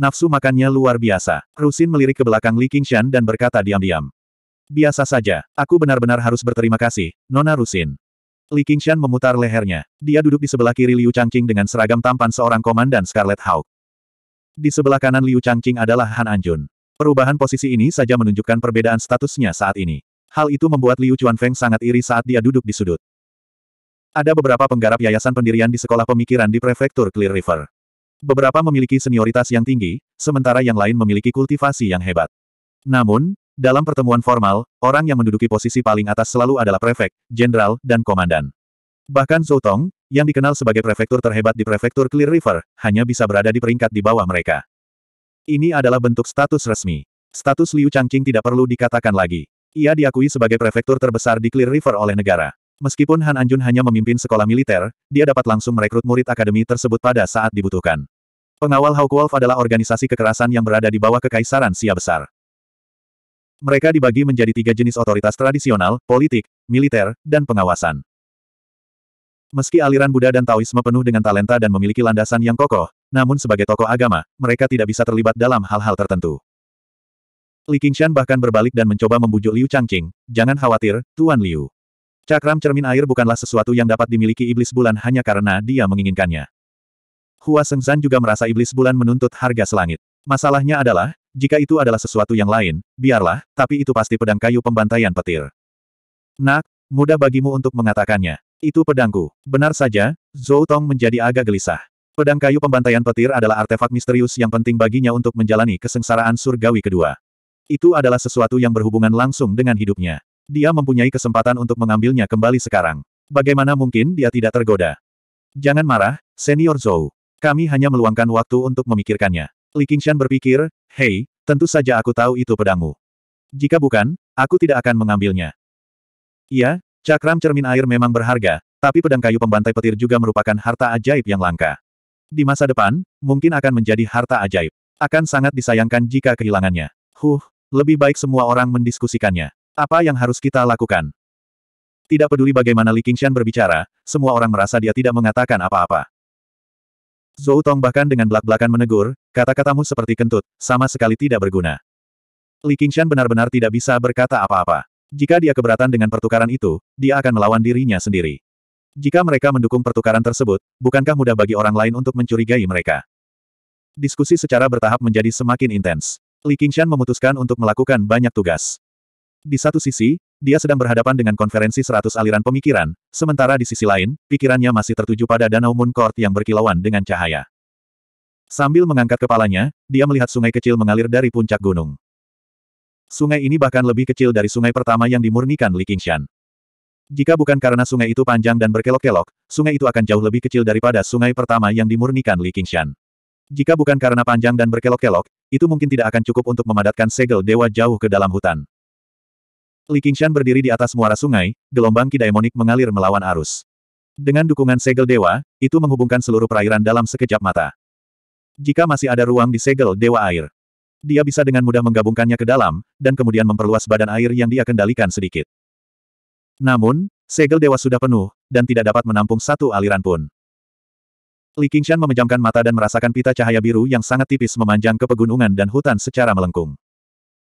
Nafsu makannya luar biasa. Rusin melirik ke belakang Li Qingshan dan berkata diam-diam. Biasa saja, aku benar-benar harus berterima kasih, Nona Rusin. Li Qingshan memutar lehernya. Dia duduk di sebelah kiri Liu Changqing dengan seragam tampan seorang komandan Scarlet Hawk. Di sebelah kanan Liu Changqing adalah Han Anjun. Perubahan posisi ini saja menunjukkan perbedaan statusnya saat ini. Hal itu membuat Liu Chuanfeng sangat iri saat dia duduk di sudut. Ada beberapa penggarap yayasan pendirian di sekolah pemikiran di prefektur Clear River. Beberapa memiliki senioritas yang tinggi, sementara yang lain memiliki kultivasi yang hebat. Namun, dalam pertemuan formal, orang yang menduduki posisi paling atas selalu adalah prefek, jenderal, dan komandan. Bahkan Zhou Tong, yang dikenal sebagai prefektur terhebat di prefektur Clear River, hanya bisa berada di peringkat di bawah mereka. Ini adalah bentuk status resmi. Status Liu Changqing tidak perlu dikatakan lagi. Ia diakui sebagai prefektur terbesar di Clear River oleh negara. Meskipun Han Anjun hanya memimpin sekolah militer, dia dapat langsung merekrut murid akademi tersebut pada saat dibutuhkan. Pengawal Wolf adalah organisasi kekerasan yang berada di bawah kekaisaran Sia Besar. Mereka dibagi menjadi tiga jenis otoritas tradisional, politik, militer, dan pengawasan. Meski aliran Buddha dan Taoisme penuh dengan talenta dan memiliki landasan yang kokoh, namun sebagai tokoh agama, mereka tidak bisa terlibat dalam hal-hal tertentu. Li Qingshan bahkan berbalik dan mencoba membujuk Liu Changqing, jangan khawatir, Tuan Liu. Cakram cermin air bukanlah sesuatu yang dapat dimiliki iblis bulan hanya karena dia menginginkannya. Hua Sengzan juga merasa iblis bulan menuntut harga selangit. Masalahnya adalah, jika itu adalah sesuatu yang lain, biarlah, tapi itu pasti pedang kayu pembantaian petir. Nak, mudah bagimu untuk mengatakannya. Itu pedangku. Benar saja, Zhou Tong menjadi agak gelisah. Pedang kayu pembantaian petir adalah artefak misterius yang penting baginya untuk menjalani kesengsaraan surgawi kedua. Itu adalah sesuatu yang berhubungan langsung dengan hidupnya. Dia mempunyai kesempatan untuk mengambilnya kembali sekarang. Bagaimana mungkin dia tidak tergoda? Jangan marah, Senior Zhou. Kami hanya meluangkan waktu untuk memikirkannya. Li Qingshan berpikir, Hei, tentu saja aku tahu itu pedangmu. Jika bukan, aku tidak akan mengambilnya. Iya, cakram cermin air memang berharga, tapi pedang kayu pembantai petir juga merupakan harta ajaib yang langka. Di masa depan, mungkin akan menjadi harta ajaib. Akan sangat disayangkan jika kehilangannya. Huh, lebih baik semua orang mendiskusikannya. Apa yang harus kita lakukan? Tidak peduli bagaimana Li Qingshan berbicara, semua orang merasa dia tidak mengatakan apa-apa. Zhou Tong bahkan dengan belak-belakan menegur, kata-katamu seperti kentut, sama sekali tidak berguna. Li Qingshan benar-benar tidak bisa berkata apa-apa. Jika dia keberatan dengan pertukaran itu, dia akan melawan dirinya sendiri. Jika mereka mendukung pertukaran tersebut, bukankah mudah bagi orang lain untuk mencurigai mereka? Diskusi secara bertahap menjadi semakin intens. Li Qingshan memutuskan untuk melakukan banyak tugas. Di satu sisi, dia sedang berhadapan dengan konferensi seratus aliran pemikiran, sementara di sisi lain, pikirannya masih tertuju pada danau Moon Court yang berkilauan dengan cahaya. Sambil mengangkat kepalanya, dia melihat sungai kecil mengalir dari puncak gunung. Sungai ini bahkan lebih kecil dari sungai pertama yang dimurnikan Li Qingshan. Jika bukan karena sungai itu panjang dan berkelok-kelok, sungai itu akan jauh lebih kecil daripada sungai pertama yang dimurnikan Li Qingshan. Jika bukan karena panjang dan berkelok-kelok, itu mungkin tidak akan cukup untuk memadatkan segel dewa jauh ke dalam hutan. Li Qingshan berdiri di atas muara sungai, gelombang ki mengalir melawan arus. Dengan dukungan segel dewa, itu menghubungkan seluruh perairan dalam sekejap mata. Jika masih ada ruang di segel dewa air, dia bisa dengan mudah menggabungkannya ke dalam, dan kemudian memperluas badan air yang dia kendalikan sedikit. Namun, segel dewa sudah penuh, dan tidak dapat menampung satu aliran pun. Li Qingshan memejamkan mata dan merasakan pita cahaya biru yang sangat tipis memanjang ke pegunungan dan hutan secara melengkung.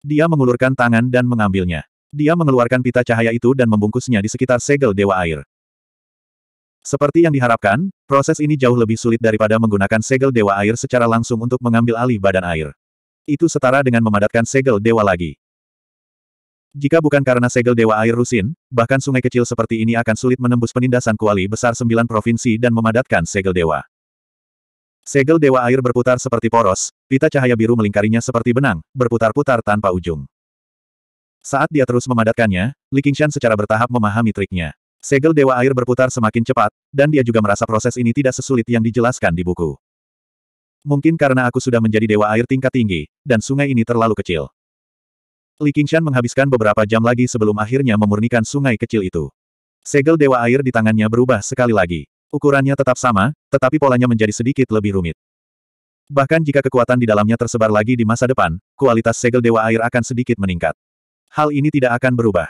Dia mengulurkan tangan dan mengambilnya. Dia mengeluarkan pita cahaya itu dan membungkusnya di sekitar segel Dewa Air. Seperti yang diharapkan, proses ini jauh lebih sulit daripada menggunakan segel Dewa Air secara langsung untuk mengambil alih badan air. Itu setara dengan memadatkan segel Dewa lagi. Jika bukan karena segel Dewa Air Rusin, bahkan sungai kecil seperti ini akan sulit menembus penindasan kuali besar sembilan provinsi dan memadatkan segel Dewa. Segel Dewa Air berputar seperti poros, pita cahaya biru melingkarinya seperti benang, berputar-putar tanpa ujung. Saat dia terus memadatkannya, Li Qingshan secara bertahap memahami triknya. Segel Dewa Air berputar semakin cepat, dan dia juga merasa proses ini tidak sesulit yang dijelaskan di buku. Mungkin karena aku sudah menjadi Dewa Air tingkat tinggi, dan sungai ini terlalu kecil. Li Qingshan menghabiskan beberapa jam lagi sebelum akhirnya memurnikan sungai kecil itu. Segel Dewa Air di tangannya berubah sekali lagi. Ukurannya tetap sama, tetapi polanya menjadi sedikit lebih rumit. Bahkan jika kekuatan di dalamnya tersebar lagi di masa depan, kualitas segel Dewa Air akan sedikit meningkat hal ini tidak akan berubah.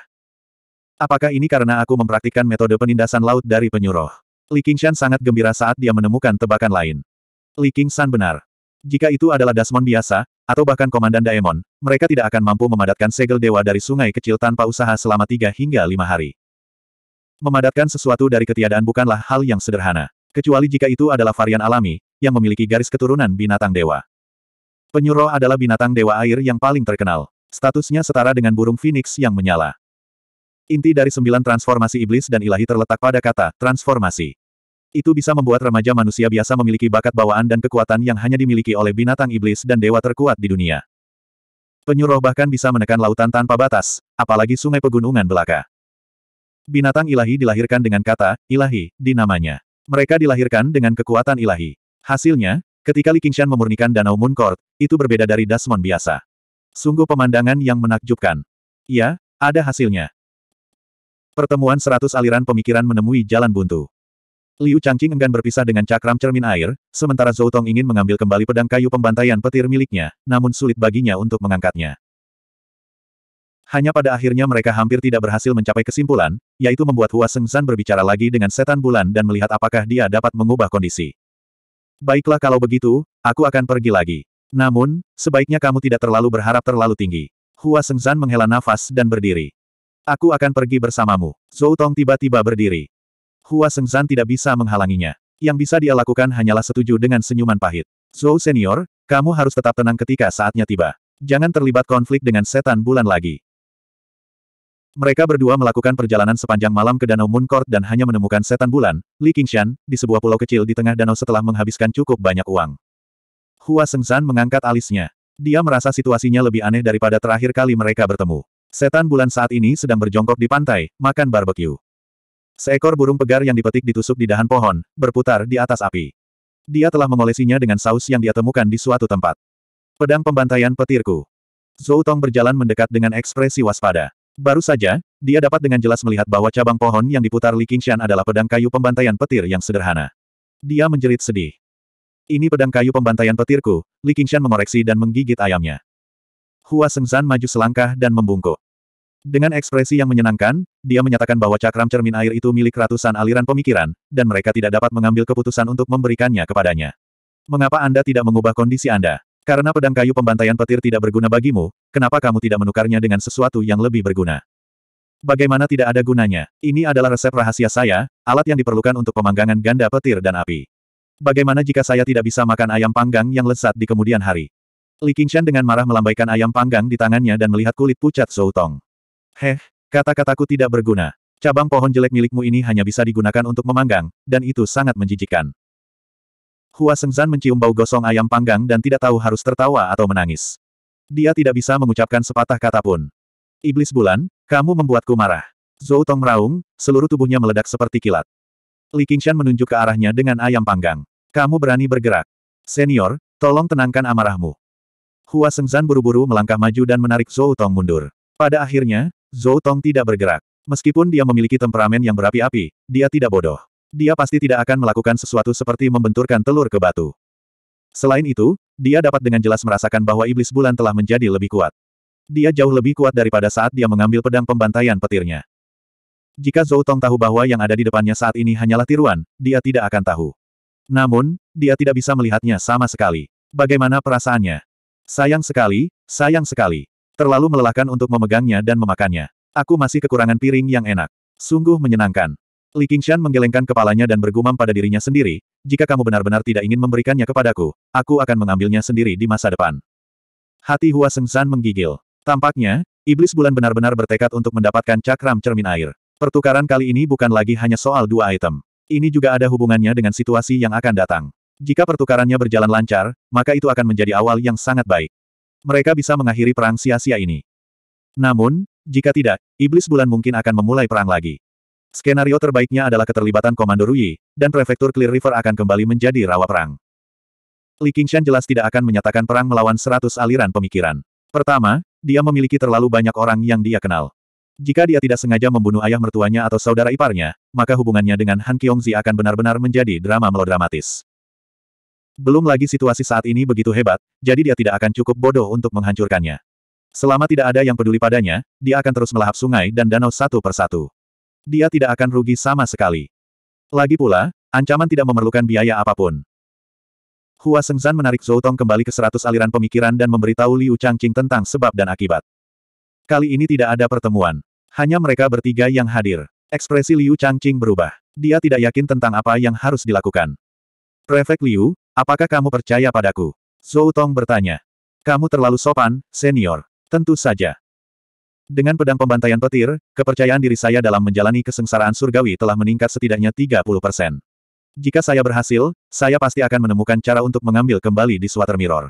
Apakah ini karena aku mempraktikkan metode penindasan laut dari penyuruh? Li Qingshan sangat gembira saat dia menemukan tebakan lain. Li Qingshan benar. Jika itu adalah Dasmon biasa, atau bahkan Komandan Daemon, mereka tidak akan mampu memadatkan segel dewa dari sungai kecil tanpa usaha selama tiga hingga lima hari. Memadatkan sesuatu dari ketiadaan bukanlah hal yang sederhana, kecuali jika itu adalah varian alami, yang memiliki garis keturunan binatang dewa. Penyuruh adalah binatang dewa air yang paling terkenal. Statusnya setara dengan burung phoenix yang menyala. Inti dari sembilan transformasi iblis dan ilahi terletak pada kata transformasi. Itu bisa membuat remaja manusia biasa memiliki bakat bawaan dan kekuatan yang hanya dimiliki oleh binatang iblis dan dewa terkuat di dunia. Penyuruh bahkan bisa menekan lautan tanpa batas, apalagi sungai pegunungan belaka. Binatang ilahi dilahirkan dengan kata, ilahi, di namanya. Mereka dilahirkan dengan kekuatan ilahi. Hasilnya, ketika Li Qingshan memurnikan Danau Moon Court, itu berbeda dari Dasmon biasa. Sungguh pemandangan yang menakjubkan. Ya, ada hasilnya. Pertemuan seratus aliran pemikiran menemui jalan buntu. Liu Changqing enggan berpisah dengan cakram cermin air, sementara Zhou Tong ingin mengambil kembali pedang kayu pembantaian petir miliknya, namun sulit baginya untuk mengangkatnya. Hanya pada akhirnya mereka hampir tidak berhasil mencapai kesimpulan, yaitu membuat Hua Seng San berbicara lagi dengan setan bulan dan melihat apakah dia dapat mengubah kondisi. Baiklah kalau begitu, aku akan pergi lagi. Namun, sebaiknya kamu tidak terlalu berharap terlalu tinggi. Hua Sengzan menghela nafas dan berdiri. Aku akan pergi bersamamu. Zhou Tong tiba-tiba berdiri. Hua Sengzan tidak bisa menghalanginya. Yang bisa dia lakukan hanyalah setuju dengan senyuman pahit. Zhou Senior, kamu harus tetap tenang ketika saatnya tiba. Jangan terlibat konflik dengan setan bulan lagi. Mereka berdua melakukan perjalanan sepanjang malam ke Danau Moon Court dan hanya menemukan setan bulan, Li Qingshan, di sebuah pulau kecil di tengah danau setelah menghabiskan cukup banyak uang. Hua Sengzan mengangkat alisnya. Dia merasa situasinya lebih aneh daripada terakhir kali mereka bertemu. Setan bulan saat ini sedang berjongkok di pantai, makan barbekyu. Seekor burung pegar yang dipetik ditusuk di dahan pohon, berputar di atas api. Dia telah mengolesinya dengan saus yang dia temukan di suatu tempat. Pedang pembantaian petirku. Zhou Tong berjalan mendekat dengan ekspresi waspada. Baru saja, dia dapat dengan jelas melihat bahwa cabang pohon yang diputar Li Qingshan adalah pedang kayu pembantaian petir yang sederhana. Dia menjerit sedih. Ini pedang kayu pembantaian petirku, Li Qingshan mengoreksi dan menggigit ayamnya. Hua Sengzan maju selangkah dan membungkuk. Dengan ekspresi yang menyenangkan, dia menyatakan bahwa cakram cermin air itu milik ratusan aliran pemikiran, dan mereka tidak dapat mengambil keputusan untuk memberikannya kepadanya. Mengapa Anda tidak mengubah kondisi Anda? Karena pedang kayu pembantaian petir tidak berguna bagimu, kenapa kamu tidak menukarnya dengan sesuatu yang lebih berguna? Bagaimana tidak ada gunanya? Ini adalah resep rahasia saya, alat yang diperlukan untuk pemanggangan ganda petir dan api. Bagaimana jika saya tidak bisa makan ayam panggang yang lezat di kemudian hari? Li Qingshan dengan marah melambaikan ayam panggang di tangannya dan melihat kulit pucat Zhou Tong. Heh, kata-kataku tidak berguna. Cabang pohon jelek milikmu ini hanya bisa digunakan untuk memanggang, dan itu sangat menjijikkan. Hua Sengzan mencium bau gosong ayam panggang dan tidak tahu harus tertawa atau menangis. Dia tidak bisa mengucapkan sepatah kata pun. Iblis bulan, kamu membuatku marah. Zhou Tong meraung, seluruh tubuhnya meledak seperti kilat. Li Qingshan menunjuk ke arahnya dengan ayam panggang. Kamu berani bergerak. Senior, tolong tenangkan amarahmu. Hua Sengzan buru-buru melangkah maju dan menarik Zhou Tong mundur. Pada akhirnya, Zhou Tong tidak bergerak. Meskipun dia memiliki temperamen yang berapi-api, dia tidak bodoh. Dia pasti tidak akan melakukan sesuatu seperti membenturkan telur ke batu. Selain itu, dia dapat dengan jelas merasakan bahwa iblis bulan telah menjadi lebih kuat. Dia jauh lebih kuat daripada saat dia mengambil pedang pembantaian petirnya. Jika Zhou Tong tahu bahwa yang ada di depannya saat ini hanyalah tiruan, dia tidak akan tahu. Namun, dia tidak bisa melihatnya sama sekali. Bagaimana perasaannya? Sayang sekali, sayang sekali. Terlalu melelahkan untuk memegangnya dan memakannya. Aku masih kekurangan piring yang enak. Sungguh menyenangkan. Li Qingshan menggelengkan kepalanya dan bergumam pada dirinya sendiri, jika kamu benar-benar tidak ingin memberikannya kepadaku, aku akan mengambilnya sendiri di masa depan. Hati Hua Sengsan menggigil. Tampaknya, iblis bulan benar-benar bertekad untuk mendapatkan cakram cermin air. Pertukaran kali ini bukan lagi hanya soal dua item. Ini juga ada hubungannya dengan situasi yang akan datang. Jika pertukarannya berjalan lancar, maka itu akan menjadi awal yang sangat baik. Mereka bisa mengakhiri perang sia-sia ini. Namun, jika tidak, Iblis Bulan mungkin akan memulai perang lagi. Skenario terbaiknya adalah keterlibatan Komando Rui, dan Prefektur Clear River akan kembali menjadi rawa perang. Li Qingshan jelas tidak akan menyatakan perang melawan seratus aliran pemikiran. Pertama, dia memiliki terlalu banyak orang yang dia kenal. Jika dia tidak sengaja membunuh ayah mertuanya atau saudara iparnya, maka hubungannya dengan Han Kyongzi akan benar-benar menjadi drama melodramatis. Belum lagi situasi saat ini begitu hebat, jadi dia tidak akan cukup bodoh untuk menghancurkannya. Selama tidak ada yang peduli padanya, dia akan terus melahap sungai dan danau satu persatu. Dia tidak akan rugi sama sekali. Lagi pula, ancaman tidak memerlukan biaya apapun. Hua Sengzan menarik Zhou Tong kembali ke seratus aliran pemikiran dan memberitahu Liu Changqing tentang sebab dan akibat. Kali ini tidak ada pertemuan. Hanya mereka bertiga yang hadir. Ekspresi Liu Changqing berubah. Dia tidak yakin tentang apa yang harus dilakukan. Prefek Liu, apakah kamu percaya padaku? Zhou Tong bertanya. Kamu terlalu sopan, senior. Tentu saja. Dengan pedang pembantaian petir, kepercayaan diri saya dalam menjalani kesengsaraan surgawi telah meningkat setidaknya 30 Jika saya berhasil, saya pasti akan menemukan cara untuk mengambil kembali di Swater Mirror.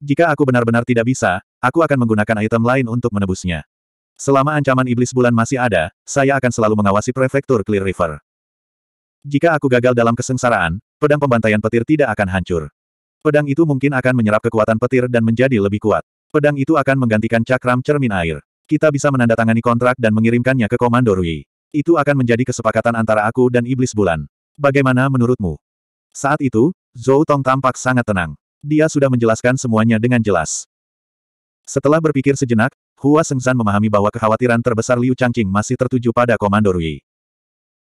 Jika aku benar-benar tidak bisa, aku akan menggunakan item lain untuk menebusnya. Selama ancaman iblis bulan masih ada, saya akan selalu mengawasi prefektur Clear River. Jika aku gagal dalam kesengsaraan, pedang pembantaian petir tidak akan hancur. Pedang itu mungkin akan menyerap kekuatan petir dan menjadi lebih kuat. Pedang itu akan menggantikan cakram cermin air. Kita bisa menandatangani kontrak dan mengirimkannya ke Komando Rui. Itu akan menjadi kesepakatan antara aku dan iblis bulan. Bagaimana menurutmu? Saat itu, Zhou Tong tampak sangat tenang. Dia sudah menjelaskan semuanya dengan jelas. Setelah berpikir sejenak, Hua Sengzan memahami bahwa kekhawatiran terbesar Liu Changqing masih tertuju pada Komando Rui.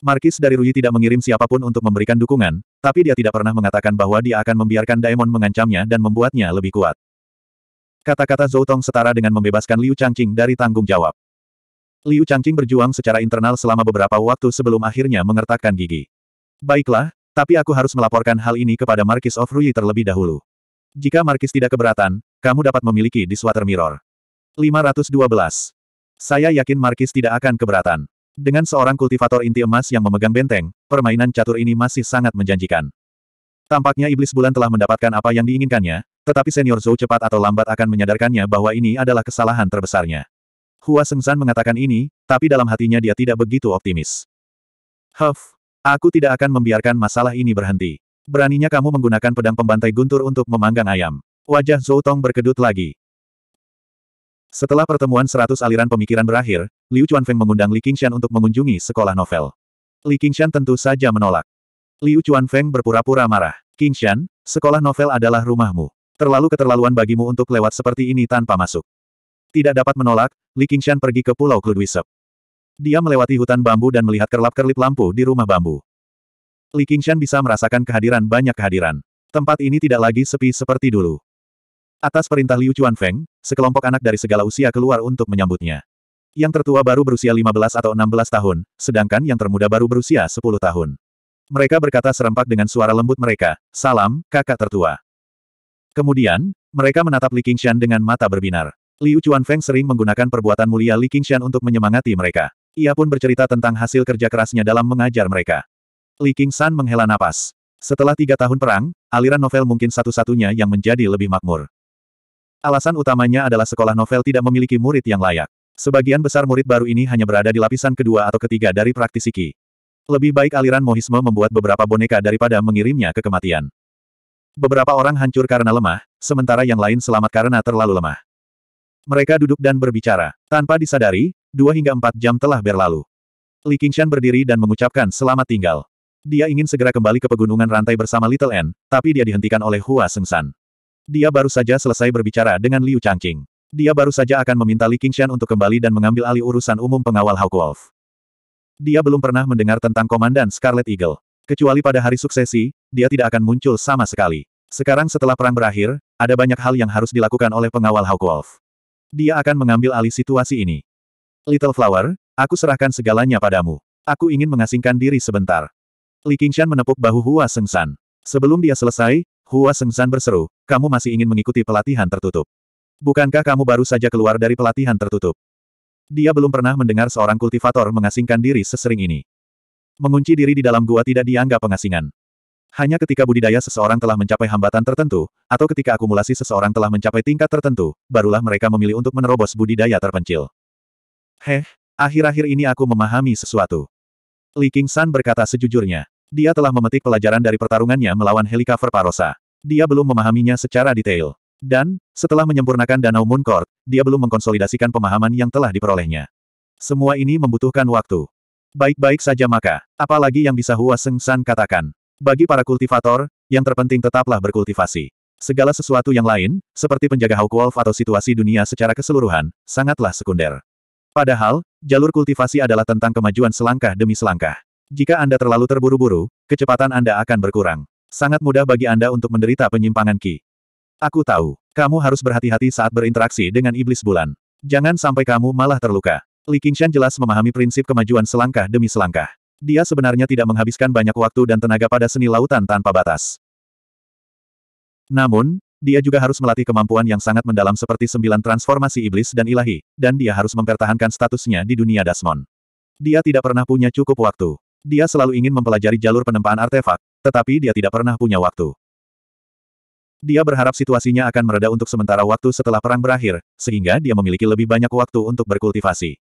Markis dari Rui tidak mengirim siapapun untuk memberikan dukungan, tapi dia tidak pernah mengatakan bahwa dia akan membiarkan Daemon mengancamnya dan membuatnya lebih kuat. Kata-kata Zhou Tong setara dengan membebaskan Liu Changqing dari tanggung jawab. Liu Changqing berjuang secara internal selama beberapa waktu sebelum akhirnya mengertakkan gigi. Baiklah, tapi aku harus melaporkan hal ini kepada Markis of Rui terlebih dahulu. Jika Markis tidak keberatan, kamu dapat memiliki di Diswater Mirror. 512. Saya yakin Markis tidak akan keberatan. Dengan seorang kultivator inti emas yang memegang benteng, permainan catur ini masih sangat menjanjikan. Tampaknya iblis bulan telah mendapatkan apa yang diinginkannya, tetapi senior Zhou cepat atau lambat akan menyadarkannya bahwa ini adalah kesalahan terbesarnya. Hua Sengzan mengatakan ini, tapi dalam hatinya dia tidak begitu optimis. Huff, aku tidak akan membiarkan masalah ini berhenti. Beraninya kamu menggunakan pedang pembantai guntur untuk memanggang ayam. Wajah Zhou Tong berkedut lagi. Setelah pertemuan seratus aliran pemikiran berakhir, Liu Chuanfeng mengundang Li Qingshan untuk mengunjungi sekolah novel. Li Qingshan tentu saja menolak. Liu Chuanfeng berpura-pura marah. Qingshan, sekolah novel adalah rumahmu. Terlalu keterlaluan bagimu untuk lewat seperti ini tanpa masuk. Tidak dapat menolak, Li Qingshan pergi ke Pulau Kludwisep. Dia melewati hutan bambu dan melihat kerlap-kerlip lampu di rumah bambu. Li Qingshan bisa merasakan kehadiran banyak kehadiran. Tempat ini tidak lagi sepi seperti dulu. Atas perintah Liu Feng, sekelompok anak dari segala usia keluar untuk menyambutnya. Yang tertua baru berusia 15 atau 16 tahun, sedangkan yang termuda baru berusia 10 tahun. Mereka berkata serempak dengan suara lembut mereka, Salam, kakak tertua. Kemudian, mereka menatap Li Qingshan dengan mata berbinar. Liu Feng sering menggunakan perbuatan mulia Li Qingshan untuk menyemangati mereka. Ia pun bercerita tentang hasil kerja kerasnya dalam mengajar mereka. Li San menghela napas. Setelah tiga tahun perang, aliran novel mungkin satu-satunya yang menjadi lebih makmur. Alasan utamanya adalah sekolah novel tidak memiliki murid yang layak. Sebagian besar murid baru ini hanya berada di lapisan kedua atau ketiga dari praktisi Qi. Lebih baik aliran Mohisme membuat beberapa boneka daripada mengirimnya ke kematian. Beberapa orang hancur karena lemah, sementara yang lain selamat karena terlalu lemah. Mereka duduk dan berbicara. Tanpa disadari, dua hingga empat jam telah berlalu. Li Qingshan berdiri dan mengucapkan selamat tinggal. Dia ingin segera kembali ke pegunungan rantai bersama Little N, tapi dia dihentikan oleh Hua Sengsan. Dia baru saja selesai berbicara dengan Liu Changqing. Dia baru saja akan meminta Li Qingshan untuk kembali dan mengambil alih urusan umum pengawal Hawk Wolf. Dia belum pernah mendengar tentang Komandan Scarlet Eagle. Kecuali pada hari suksesi, dia tidak akan muncul sama sekali. Sekarang setelah perang berakhir, ada banyak hal yang harus dilakukan oleh pengawal Hawk Wolf. Dia akan mengambil alih situasi ini. Little Flower, aku serahkan segalanya padamu. Aku ingin mengasingkan diri sebentar. Li Qingshan menepuk bahu Hua Sengsan. Sebelum dia selesai, Hua Sengsan berseru, kamu masih ingin mengikuti pelatihan tertutup. Bukankah kamu baru saja keluar dari pelatihan tertutup? Dia belum pernah mendengar seorang kultivator mengasingkan diri sesering ini. Mengunci diri di dalam gua tidak dianggap pengasingan. Hanya ketika budidaya seseorang telah mencapai hambatan tertentu, atau ketika akumulasi seseorang telah mencapai tingkat tertentu, barulah mereka memilih untuk menerobos budidaya terpencil. Heh, akhir-akhir ini aku memahami sesuatu. Li King berkata sejujurnya. Dia telah memetik pelajaran dari pertarungannya melawan Helicover Parosa. Dia belum memahaminya secara detail. Dan, setelah menyempurnakan Danau Moon Court, dia belum mengkonsolidasikan pemahaman yang telah diperolehnya. Semua ini membutuhkan waktu. Baik-baik saja maka, apalagi yang bisa Hua Seng San katakan. Bagi para kultivator, yang terpenting tetaplah berkultivasi. Segala sesuatu yang lain, seperti penjaga Hawk Wolf atau situasi dunia secara keseluruhan, sangatlah sekunder. Padahal, jalur kultivasi adalah tentang kemajuan selangkah demi selangkah. Jika Anda terlalu terburu-buru, kecepatan Anda akan berkurang. Sangat mudah bagi Anda untuk menderita penyimpangan Ki. Aku tahu, kamu harus berhati-hati saat berinteraksi dengan iblis bulan. Jangan sampai kamu malah terluka. Li Qingshan jelas memahami prinsip kemajuan selangkah demi selangkah. Dia sebenarnya tidak menghabiskan banyak waktu dan tenaga pada seni lautan tanpa batas. Namun, dia juga harus melatih kemampuan yang sangat mendalam seperti sembilan transformasi iblis dan ilahi, dan dia harus mempertahankan statusnya di dunia Dasmon. Dia tidak pernah punya cukup waktu. Dia selalu ingin mempelajari jalur penempaan artefak, tetapi dia tidak pernah punya waktu. Dia berharap situasinya akan mereda untuk sementara waktu setelah perang berakhir, sehingga dia memiliki lebih banyak waktu untuk berkultivasi.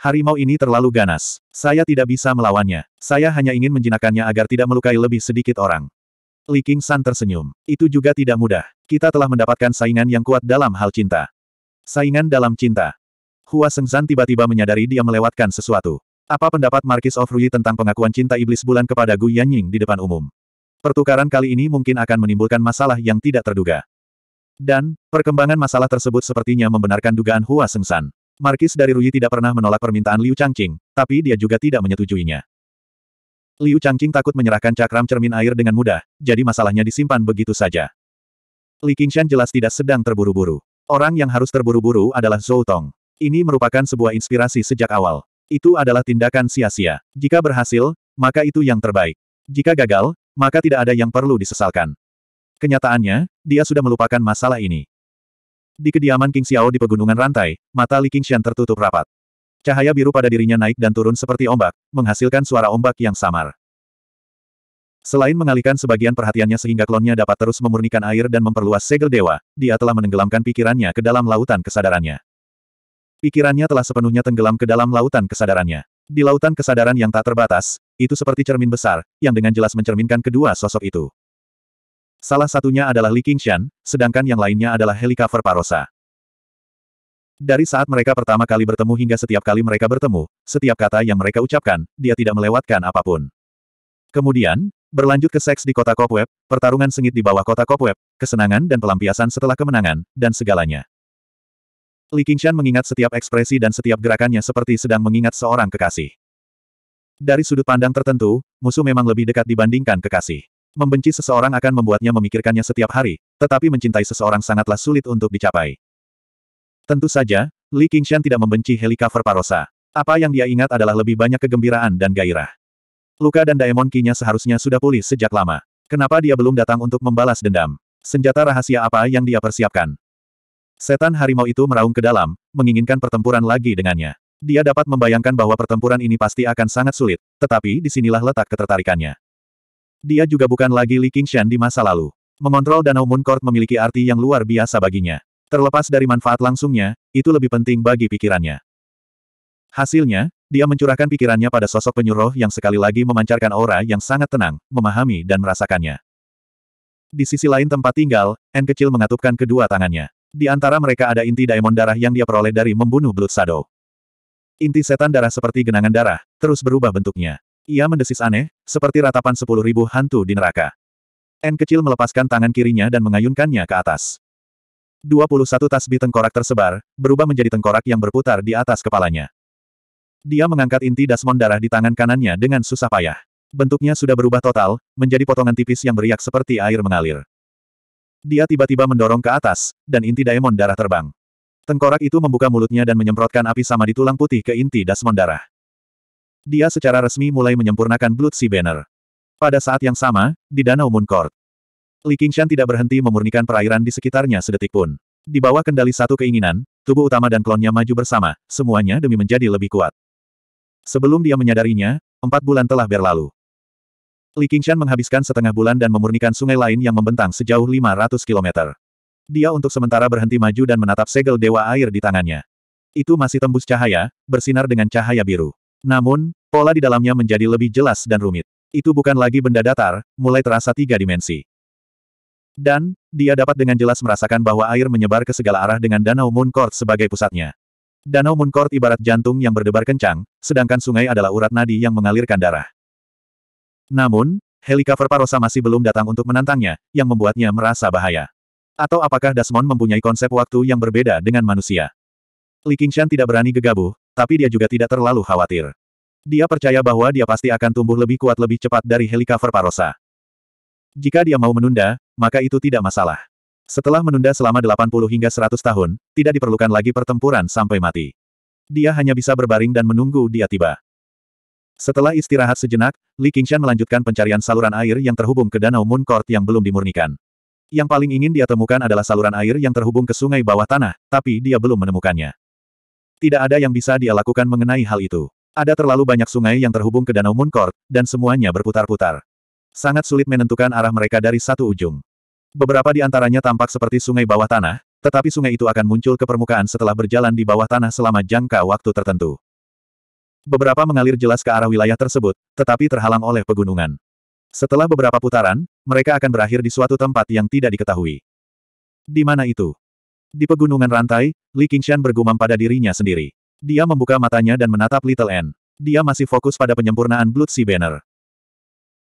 Harimau ini terlalu ganas. Saya tidak bisa melawannya. Saya hanya ingin menjinakannya agar tidak melukai lebih sedikit orang. Li King San tersenyum. Itu juga tidak mudah. Kita telah mendapatkan saingan yang kuat dalam hal cinta. Saingan dalam cinta. Hua Sengzan tiba-tiba menyadari dia melewatkan sesuatu. Apa pendapat Marquis of Rui tentang pengakuan cinta iblis bulan kepada Gu Yanying di depan umum? Pertukaran kali ini mungkin akan menimbulkan masalah yang tidak terduga. Dan, perkembangan masalah tersebut sepertinya membenarkan dugaan Hua Sengsan. Markis dari Rui tidak pernah menolak permintaan Liu Changqing, tapi dia juga tidak menyetujuinya. Liu Changqing takut menyerahkan cakram cermin air dengan mudah, jadi masalahnya disimpan begitu saja. Li Qingshan jelas tidak sedang terburu-buru. Orang yang harus terburu-buru adalah Zhou Tong. Ini merupakan sebuah inspirasi sejak awal. Itu adalah tindakan sia-sia. Jika berhasil, maka itu yang terbaik. Jika gagal, maka tidak ada yang perlu disesalkan. Kenyataannya, dia sudah melupakan masalah ini. Di kediaman King Xiao di pegunungan rantai, mata Li Xian tertutup rapat. Cahaya biru pada dirinya naik dan turun seperti ombak, menghasilkan suara ombak yang samar. Selain mengalihkan sebagian perhatiannya sehingga klonnya dapat terus memurnikan air dan memperluas segel dewa, dia telah menenggelamkan pikirannya ke dalam lautan kesadarannya. Pikirannya telah sepenuhnya tenggelam ke dalam lautan kesadarannya. Di lautan kesadaran yang tak terbatas, itu seperti cermin besar, yang dengan jelas mencerminkan kedua sosok itu. Salah satunya adalah Li Qingshan, sedangkan yang lainnya adalah Helicover Parosa. Dari saat mereka pertama kali bertemu hingga setiap kali mereka bertemu, setiap kata yang mereka ucapkan, dia tidak melewatkan apapun. Kemudian, berlanjut ke seks di kota Kopweb, pertarungan sengit di bawah kota Kopweb, kesenangan dan pelampiasan setelah kemenangan, dan segalanya. Li Qingshan mengingat setiap ekspresi dan setiap gerakannya seperti sedang mengingat seorang kekasih. Dari sudut pandang tertentu, musuh memang lebih dekat dibandingkan kekasih. Membenci seseorang akan membuatnya memikirkannya setiap hari, tetapi mencintai seseorang sangatlah sulit untuk dicapai. Tentu saja, Li Qingshan tidak membenci helikopter Parosa. Apa yang dia ingat adalah lebih banyak kegembiraan dan gairah. Luka dan Daemon Kinya seharusnya sudah pulih sejak lama. Kenapa dia belum datang untuk membalas dendam? Senjata rahasia apa yang dia persiapkan? Setan harimau itu meraung ke dalam, menginginkan pertempuran lagi dengannya. Dia dapat membayangkan bahwa pertempuran ini pasti akan sangat sulit, tetapi disinilah letak ketertarikannya. Dia juga bukan lagi Li Qingshan di masa lalu. Mengontrol Danau Moon Court memiliki arti yang luar biasa baginya. Terlepas dari manfaat langsungnya, itu lebih penting bagi pikirannya. Hasilnya, dia mencurahkan pikirannya pada sosok penyuruh yang sekali lagi memancarkan aura yang sangat tenang, memahami dan merasakannya. Di sisi lain tempat tinggal, N kecil mengatupkan kedua tangannya. Di antara mereka ada inti diamond darah yang dia peroleh dari membunuh Blood Shadow. Inti setan darah seperti genangan darah, terus berubah bentuknya. Ia mendesis aneh, seperti ratapan sepuluh ribu hantu di neraka. N kecil melepaskan tangan kirinya dan mengayunkannya ke atas. 21 tasbih tengkorak tersebar, berubah menjadi tengkorak yang berputar di atas kepalanya. Dia mengangkat inti dasmon darah di tangan kanannya dengan susah payah. Bentuknya sudah berubah total, menjadi potongan tipis yang beriak seperti air mengalir. Dia tiba-tiba mendorong ke atas, dan inti daemon darah terbang. Tengkorak itu membuka mulutnya dan menyemprotkan api sama di tulang putih ke inti dasmon darah. Dia secara resmi mulai menyempurnakan Blood Sea Banner. Pada saat yang sama, di Danau Moon Court. Li Qingshan tidak berhenti memurnikan perairan di sekitarnya sedetik pun. Di bawah kendali satu keinginan, tubuh utama dan klonnya maju bersama, semuanya demi menjadi lebih kuat. Sebelum dia menyadarinya, empat bulan telah berlalu. Li Qingshan menghabiskan setengah bulan dan memurnikan sungai lain yang membentang sejauh 500 km. Dia untuk sementara berhenti maju dan menatap segel dewa air di tangannya. Itu masih tembus cahaya, bersinar dengan cahaya biru. Namun, pola di dalamnya menjadi lebih jelas dan rumit. Itu bukan lagi benda datar, mulai terasa tiga dimensi. Dan, dia dapat dengan jelas merasakan bahwa air menyebar ke segala arah dengan Danau Moon Court sebagai pusatnya. Danau Moon Court ibarat jantung yang berdebar kencang, sedangkan sungai adalah urat nadi yang mengalirkan darah. Namun, helikopter Parosa masih belum datang untuk menantangnya, yang membuatnya merasa bahaya. Atau apakah Dasmon mempunyai konsep waktu yang berbeda dengan manusia? Li Qingshan tidak berani gegabah, tapi dia juga tidak terlalu khawatir. Dia percaya bahwa dia pasti akan tumbuh lebih kuat lebih cepat dari helikopter Parosa. Jika dia mau menunda, maka itu tidak masalah. Setelah menunda selama 80 hingga 100 tahun, tidak diperlukan lagi pertempuran sampai mati. Dia hanya bisa berbaring dan menunggu dia tiba. Setelah istirahat sejenak, Li Qingshan melanjutkan pencarian saluran air yang terhubung ke danau Moon Court yang belum dimurnikan. Yang paling ingin dia temukan adalah saluran air yang terhubung ke sungai bawah tanah, tapi dia belum menemukannya. Tidak ada yang bisa dia lakukan mengenai hal itu. Ada terlalu banyak sungai yang terhubung ke danau Moon Court, dan semuanya berputar-putar. Sangat sulit menentukan arah mereka dari satu ujung. Beberapa di antaranya tampak seperti sungai bawah tanah, tetapi sungai itu akan muncul ke permukaan setelah berjalan di bawah tanah selama jangka waktu tertentu. Beberapa mengalir jelas ke arah wilayah tersebut, tetapi terhalang oleh pegunungan. Setelah beberapa putaran, mereka akan berakhir di suatu tempat yang tidak diketahui. Di mana itu? Di pegunungan rantai, Li Qingshan bergumam pada dirinya sendiri. Dia membuka matanya dan menatap Little N. Dia masih fokus pada penyempurnaan Blood Sea Banner.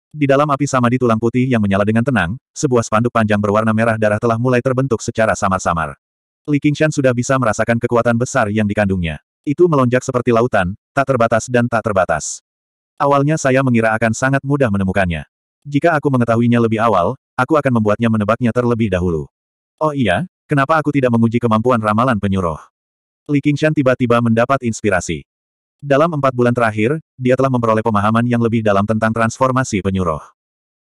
Di dalam api sama di tulang putih yang menyala dengan tenang, sebuah spanduk panjang berwarna merah darah telah mulai terbentuk secara samar-samar. Li Qingshan sudah bisa merasakan kekuatan besar yang dikandungnya. Itu melonjak seperti lautan, tak terbatas dan tak terbatas. Awalnya saya mengira akan sangat mudah menemukannya. Jika aku mengetahuinya lebih awal, aku akan membuatnya menebaknya terlebih dahulu. Oh iya, kenapa aku tidak menguji kemampuan ramalan penyuruh? Li Qingshan tiba-tiba mendapat inspirasi. Dalam empat bulan terakhir, dia telah memperoleh pemahaman yang lebih dalam tentang transformasi penyuruh.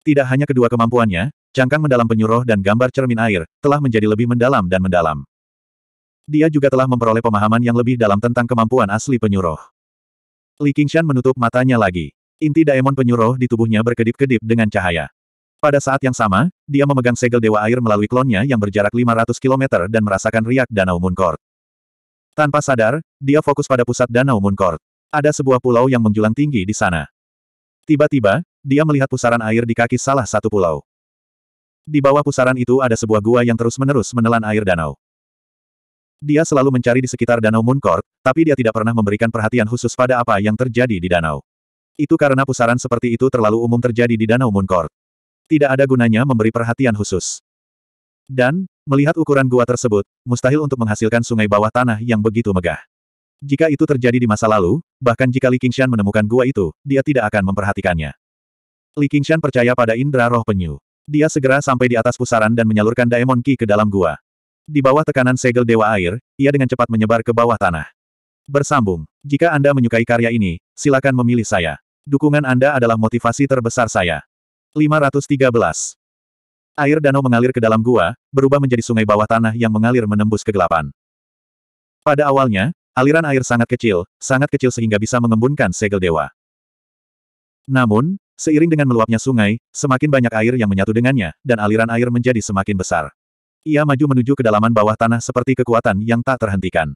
Tidak hanya kedua kemampuannya, cangkang mendalam penyuruh dan gambar cermin air, telah menjadi lebih mendalam dan mendalam. Dia juga telah memperoleh pemahaman yang lebih dalam tentang kemampuan asli penyuruh. Li Qingshan menutup matanya lagi. Inti daemon penyuruh di tubuhnya berkedip-kedip dengan cahaya. Pada saat yang sama, dia memegang segel Dewa Air melalui klonnya yang berjarak 500 km dan merasakan riak Danau Munkort. Tanpa sadar, dia fokus pada pusat Danau Munkort. Ada sebuah pulau yang menjulang tinggi di sana. Tiba-tiba, dia melihat pusaran air di kaki salah satu pulau. Di bawah pusaran itu ada sebuah gua yang terus-menerus menelan air danau. Dia selalu mencari di sekitar Danau Munkor, tapi dia tidak pernah memberikan perhatian khusus pada apa yang terjadi di danau. Itu karena pusaran seperti itu terlalu umum terjadi di Danau Munkor. Tidak ada gunanya memberi perhatian khusus. Dan, melihat ukuran gua tersebut, mustahil untuk menghasilkan sungai bawah tanah yang begitu megah. Jika itu terjadi di masa lalu, bahkan jika Li Qingshan menemukan gua itu, dia tidak akan memperhatikannya. Li Qingshan percaya pada Indra roh penyu. Dia segera sampai di atas pusaran dan menyalurkan Daemon Ki ke dalam gua. Di bawah tekanan segel Dewa Air, ia dengan cepat menyebar ke bawah tanah. Bersambung. Jika Anda menyukai karya ini, silakan memilih saya. Dukungan Anda adalah motivasi terbesar saya. 513. Air danau mengalir ke dalam gua, berubah menjadi sungai bawah tanah yang mengalir menembus kegelapan. Pada awalnya, aliran air sangat kecil, sangat kecil sehingga bisa mengembunkan segel dewa. Namun, seiring dengan meluapnya sungai, semakin banyak air yang menyatu dengannya, dan aliran air menjadi semakin besar. Ia maju menuju kedalaman bawah tanah seperti kekuatan yang tak terhentikan.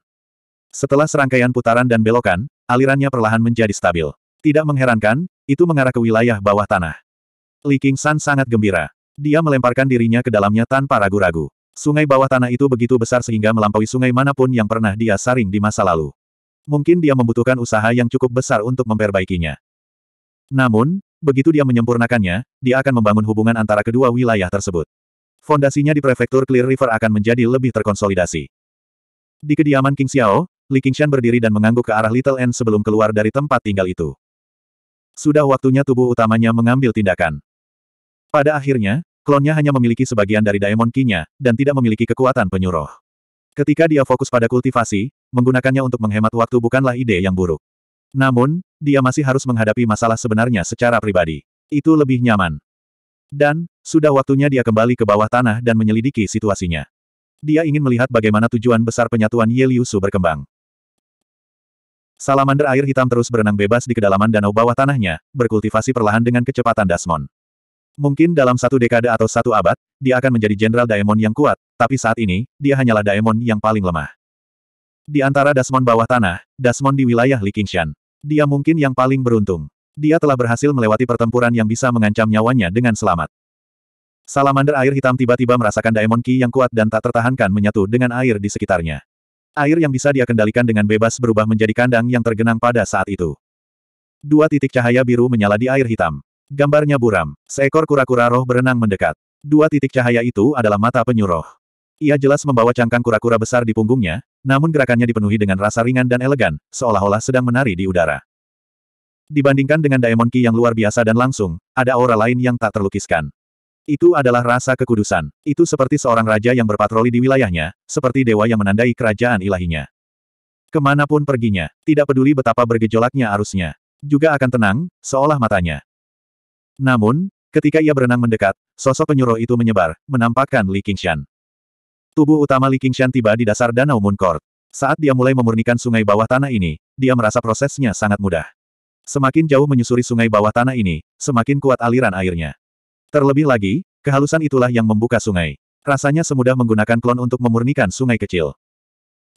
Setelah serangkaian putaran dan belokan, alirannya perlahan menjadi stabil. Tidak mengherankan, itu mengarah ke wilayah bawah tanah. Li San sangat gembira. Dia melemparkan dirinya ke dalamnya tanpa ragu-ragu. Sungai bawah tanah itu begitu besar sehingga melampaui sungai manapun yang pernah dia saring di masa lalu. Mungkin dia membutuhkan usaha yang cukup besar untuk memperbaikinya. Namun, Begitu dia menyempurnakannya, dia akan membangun hubungan antara kedua wilayah tersebut fondasinya di prefektur Clear River akan menjadi lebih terkonsolidasi. Di kediaman King Xiao, Li Qingshan berdiri dan mengangguk ke arah Little N sebelum keluar dari tempat tinggal itu. Sudah waktunya tubuh utamanya mengambil tindakan. Pada akhirnya, klonnya hanya memiliki sebagian dari Daemon Ki-nya, dan tidak memiliki kekuatan penyuruh. Ketika dia fokus pada kultivasi, menggunakannya untuk menghemat waktu bukanlah ide yang buruk. Namun, dia masih harus menghadapi masalah sebenarnya secara pribadi. Itu lebih nyaman. Dan, sudah waktunya dia kembali ke bawah tanah dan menyelidiki situasinya. Dia ingin melihat bagaimana tujuan besar penyatuan Yeliusu berkembang. Salamander air hitam terus berenang bebas di kedalaman danau bawah tanahnya, berkultivasi perlahan dengan kecepatan Dasmon. Mungkin dalam satu dekade atau satu abad, dia akan menjadi Jenderal Daemon yang kuat, tapi saat ini, dia hanyalah Daemon yang paling lemah. Di antara Dasmon bawah tanah, Dasmon di wilayah Likingshan. Dia mungkin yang paling beruntung. Dia telah berhasil melewati pertempuran yang bisa mengancam nyawanya dengan selamat. Salamander air hitam tiba-tiba merasakan Daemon Ki yang kuat dan tak tertahankan menyatu dengan air di sekitarnya. Air yang bisa dia kendalikan dengan bebas berubah menjadi kandang yang tergenang pada saat itu. Dua titik cahaya biru menyala di air hitam. Gambarnya buram. Seekor kura-kura roh berenang mendekat. Dua titik cahaya itu adalah mata penyuruh. Ia jelas membawa cangkang kura-kura besar di punggungnya, namun gerakannya dipenuhi dengan rasa ringan dan elegan, seolah-olah sedang menari di udara. Dibandingkan dengan Daemon Ki yang luar biasa dan langsung, ada aura lain yang tak terlukiskan. Itu adalah rasa kekudusan. Itu seperti seorang raja yang berpatroli di wilayahnya, seperti dewa yang menandai kerajaan ilahinya. Kemanapun perginya, tidak peduli betapa bergejolaknya arusnya. Juga akan tenang, seolah matanya. Namun, ketika ia berenang mendekat, sosok penyuruh itu menyebar, menampakkan Li Qingshan. Tubuh utama Li Qingshan tiba di dasar Danau Moon Court. Saat dia mulai memurnikan sungai bawah tanah ini, dia merasa prosesnya sangat mudah. Semakin jauh menyusuri sungai bawah tanah ini, semakin kuat aliran airnya. Terlebih lagi, kehalusan itulah yang membuka sungai. Rasanya semudah menggunakan klon untuk memurnikan sungai kecil.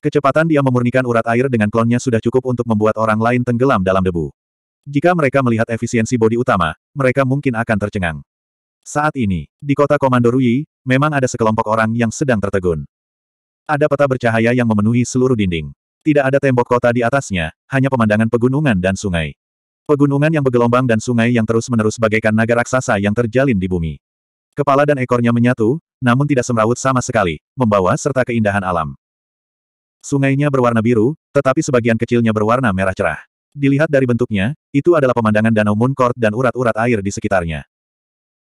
Kecepatan dia memurnikan urat air dengan klonnya sudah cukup untuk membuat orang lain tenggelam dalam debu. Jika mereka melihat efisiensi bodi utama, mereka mungkin akan tercengang. Saat ini, di kota Komando Rui, memang ada sekelompok orang yang sedang tertegun. Ada peta bercahaya yang memenuhi seluruh dinding. Tidak ada tembok kota di atasnya, hanya pemandangan pegunungan dan sungai. Pegunungan yang bergelombang dan sungai yang terus-menerus bagaikan naga raksasa yang terjalin di bumi. Kepala dan ekornya menyatu, namun tidak semrawut sama sekali, membawa serta keindahan alam. Sungainya berwarna biru, tetapi sebagian kecilnya berwarna merah cerah. Dilihat dari bentuknya, itu adalah pemandangan Danau Court dan urat-urat air di sekitarnya.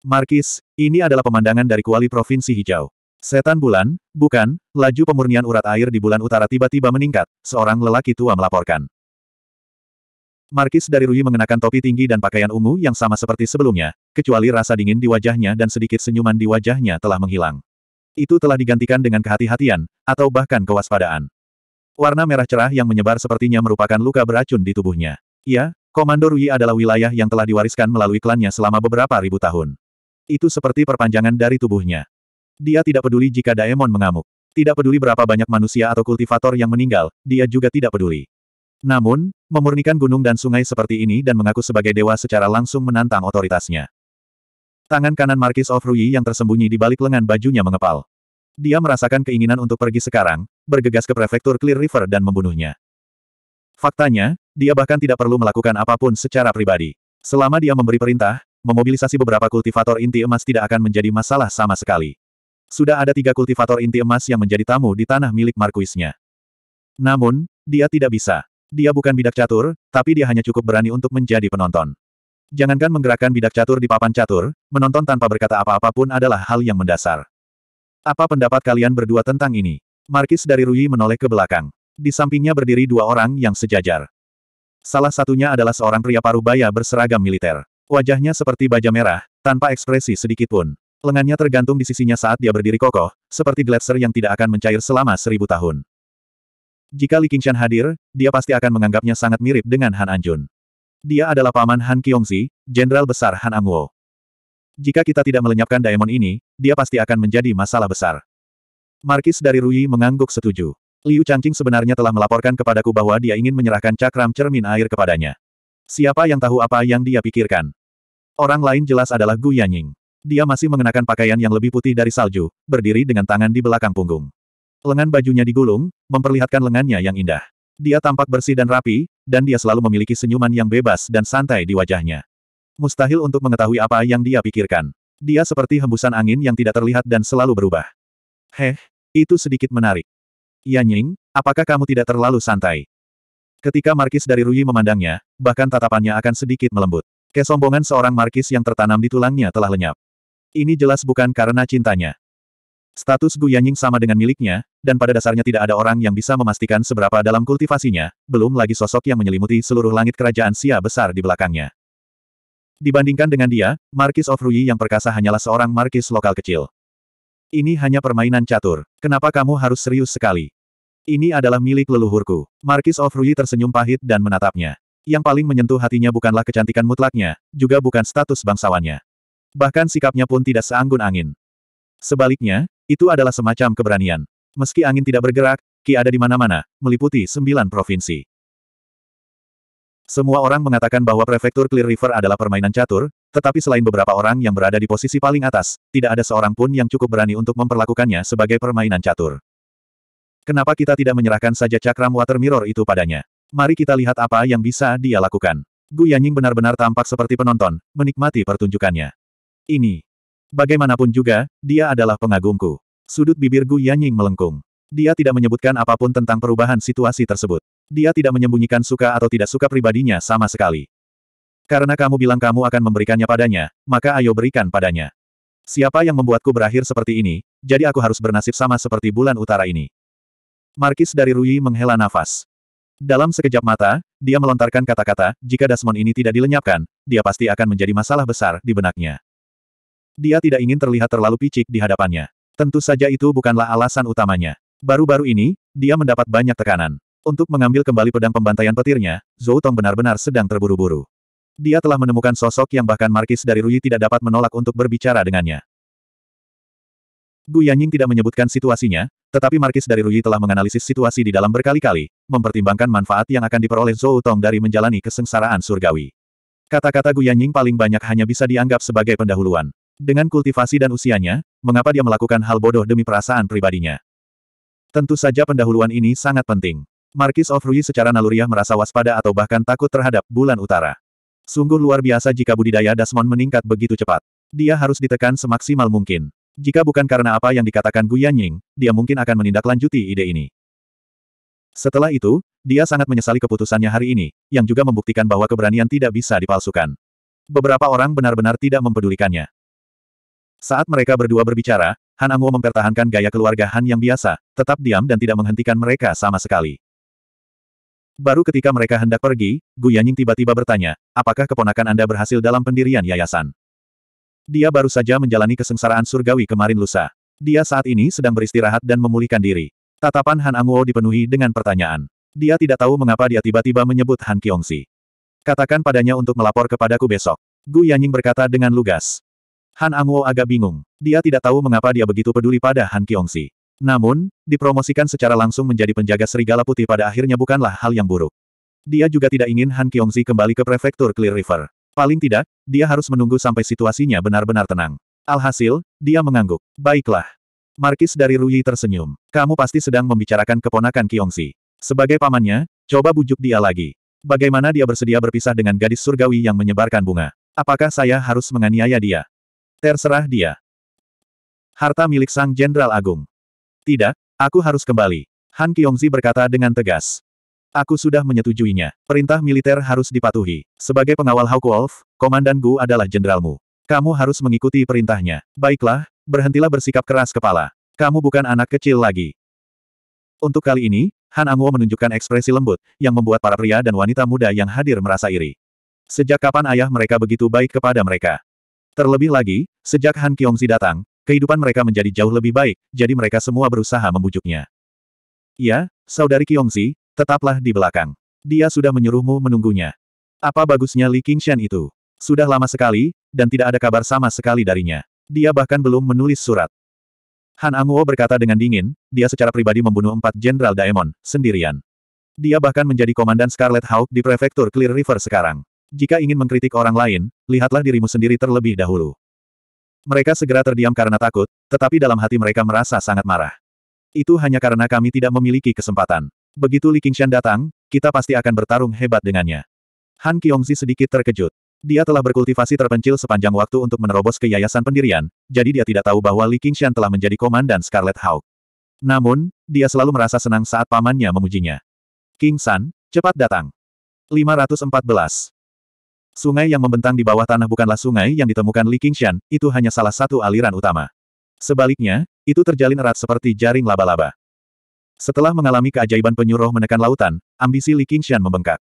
Markis, ini adalah pemandangan dari Kuali Provinsi Hijau. Setan bulan, bukan, laju pemurnian urat air di bulan utara tiba-tiba meningkat, seorang lelaki tua melaporkan. Markis dari Rui mengenakan topi tinggi dan pakaian ungu yang sama seperti sebelumnya, kecuali rasa dingin di wajahnya dan sedikit senyuman di wajahnya telah menghilang. Itu telah digantikan dengan kehati-hatian, atau bahkan kewaspadaan. Warna merah cerah yang menyebar sepertinya merupakan luka beracun di tubuhnya. Ya, Komando Rui adalah wilayah yang telah diwariskan melalui klannya selama beberapa ribu tahun. Itu seperti perpanjangan dari tubuhnya. Dia tidak peduli jika Daemon mengamuk. Tidak peduli berapa banyak manusia atau kultivator yang meninggal, dia juga tidak peduli. Namun, memurnikan gunung dan sungai seperti ini dan mengaku sebagai dewa secara langsung menantang otoritasnya. Tangan kanan Markis of Rui yang tersembunyi di balik lengan bajunya mengepal. Dia merasakan keinginan untuk pergi sekarang, bergegas ke prefektur Clear River dan membunuhnya. Faktanya, dia bahkan tidak perlu melakukan apapun secara pribadi. Selama dia memberi perintah, memobilisasi beberapa kultivator inti emas tidak akan menjadi masalah sama sekali. Sudah ada tiga kultivator inti emas yang menjadi tamu di tanah milik Marquisnya. Namun, dia tidak bisa. Dia bukan bidak catur, tapi dia hanya cukup berani untuk menjadi penonton. Jangankan menggerakkan bidak catur di papan catur, menonton tanpa berkata apa-apa pun adalah hal yang mendasar. Apa pendapat kalian berdua tentang ini? Markis dari Rui menoleh ke belakang. Di sampingnya berdiri dua orang yang sejajar. Salah satunya adalah seorang pria parubaya berseragam militer. Wajahnya seperti baja merah, tanpa ekspresi sedikit pun. Lengannya tergantung di sisinya saat dia berdiri kokoh, seperti gletser yang tidak akan mencair selama seribu tahun. Jika Li Qingshan hadir, dia pasti akan menganggapnya sangat mirip dengan Han Anjun. Dia adalah paman Han Qiongzi, jenderal besar Han Angwo. Jika kita tidak melenyapkan Daemon ini, dia pasti akan menjadi masalah besar. Markis dari Rui mengangguk setuju. Liu Changqing sebenarnya telah melaporkan kepadaku bahwa dia ingin menyerahkan cakram cermin air kepadanya. Siapa yang tahu apa yang dia pikirkan? Orang lain jelas adalah Gu Yanying. Dia masih mengenakan pakaian yang lebih putih dari salju, berdiri dengan tangan di belakang punggung. Lengan bajunya digulung, memperlihatkan lengannya yang indah. Dia tampak bersih dan rapi, dan dia selalu memiliki senyuman yang bebas dan santai di wajahnya. Mustahil untuk mengetahui apa yang dia pikirkan. Dia seperti hembusan angin yang tidak terlihat dan selalu berubah. Heh, itu sedikit menarik. Yanying, apakah kamu tidak terlalu santai? Ketika Markis dari Rui memandangnya, bahkan tatapannya akan sedikit melembut. Kesombongan seorang Markis yang tertanam di tulangnya telah lenyap. Ini jelas bukan karena cintanya. Status Gu Yanying sama dengan miliknya, dan pada dasarnya tidak ada orang yang bisa memastikan seberapa dalam kultivasinya, belum lagi sosok yang menyelimuti seluruh langit kerajaan Sia besar di belakangnya. Dibandingkan dengan dia, Markis of Rui yang perkasa hanyalah seorang markis lokal kecil. Ini hanya permainan catur. Kenapa kamu harus serius sekali? Ini adalah milik leluhurku. Markis of Rui tersenyum pahit dan menatapnya. Yang paling menyentuh hatinya bukanlah kecantikan mutlaknya, juga bukan status bangsawannya. Bahkan sikapnya pun tidak seanggun angin. Sebaliknya, itu adalah semacam keberanian. Meski angin tidak bergerak, Ki ada di mana-mana, meliputi sembilan provinsi. Semua orang mengatakan bahwa prefektur Clear River adalah permainan catur, tetapi selain beberapa orang yang berada di posisi paling atas, tidak ada seorang pun yang cukup berani untuk memperlakukannya sebagai permainan catur. Kenapa kita tidak menyerahkan saja cakram water mirror itu padanya? Mari kita lihat apa yang bisa dia lakukan. Gu Yanying benar-benar tampak seperti penonton, menikmati pertunjukannya. Ini, Bagaimanapun juga, dia adalah pengagumku. Sudut bibir Gu Yanying melengkung. Dia tidak menyebutkan apapun tentang perubahan situasi tersebut. Dia tidak menyembunyikan suka atau tidak suka pribadinya sama sekali. Karena kamu bilang kamu akan memberikannya padanya, maka ayo berikan padanya. Siapa yang membuatku berakhir seperti ini, jadi aku harus bernasib sama seperti bulan utara ini. Markis dari Rui menghela nafas. Dalam sekejap mata, dia melontarkan kata-kata, jika Dasmon ini tidak dilenyapkan, dia pasti akan menjadi masalah besar di benaknya. Dia tidak ingin terlihat terlalu picik di hadapannya. Tentu saja itu bukanlah alasan utamanya. Baru-baru ini, dia mendapat banyak tekanan. Untuk mengambil kembali pedang pembantaian petirnya, Zhou Tong benar-benar sedang terburu-buru. Dia telah menemukan sosok yang bahkan Markis dari Rui tidak dapat menolak untuk berbicara dengannya. Gu Yanying tidak menyebutkan situasinya, tetapi Markis dari Rui telah menganalisis situasi di dalam berkali-kali, mempertimbangkan manfaat yang akan diperoleh Zhou Tong dari menjalani kesengsaraan surgawi. Kata-kata Gu Yanying paling banyak hanya bisa dianggap sebagai pendahuluan. Dengan kultivasi dan usianya, mengapa dia melakukan hal bodoh demi perasaan pribadinya? Tentu saja pendahuluan ini sangat penting. Markis of Rui secara naluriah merasa waspada atau bahkan takut terhadap bulan utara. Sungguh luar biasa jika budidaya Dasmon meningkat begitu cepat. Dia harus ditekan semaksimal mungkin. Jika bukan karena apa yang dikatakan Gu Yanying, dia mungkin akan menindaklanjuti ide ini. Setelah itu, dia sangat menyesali keputusannya hari ini, yang juga membuktikan bahwa keberanian tidak bisa dipalsukan. Beberapa orang benar-benar tidak mempedulikannya. Saat mereka berdua berbicara, Han Anguo mempertahankan gaya keluarga Han yang biasa, tetap diam dan tidak menghentikan mereka sama sekali. Baru ketika mereka hendak pergi, Gu Yanying tiba-tiba bertanya, apakah keponakan Anda berhasil dalam pendirian yayasan? Dia baru saja menjalani kesengsaraan surgawi kemarin lusa. Dia saat ini sedang beristirahat dan memulihkan diri. Tatapan Han Anguo dipenuhi dengan pertanyaan. Dia tidak tahu mengapa dia tiba-tiba menyebut Han Kiongsi. Katakan padanya untuk melapor kepadaku besok. Gu Yanying berkata dengan lugas. Han Angwo agak bingung. Dia tidak tahu mengapa dia begitu peduli pada Han Kiongsi. Namun, dipromosikan secara langsung menjadi penjaga serigala putih pada akhirnya bukanlah hal yang buruk. Dia juga tidak ingin Han Kiongsi kembali ke prefektur Clear River. Paling tidak, dia harus menunggu sampai situasinya benar-benar tenang. Alhasil, dia mengangguk. Baiklah. Markis dari Ruyi tersenyum. Kamu pasti sedang membicarakan keponakan Kiongsi. Sebagai pamannya, coba bujuk dia lagi. Bagaimana dia bersedia berpisah dengan gadis surgawi yang menyebarkan bunga? Apakah saya harus menganiaya dia? Terserah dia. Harta milik sang Jenderal Agung. Tidak, aku harus kembali. Han Kyongzi berkata dengan tegas. Aku sudah menyetujuinya. Perintah militer harus dipatuhi. Sebagai pengawal Hawk Wolf, Komandan Gu adalah jenderalmu. Kamu harus mengikuti perintahnya. Baiklah, berhentilah bersikap keras kepala. Kamu bukan anak kecil lagi. Untuk kali ini, Han anguo menunjukkan ekspresi lembut, yang membuat para pria dan wanita muda yang hadir merasa iri. Sejak kapan ayah mereka begitu baik kepada mereka? Terlebih lagi, sejak Han Kyongzi datang, kehidupan mereka menjadi jauh lebih baik, jadi mereka semua berusaha membujuknya. Ya, saudari Kyongzi, tetaplah di belakang. Dia sudah menyuruhmu menunggunya. Apa bagusnya Li Qingshan itu? Sudah lama sekali, dan tidak ada kabar sama sekali darinya. Dia bahkan belum menulis surat. Han Anguo berkata dengan dingin, dia secara pribadi membunuh empat Jenderal Daemon, sendirian. Dia bahkan menjadi komandan Scarlet Hawk di prefektur Clear River sekarang. Jika ingin mengkritik orang lain, lihatlah dirimu sendiri terlebih dahulu. Mereka segera terdiam karena takut, tetapi dalam hati mereka merasa sangat marah. Itu hanya karena kami tidak memiliki kesempatan. Begitu Li Qingshan datang, kita pasti akan bertarung hebat dengannya. Han Kiongzi sedikit terkejut. Dia telah berkultivasi terpencil sepanjang waktu untuk menerobos ke yayasan pendirian, jadi dia tidak tahu bahwa Li Qingshan telah menjadi komandan Scarlet Hawk. Namun, dia selalu merasa senang saat pamannya memujinya. King San, cepat datang. 514. Sungai yang membentang di bawah tanah bukanlah sungai yang ditemukan Li Qingshan, itu hanya salah satu aliran utama. Sebaliknya, itu terjalin erat seperti jaring laba-laba. Setelah mengalami keajaiban penyuruh menekan lautan, ambisi Li Qingshan membengkak.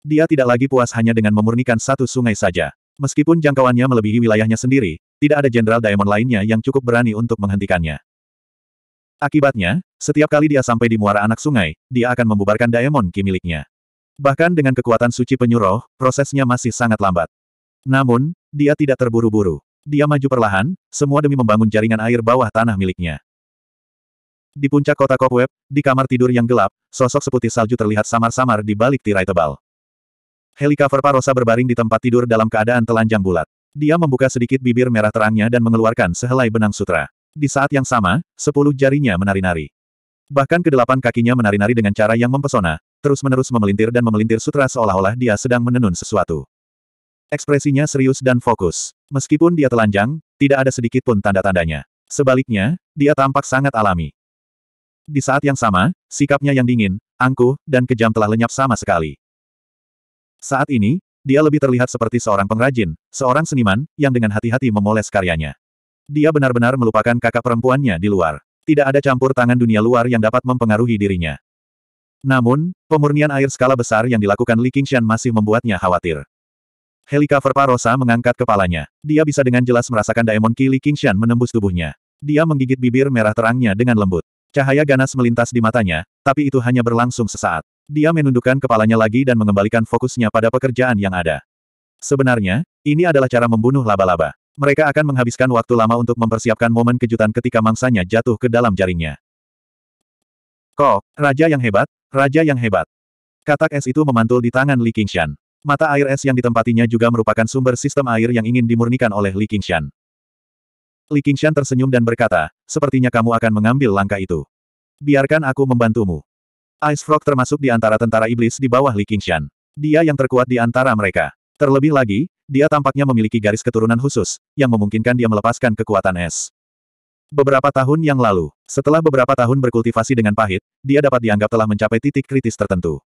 Dia tidak lagi puas hanya dengan memurnikan satu sungai saja. Meskipun jangkauannya melebihi wilayahnya sendiri, tidak ada jenderal Diamond lainnya yang cukup berani untuk menghentikannya. Akibatnya, setiap kali dia sampai di muara anak sungai, dia akan membubarkan Diamond Ki miliknya. Bahkan dengan kekuatan suci penyuruh, prosesnya masih sangat lambat. Namun, dia tidak terburu-buru. Dia maju perlahan, semua demi membangun jaringan air bawah tanah miliknya. Di puncak kota Cobweb, di kamar tidur yang gelap, sosok seputih salju terlihat samar-samar di balik tirai tebal. Helikover Parosa berbaring di tempat tidur dalam keadaan telanjang bulat. Dia membuka sedikit bibir merah terangnya dan mengeluarkan sehelai benang sutra. Di saat yang sama, sepuluh jarinya menari-nari. Bahkan kedelapan kakinya menari-nari dengan cara yang mempesona, terus-menerus memelintir dan memelintir sutra seolah-olah dia sedang menenun sesuatu. Ekspresinya serius dan fokus. Meskipun dia telanjang, tidak ada sedikit pun tanda-tandanya. Sebaliknya, dia tampak sangat alami. Di saat yang sama, sikapnya yang dingin, angkuh, dan kejam telah lenyap sama sekali. Saat ini, dia lebih terlihat seperti seorang pengrajin, seorang seniman, yang dengan hati-hati memoles karyanya. Dia benar-benar melupakan kakak perempuannya di luar. Tidak ada campur tangan dunia luar yang dapat mempengaruhi dirinya. Namun, pemurnian air skala besar yang dilakukan Li Qingshan masih membuatnya khawatir. Helika Verparosa mengangkat kepalanya. Dia bisa dengan jelas merasakan Daemon Ki Li Qingshan menembus tubuhnya. Dia menggigit bibir merah terangnya dengan lembut. Cahaya ganas melintas di matanya, tapi itu hanya berlangsung sesaat. Dia menundukkan kepalanya lagi dan mengembalikan fokusnya pada pekerjaan yang ada. Sebenarnya, ini adalah cara membunuh laba-laba. Mereka akan menghabiskan waktu lama untuk mempersiapkan momen kejutan ketika mangsanya jatuh ke dalam jaringnya. Kok, raja yang hebat, Raja yang hebat. Katak es itu memantul di tangan Li Qingshan. Mata air es yang ditempatinya juga merupakan sumber sistem air yang ingin dimurnikan oleh Li Qingshan. Li Qingshan tersenyum dan berkata, sepertinya kamu akan mengambil langkah itu. Biarkan aku membantumu. Ice Frog termasuk di antara tentara iblis di bawah Li Qingshan. Dia yang terkuat di antara mereka. Terlebih lagi, dia tampaknya memiliki garis keturunan khusus, yang memungkinkan dia melepaskan kekuatan es. Beberapa tahun yang lalu, setelah beberapa tahun berkultivasi dengan pahit, dia dapat dianggap telah mencapai titik kritis tertentu.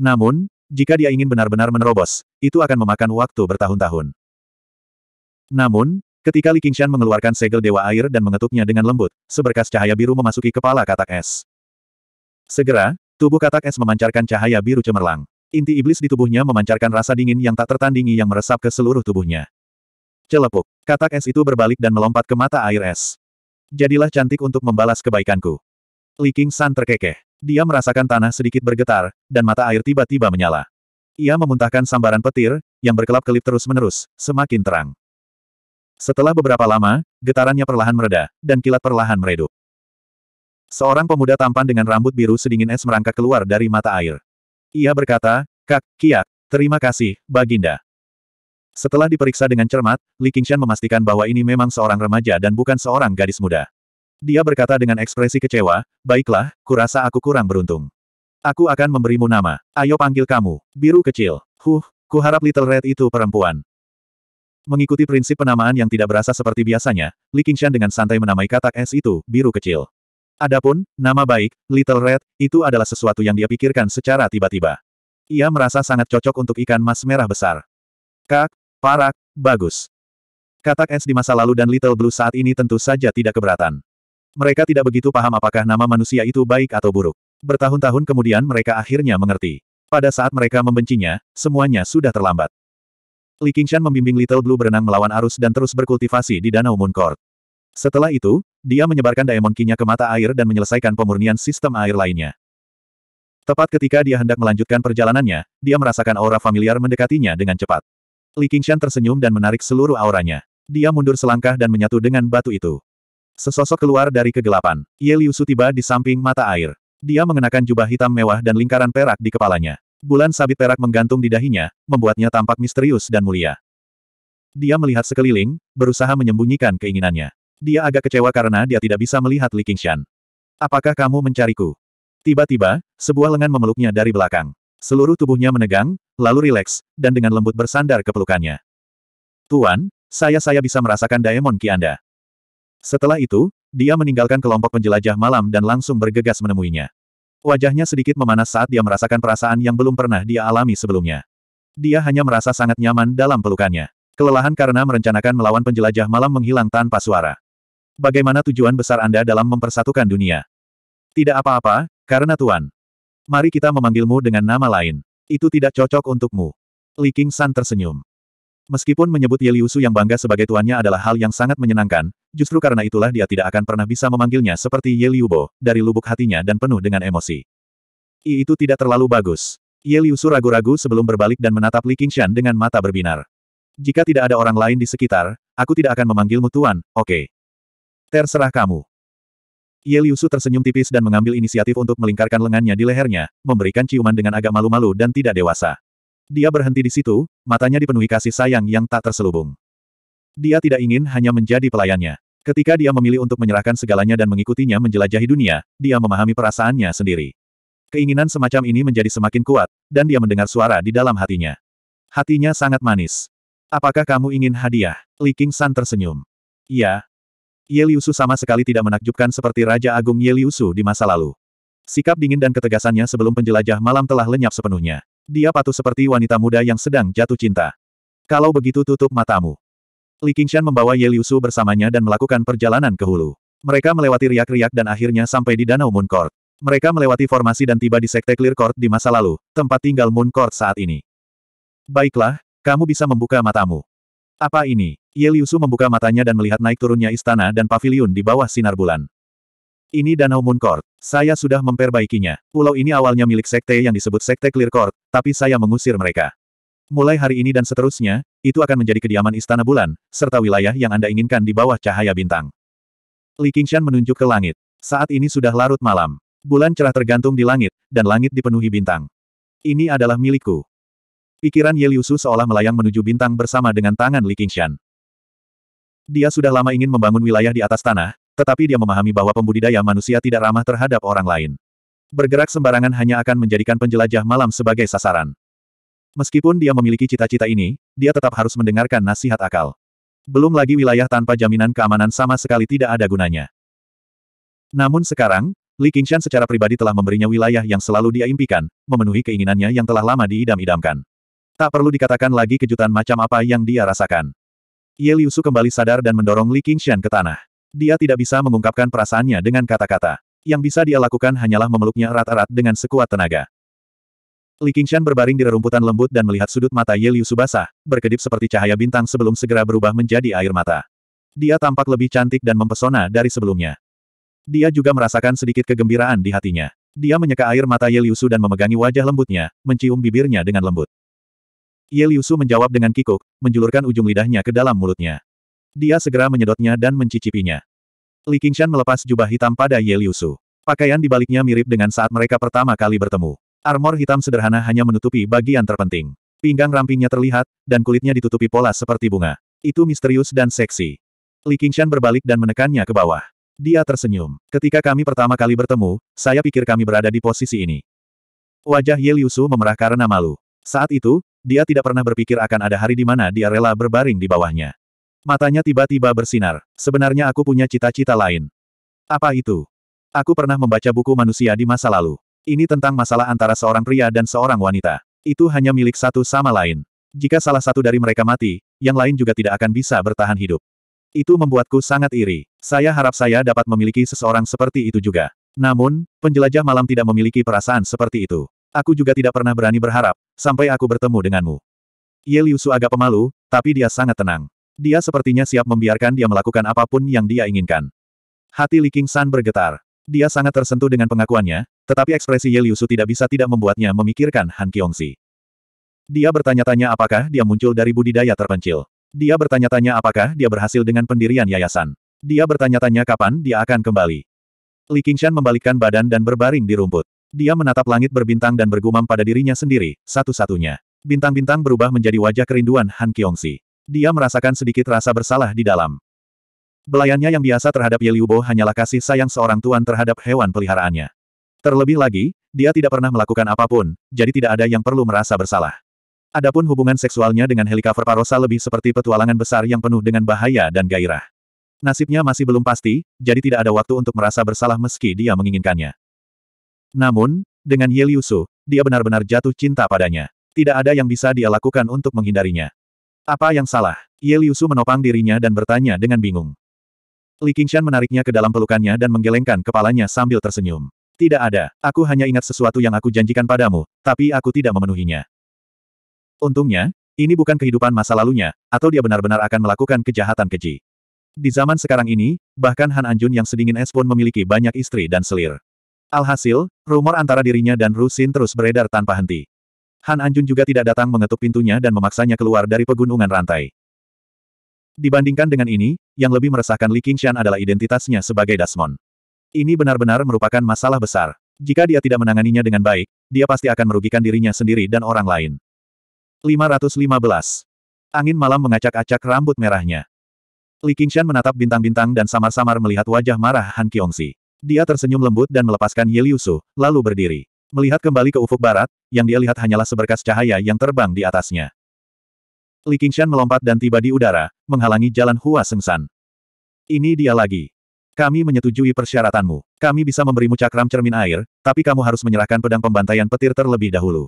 Namun, jika dia ingin benar-benar menerobos, itu akan memakan waktu bertahun-tahun. Namun, ketika Li Qingshan mengeluarkan segel Dewa Air dan mengetuknya dengan lembut, seberkas cahaya biru memasuki kepala katak es. Segera, tubuh katak es memancarkan cahaya biru cemerlang. Inti iblis di tubuhnya memancarkan rasa dingin yang tak tertandingi yang meresap ke seluruh tubuhnya. Celepuk, katak es itu berbalik dan melompat ke mata air es. Jadilah cantik untuk membalas kebaikanku. Li King San terkekeh. Dia merasakan tanah sedikit bergetar, dan mata air tiba-tiba menyala. Ia memuntahkan sambaran petir, yang berkelap-kelip terus-menerus, semakin terang. Setelah beberapa lama, getarannya perlahan mereda, dan kilat perlahan meredup. Seorang pemuda tampan dengan rambut biru sedingin es merangkak keluar dari mata air. Ia berkata, Kak, Kiak, terima kasih, Baginda. Setelah diperiksa dengan cermat, Li Qingshan memastikan bahwa ini memang seorang remaja dan bukan seorang gadis muda. Dia berkata dengan ekspresi kecewa, baiklah, kurasa aku kurang beruntung. Aku akan memberimu nama, ayo panggil kamu, biru kecil. Huh, kuharap Little Red itu perempuan. Mengikuti prinsip penamaan yang tidak berasa seperti biasanya, Li Qingshan dengan santai menamai katak es itu, biru kecil. Adapun, nama baik, Little Red, itu adalah sesuatu yang dia pikirkan secara tiba-tiba. Ia merasa sangat cocok untuk ikan mas merah besar. Kak, Parak, bagus. Katak es di masa lalu dan Little Blue saat ini tentu saja tidak keberatan. Mereka tidak begitu paham apakah nama manusia itu baik atau buruk. Bertahun-tahun kemudian mereka akhirnya mengerti. Pada saat mereka membencinya, semuanya sudah terlambat. Li Qingshan membimbing Little Blue berenang melawan arus dan terus berkultivasi di Danau Moon Court. Setelah itu, dia menyebarkan Daemon Kinya ke mata air dan menyelesaikan pemurnian sistem air lainnya. Tepat ketika dia hendak melanjutkan perjalanannya, dia merasakan aura familiar mendekatinya dengan cepat. Li Qingshan tersenyum dan menarik seluruh auranya. Dia mundur selangkah dan menyatu dengan batu itu. Sesosok keluar dari kegelapan. Ye Liu tiba di samping mata air. Dia mengenakan jubah hitam mewah dan lingkaran perak di kepalanya. Bulan sabit perak menggantung di dahinya, membuatnya tampak misterius dan mulia. Dia melihat sekeliling, berusaha menyembunyikan keinginannya. Dia agak kecewa karena dia tidak bisa melihat Li Qingshan. Apakah kamu mencariku? Tiba-tiba, sebuah lengan memeluknya dari belakang. Seluruh tubuhnya menegang, lalu rileks, dan dengan lembut bersandar ke pelukannya. Tuan, saya-saya bisa merasakan daemon ki Anda. Setelah itu, dia meninggalkan kelompok penjelajah malam dan langsung bergegas menemuinya. Wajahnya sedikit memanas saat dia merasakan perasaan yang belum pernah dia alami sebelumnya. Dia hanya merasa sangat nyaman dalam pelukannya. Kelelahan karena merencanakan melawan penjelajah malam menghilang tanpa suara. Bagaimana tujuan besar Anda dalam mempersatukan dunia? Tidak apa-apa, karena Tuan. Mari kita memanggilmu dengan nama lain. Itu tidak cocok untukmu. Li King San tersenyum. Meskipun menyebut Ye Liusu yang bangga sebagai tuannya adalah hal yang sangat menyenangkan, justru karena itulah dia tidak akan pernah bisa memanggilnya seperti Ye Liubo, dari lubuk hatinya dan penuh dengan emosi. I itu tidak terlalu bagus. Ye Liusu ragu-ragu sebelum berbalik dan menatap Li Qingshan dengan mata berbinar. Jika tidak ada orang lain di sekitar, aku tidak akan memanggilmu tuan, oke. Okay. Terserah kamu. Ye Liusu tersenyum tipis dan mengambil inisiatif untuk melingkarkan lengannya di lehernya, memberikan ciuman dengan agak malu-malu dan tidak dewasa. Dia berhenti di situ, matanya dipenuhi kasih sayang yang tak terselubung. Dia tidak ingin hanya menjadi pelayannya. Ketika dia memilih untuk menyerahkan segalanya dan mengikutinya menjelajahi dunia, dia memahami perasaannya sendiri. Keinginan semacam ini menjadi semakin kuat, dan dia mendengar suara di dalam hatinya. Hatinya sangat manis. Apakah kamu ingin hadiah? Li Qing San tersenyum. Ya, Yeliusu sama sekali tidak menakjubkan seperti Raja Agung Yeliusu di masa lalu. Sikap dingin dan ketegasannya sebelum penjelajah malam telah lenyap sepenuhnya. Dia patuh seperti wanita muda yang sedang jatuh cinta. Kalau begitu tutup matamu. Li Qingshan membawa Yeliusu bersamanya dan melakukan perjalanan ke hulu. Mereka melewati riak-riak dan akhirnya sampai di Danau Moon Court. Mereka melewati formasi dan tiba di Sekte Clear Court di masa lalu, tempat tinggal Moon Court saat ini. Baiklah, kamu bisa membuka matamu. Apa ini? Ye Liusu membuka matanya dan melihat naik turunnya istana dan paviliun di bawah sinar bulan. Ini Danau Moon Court. Saya sudah memperbaikinya. Pulau ini awalnya milik sekte yang disebut Sekte Clear Court, tapi saya mengusir mereka. Mulai hari ini dan seterusnya, itu akan menjadi kediaman Istana Bulan, serta wilayah yang Anda inginkan di bawah cahaya bintang. Li Qingshan menunjuk ke langit. Saat ini sudah larut malam. Bulan cerah tergantung di langit, dan langit dipenuhi bintang. Ini adalah milikku. Pikiran Ye Liusu seolah melayang menuju bintang bersama dengan tangan Li Qingshan. Dia sudah lama ingin membangun wilayah di atas tanah, tetapi dia memahami bahwa pembudidaya manusia tidak ramah terhadap orang lain. Bergerak sembarangan hanya akan menjadikan penjelajah malam sebagai sasaran. Meskipun dia memiliki cita-cita ini, dia tetap harus mendengarkan nasihat akal. Belum lagi wilayah tanpa jaminan keamanan sama sekali tidak ada gunanya. Namun sekarang, Li Qingshan secara pribadi telah memberinya wilayah yang selalu dia impikan, memenuhi keinginannya yang telah lama diidam-idamkan. Tak perlu dikatakan lagi kejutan macam apa yang dia rasakan. Ye Liusu kembali sadar dan mendorong Li Qingshan ke tanah. Dia tidak bisa mengungkapkan perasaannya dengan kata-kata. Yang bisa dia lakukan hanyalah memeluknya erat-erat dengan sekuat tenaga. Li Qingshan berbaring di rerumputan lembut dan melihat sudut mata Ye Liusu basah, berkedip seperti cahaya bintang sebelum segera berubah menjadi air mata. Dia tampak lebih cantik dan mempesona dari sebelumnya. Dia juga merasakan sedikit kegembiraan di hatinya. Dia menyeka air mata Ye Liusu dan memegangi wajah lembutnya, mencium bibirnya dengan lembut. Ye Liusu menjawab dengan kikuk, menjulurkan ujung lidahnya ke dalam mulutnya. Dia segera menyedotnya dan mencicipinya. Li Qingshan melepas jubah hitam pada Ye Liusu. Pakaian di baliknya mirip dengan saat mereka pertama kali bertemu. Armor hitam sederhana hanya menutupi bagian terpenting. Pinggang rampingnya terlihat, dan kulitnya ditutupi pola seperti bunga. Itu misterius dan seksi. Li Qingshan berbalik dan menekannya ke bawah. Dia tersenyum. Ketika kami pertama kali bertemu, saya pikir kami berada di posisi ini. Wajah Ye Liusu memerah karena malu. Saat itu, dia tidak pernah berpikir akan ada hari di mana dia rela berbaring di bawahnya. Matanya tiba-tiba bersinar. Sebenarnya aku punya cita-cita lain. Apa itu? Aku pernah membaca buku manusia di masa lalu. Ini tentang masalah antara seorang pria dan seorang wanita. Itu hanya milik satu sama lain. Jika salah satu dari mereka mati, yang lain juga tidak akan bisa bertahan hidup. Itu membuatku sangat iri. Saya harap saya dapat memiliki seseorang seperti itu juga. Namun, penjelajah malam tidak memiliki perasaan seperti itu. Aku juga tidak pernah berani berharap, sampai aku bertemu denganmu. Ye Liu agak pemalu, tapi dia sangat tenang. Dia sepertinya siap membiarkan dia melakukan apapun yang dia inginkan. Hati Li King San bergetar. Dia sangat tersentuh dengan pengakuannya, tetapi ekspresi Ye Liu tidak bisa tidak membuatnya memikirkan Han Si. Dia bertanya-tanya apakah dia muncul dari budidaya terpencil. Dia bertanya-tanya apakah dia berhasil dengan pendirian yayasan. Dia bertanya-tanya kapan dia akan kembali. Li Qingshan membalikkan badan dan berbaring di rumput. Dia menatap langit berbintang dan bergumam pada dirinya sendiri, satu-satunya. Bintang-bintang berubah menjadi wajah kerinduan Han Kyongsi. Dia merasakan sedikit rasa bersalah di dalam. Belayannya yang biasa terhadap Ye Liubo hanyalah kasih sayang seorang tuan terhadap hewan peliharaannya. Terlebih lagi, dia tidak pernah melakukan apapun, jadi tidak ada yang perlu merasa bersalah. Adapun hubungan seksualnya dengan helikopter Parosa lebih seperti petualangan besar yang penuh dengan bahaya dan gairah. Nasibnya masih belum pasti, jadi tidak ada waktu untuk merasa bersalah meski dia menginginkannya. Namun, dengan Ye Liu dia benar-benar jatuh cinta padanya. Tidak ada yang bisa dia lakukan untuk menghindarinya. Apa yang salah? Ye Liu menopang dirinya dan bertanya dengan bingung. Li Qingshan menariknya ke dalam pelukannya dan menggelengkan kepalanya sambil tersenyum. Tidak ada, aku hanya ingat sesuatu yang aku janjikan padamu, tapi aku tidak memenuhinya. Untungnya, ini bukan kehidupan masa lalunya, atau dia benar-benar akan melakukan kejahatan keji. Di zaman sekarang ini, bahkan Han Anjun yang sedingin es pun memiliki banyak istri dan selir. Alhasil, rumor antara dirinya dan Rusin terus beredar tanpa henti. Han Anjun juga tidak datang mengetuk pintunya dan memaksanya keluar dari pegunungan rantai. Dibandingkan dengan ini, yang lebih meresahkan Li Qingshan adalah identitasnya sebagai Dasmon. Ini benar-benar merupakan masalah besar. Jika dia tidak menanganinya dengan baik, dia pasti akan merugikan dirinya sendiri dan orang lain. 515. Angin malam mengacak-acak rambut merahnya. Li Qingshan menatap bintang-bintang dan samar-samar melihat wajah marah Han Kiongsi. Dia tersenyum lembut dan melepaskan Yeliusu, lalu berdiri. Melihat kembali ke ufuk barat, yang dia lihat hanyalah seberkas cahaya yang terbang di atasnya. Li Qingshan melompat dan tiba di udara, menghalangi jalan Hua Sengsan. Ini dia lagi. Kami menyetujui persyaratanmu. Kami bisa memberimu cakram cermin air, tapi kamu harus menyerahkan pedang pembantaian petir terlebih dahulu.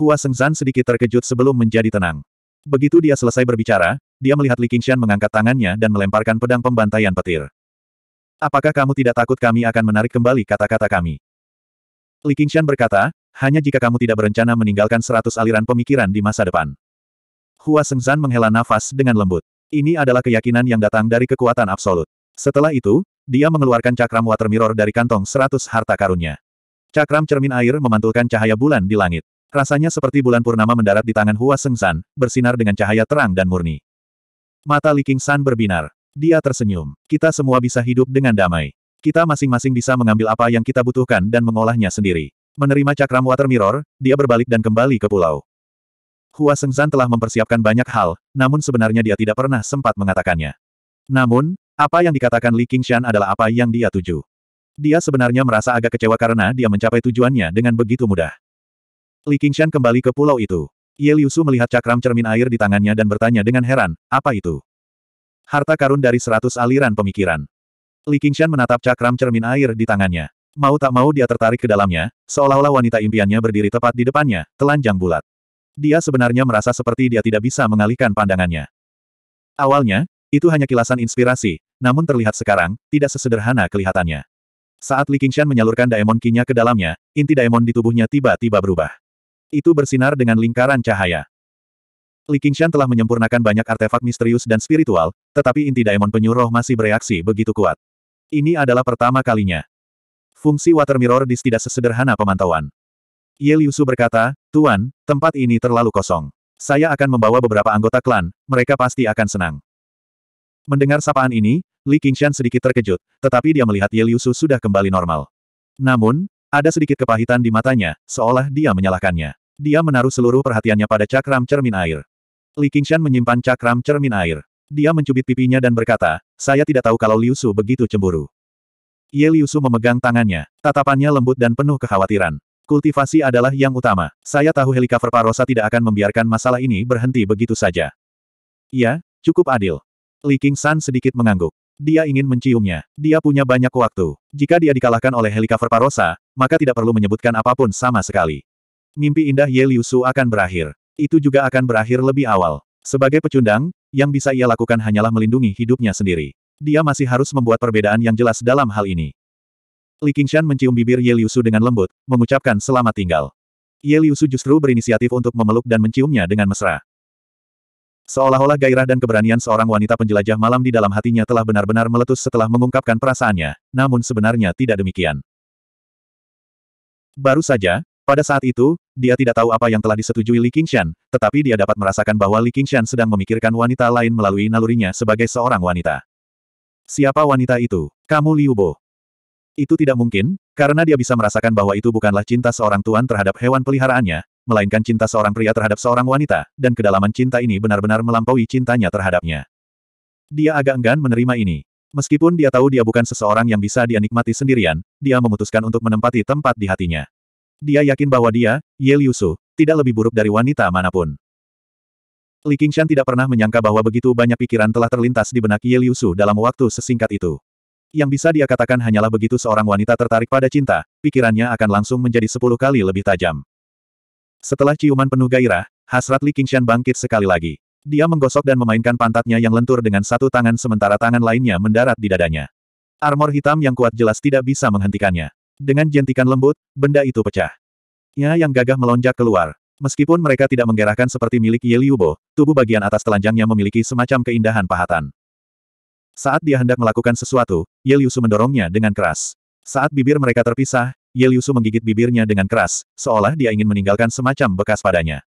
Hua Sengsan sedikit terkejut sebelum menjadi tenang. Begitu dia selesai berbicara, dia melihat Li Qingshan mengangkat tangannya dan melemparkan pedang pembantaian petir. Apakah kamu tidak takut kami akan menarik kembali kata-kata kami? Li Qingshan berkata, hanya jika kamu tidak berencana meninggalkan seratus aliran pemikiran di masa depan. Hua Sengzan menghela nafas dengan lembut. Ini adalah keyakinan yang datang dari kekuatan absolut. Setelah itu, dia mengeluarkan cakram water mirror dari kantong seratus harta karunnya. Cakram cermin air memantulkan cahaya bulan di langit. Rasanya seperti bulan purnama mendarat di tangan Hua Sengzan, bersinar dengan cahaya terang dan murni. Mata Li Qingshan berbinar. Dia tersenyum. Kita semua bisa hidup dengan damai. Kita masing-masing bisa mengambil apa yang kita butuhkan dan mengolahnya sendiri. Menerima cakram water mirror, dia berbalik dan kembali ke pulau. Hua Sengzan telah mempersiapkan banyak hal, namun sebenarnya dia tidak pernah sempat mengatakannya. Namun, apa yang dikatakan Li Qingshan adalah apa yang dia tuju. Dia sebenarnya merasa agak kecewa karena dia mencapai tujuannya dengan begitu mudah. Li Qingshan kembali ke pulau itu. Ye Liusu melihat cakram cermin air di tangannya dan bertanya dengan heran, apa itu? Harta karun dari seratus aliran pemikiran. Li Qingshan menatap cakram cermin air di tangannya. Mau tak mau dia tertarik ke dalamnya, seolah-olah wanita impiannya berdiri tepat di depannya, telanjang bulat. Dia sebenarnya merasa seperti dia tidak bisa mengalihkan pandangannya. Awalnya, itu hanya kilasan inspirasi, namun terlihat sekarang, tidak sesederhana kelihatannya. Saat Li Qingshan menyalurkan daemon kinya ke dalamnya, inti daemon di tubuhnya tiba-tiba berubah. Itu bersinar dengan lingkaran cahaya. Li Qingshan telah menyempurnakan banyak artefak misterius dan spiritual, tetapi inti daemon penyuruh masih bereaksi begitu kuat. Ini adalah pertama kalinya. Fungsi Water Mirror Disk tidak sesederhana pemantauan. Ye Liusu berkata, Tuan, tempat ini terlalu kosong. Saya akan membawa beberapa anggota klan, mereka pasti akan senang. Mendengar sapaan ini, Li Qingshan sedikit terkejut, tetapi dia melihat Ye Liusu sudah kembali normal. Namun, ada sedikit kepahitan di matanya, seolah dia menyalahkannya. Dia menaruh seluruh perhatiannya pada cakram cermin air. Li Qingshan menyimpan cakram cermin air. Dia mencubit pipinya dan berkata, saya tidak tahu kalau Liu Su begitu cemburu. Ye Liu Su memegang tangannya. Tatapannya lembut dan penuh kekhawatiran. Kultivasi adalah yang utama. Saya tahu helikopter Parosa tidak akan membiarkan masalah ini berhenti begitu saja. Ya, cukup adil. Li Qingshan sedikit mengangguk. Dia ingin menciumnya. Dia punya banyak waktu. Jika dia dikalahkan oleh helikopter Parosa, maka tidak perlu menyebutkan apapun sama sekali. Mimpi indah Ye Liu Su akan berakhir itu juga akan berakhir lebih awal. Sebagai pecundang, yang bisa ia lakukan hanyalah melindungi hidupnya sendiri. Dia masih harus membuat perbedaan yang jelas dalam hal ini. Li Qingshan mencium bibir Ye Liusu dengan lembut, mengucapkan selamat tinggal. Ye Liusu justru berinisiatif untuk memeluk dan menciumnya dengan mesra. Seolah-olah gairah dan keberanian seorang wanita penjelajah malam di dalam hatinya telah benar-benar meletus setelah mengungkapkan perasaannya, namun sebenarnya tidak demikian. Baru saja, pada saat itu, dia tidak tahu apa yang telah disetujui Li Qingshan, tetapi dia dapat merasakan bahwa Li Qingshan sedang memikirkan wanita lain melalui nalurinya sebagai seorang wanita. Siapa wanita itu? Kamu Liu Bo. Itu tidak mungkin, karena dia bisa merasakan bahwa itu bukanlah cinta seorang tuan terhadap hewan peliharaannya, melainkan cinta seorang pria terhadap seorang wanita, dan kedalaman cinta ini benar-benar melampaui cintanya terhadapnya. Dia agak enggan menerima ini. Meskipun dia tahu dia bukan seseorang yang bisa dia nikmati sendirian, dia memutuskan untuk menempati tempat di hatinya. Dia yakin bahwa dia, Ye Liu Su, tidak lebih buruk dari wanita manapun. Li Qingshan tidak pernah menyangka bahwa begitu banyak pikiran telah terlintas di benak Ye Liu Su dalam waktu sesingkat itu. Yang bisa dia katakan hanyalah begitu seorang wanita tertarik pada cinta, pikirannya akan langsung menjadi sepuluh kali lebih tajam. Setelah ciuman penuh gairah, hasrat Li Qingshan bangkit sekali lagi. Dia menggosok dan memainkan pantatnya yang lentur dengan satu tangan sementara tangan lainnya mendarat di dadanya. Armor hitam yang kuat jelas tidak bisa menghentikannya. Dengan jentikan lembut, benda itu pecah. Nya yang gagah melonjak keluar. Meskipun mereka tidak menggerakkan seperti milik Ye Liubo, tubuh bagian atas telanjangnya memiliki semacam keindahan pahatan. Saat dia hendak melakukan sesuatu, Ye Liusu mendorongnya dengan keras. Saat bibir mereka terpisah, Ye Liusu menggigit bibirnya dengan keras, seolah dia ingin meninggalkan semacam bekas padanya.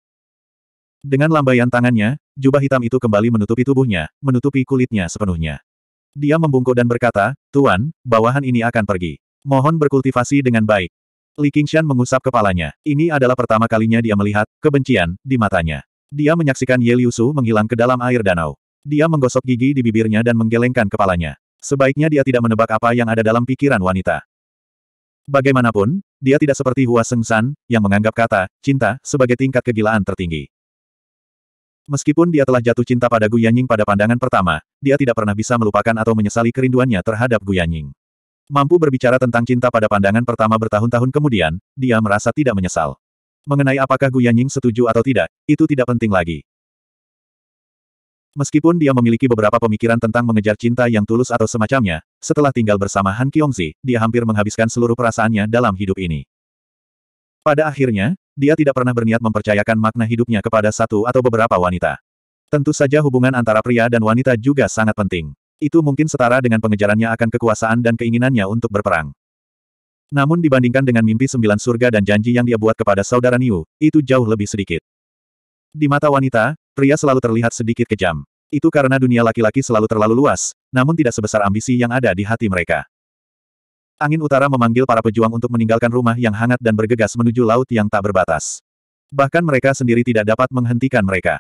Dengan lambaian tangannya, jubah hitam itu kembali menutupi tubuhnya, menutupi kulitnya sepenuhnya. Dia membungkuk dan berkata, Tuan, bawahan ini akan pergi. Mohon berkultivasi dengan baik. Li Qingshan mengusap kepalanya. Ini adalah pertama kalinya dia melihat kebencian di matanya. Dia menyaksikan Ye Liusu menghilang ke dalam air danau. Dia menggosok gigi di bibirnya dan menggelengkan kepalanya. Sebaiknya dia tidak menebak apa yang ada dalam pikiran wanita. Bagaimanapun, dia tidak seperti Hua Sengsan, yang menganggap kata, cinta, sebagai tingkat kegilaan tertinggi. Meskipun dia telah jatuh cinta pada Gu Yanying pada pandangan pertama, dia tidak pernah bisa melupakan atau menyesali kerinduannya terhadap Gu Yanying. Mampu berbicara tentang cinta pada pandangan pertama bertahun-tahun kemudian, dia merasa tidak menyesal. Mengenai apakah Gu Yanying setuju atau tidak, itu tidak penting lagi. Meskipun dia memiliki beberapa pemikiran tentang mengejar cinta yang tulus atau semacamnya, setelah tinggal bersama Han Kyongzi, dia hampir menghabiskan seluruh perasaannya dalam hidup ini. Pada akhirnya, dia tidak pernah berniat mempercayakan makna hidupnya kepada satu atau beberapa wanita. Tentu saja hubungan antara pria dan wanita juga sangat penting. Itu mungkin setara dengan pengejarannya akan kekuasaan dan keinginannya untuk berperang. Namun dibandingkan dengan mimpi sembilan surga dan janji yang dia buat kepada saudara Niu, itu jauh lebih sedikit. Di mata wanita, pria selalu terlihat sedikit kejam. Itu karena dunia laki-laki selalu terlalu luas, namun tidak sebesar ambisi yang ada di hati mereka. Angin utara memanggil para pejuang untuk meninggalkan rumah yang hangat dan bergegas menuju laut yang tak berbatas. Bahkan mereka sendiri tidak dapat menghentikan mereka.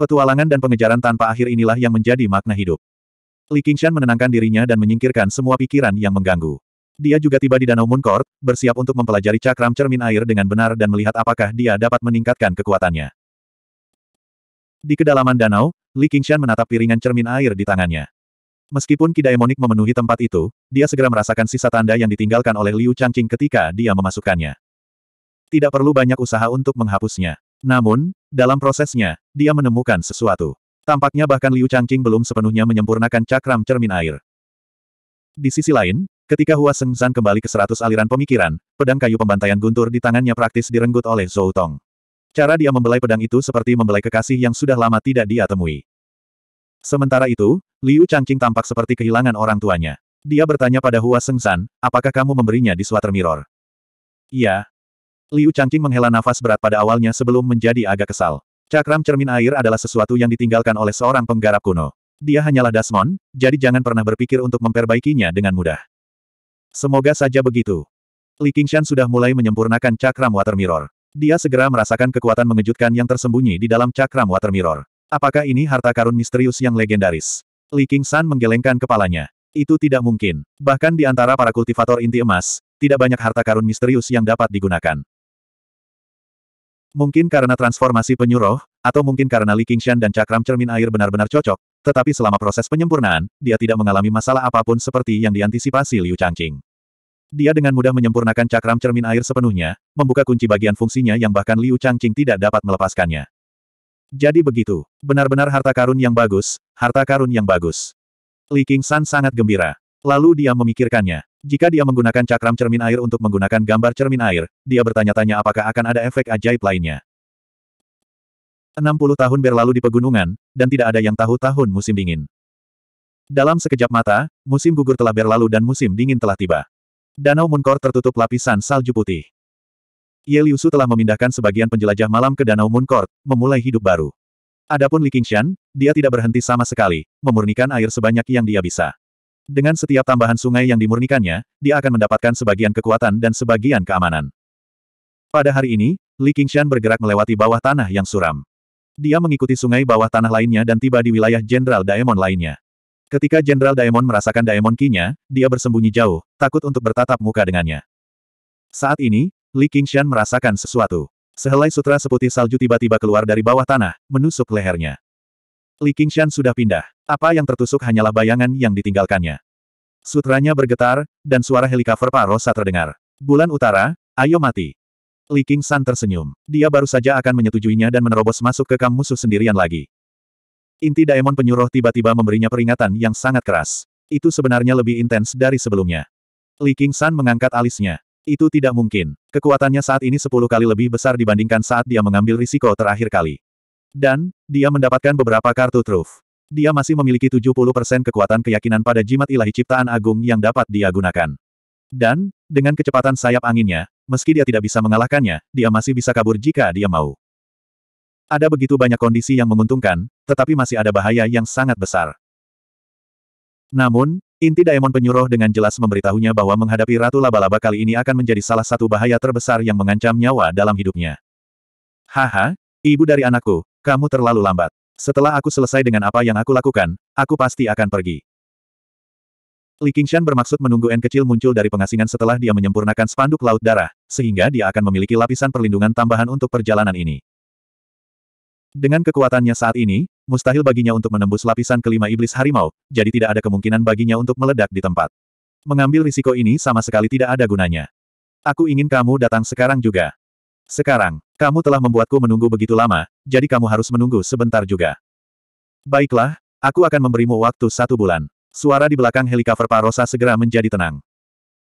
Petualangan dan pengejaran tanpa akhir inilah yang menjadi makna hidup. Li Qingshan menenangkan dirinya dan menyingkirkan semua pikiran yang mengganggu. Dia juga tiba di Danau Moon Court, bersiap untuk mempelajari cakram cermin air dengan benar dan melihat apakah dia dapat meningkatkan kekuatannya. Di kedalaman danau, Li Qingshan menatap piringan cermin air di tangannya. Meskipun Kidaemonik memenuhi tempat itu, dia segera merasakan sisa tanda yang ditinggalkan oleh Liu Changqing ketika dia memasukkannya. Tidak perlu banyak usaha untuk menghapusnya. Namun, dalam prosesnya, dia menemukan sesuatu. Tampaknya bahkan Liu Changqing belum sepenuhnya menyempurnakan cakram cermin air. Di sisi lain, ketika Hua Sengzan kembali ke seratus aliran pemikiran, pedang kayu pembantaian guntur di tangannya praktis direnggut oleh Zhou Tong. Cara dia membelai pedang itu seperti membelai kekasih yang sudah lama tidak dia temui. Sementara itu, Liu Changqing tampak seperti kehilangan orang tuanya. Dia bertanya pada Hua Sengzan, apakah kamu memberinya di suatu Mirror? Iya. Liu Changqing menghela nafas berat pada awalnya sebelum menjadi agak kesal. Cakram cermin air adalah sesuatu yang ditinggalkan oleh seorang penggarap kuno. Dia hanyalah Dasmon, jadi jangan pernah berpikir untuk memperbaikinya dengan mudah. Semoga saja begitu. Li Qingshan sudah mulai menyempurnakan cakram water mirror. Dia segera merasakan kekuatan mengejutkan yang tersembunyi di dalam cakram water mirror. Apakah ini harta karun misterius yang legendaris? Li Qingshan menggelengkan kepalanya. Itu tidak mungkin. Bahkan di antara para kultivator inti emas, tidak banyak harta karun misterius yang dapat digunakan. Mungkin karena transformasi penyuruh, atau mungkin karena Li Qingshan dan cakram cermin air benar-benar cocok, tetapi selama proses penyempurnaan, dia tidak mengalami masalah apapun seperti yang diantisipasi Liu Changqing. Dia dengan mudah menyempurnakan cakram cermin air sepenuhnya, membuka kunci bagian fungsinya yang bahkan Liu Changqing tidak dapat melepaskannya. Jadi begitu, benar-benar harta karun yang bagus, harta karun yang bagus. Li Qingshan sangat gembira. Lalu dia memikirkannya. Jika dia menggunakan cakram cermin air untuk menggunakan gambar cermin air, dia bertanya-tanya apakah akan ada efek ajaib lainnya. 60 tahun berlalu di pegunungan, dan tidak ada yang tahu tahun musim dingin. Dalam sekejap mata, musim gugur telah berlalu dan musim dingin telah tiba. Danau Munkor tertutup lapisan salju putih. Ye Liusu telah memindahkan sebagian penjelajah malam ke Danau Munkor, memulai hidup baru. Adapun Li Qingshan, dia tidak berhenti sama sekali, memurnikan air sebanyak yang dia bisa. Dengan setiap tambahan sungai yang dimurnikannya, dia akan mendapatkan sebagian kekuatan dan sebagian keamanan. Pada hari ini, Li Qingshan bergerak melewati bawah tanah yang suram. Dia mengikuti sungai bawah tanah lainnya dan tiba di wilayah Jenderal Daemon lainnya. Ketika Jenderal Daemon merasakan Daemon ki dia bersembunyi jauh, takut untuk bertatap muka dengannya. Saat ini, Li Qingshan merasakan sesuatu. Sehelai sutra seputih salju tiba-tiba keluar dari bawah tanah, menusuk lehernya. Li Qingshan sudah pindah. Apa yang tertusuk hanyalah bayangan yang ditinggalkannya. Sutranya bergetar, dan suara helikopter parosa terdengar. Bulan utara, ayo mati. Li Qingshan tersenyum. Dia baru saja akan menyetujuinya dan menerobos masuk ke kamp musuh sendirian lagi. Inti Daemon penyuruh tiba-tiba memberinya peringatan yang sangat keras. Itu sebenarnya lebih intens dari sebelumnya. Li Qingshan mengangkat alisnya. Itu tidak mungkin. Kekuatannya saat ini sepuluh kali lebih besar dibandingkan saat dia mengambil risiko terakhir kali. Dan, dia mendapatkan beberapa kartu truf. Dia masih memiliki 70% kekuatan keyakinan pada jimat ilahi ciptaan agung yang dapat dia gunakan. Dan, dengan kecepatan sayap anginnya, meski dia tidak bisa mengalahkannya, dia masih bisa kabur jika dia mau. Ada begitu banyak kondisi yang menguntungkan, tetapi masih ada bahaya yang sangat besar. Namun, inti Daemon penyuruh dengan jelas memberitahunya bahwa menghadapi Ratu Laba-Laba kali ini akan menjadi salah satu bahaya terbesar yang mengancam nyawa dalam hidupnya. Haha, ibu dari anakku, kamu terlalu lambat. Setelah aku selesai dengan apa yang aku lakukan, aku pasti akan pergi. Li Qingshan bermaksud menunggu N kecil muncul dari pengasingan setelah dia menyempurnakan spanduk Laut Darah, sehingga dia akan memiliki lapisan perlindungan tambahan untuk perjalanan ini. Dengan kekuatannya saat ini, mustahil baginya untuk menembus lapisan kelima iblis harimau, jadi tidak ada kemungkinan baginya untuk meledak di tempat. Mengambil risiko ini sama sekali tidak ada gunanya. Aku ingin kamu datang sekarang juga. Sekarang. Kamu telah membuatku menunggu begitu lama, jadi kamu harus menunggu sebentar juga. Baiklah, aku akan memberimu waktu satu bulan. Suara di belakang helikopter Parosa segera menjadi tenang.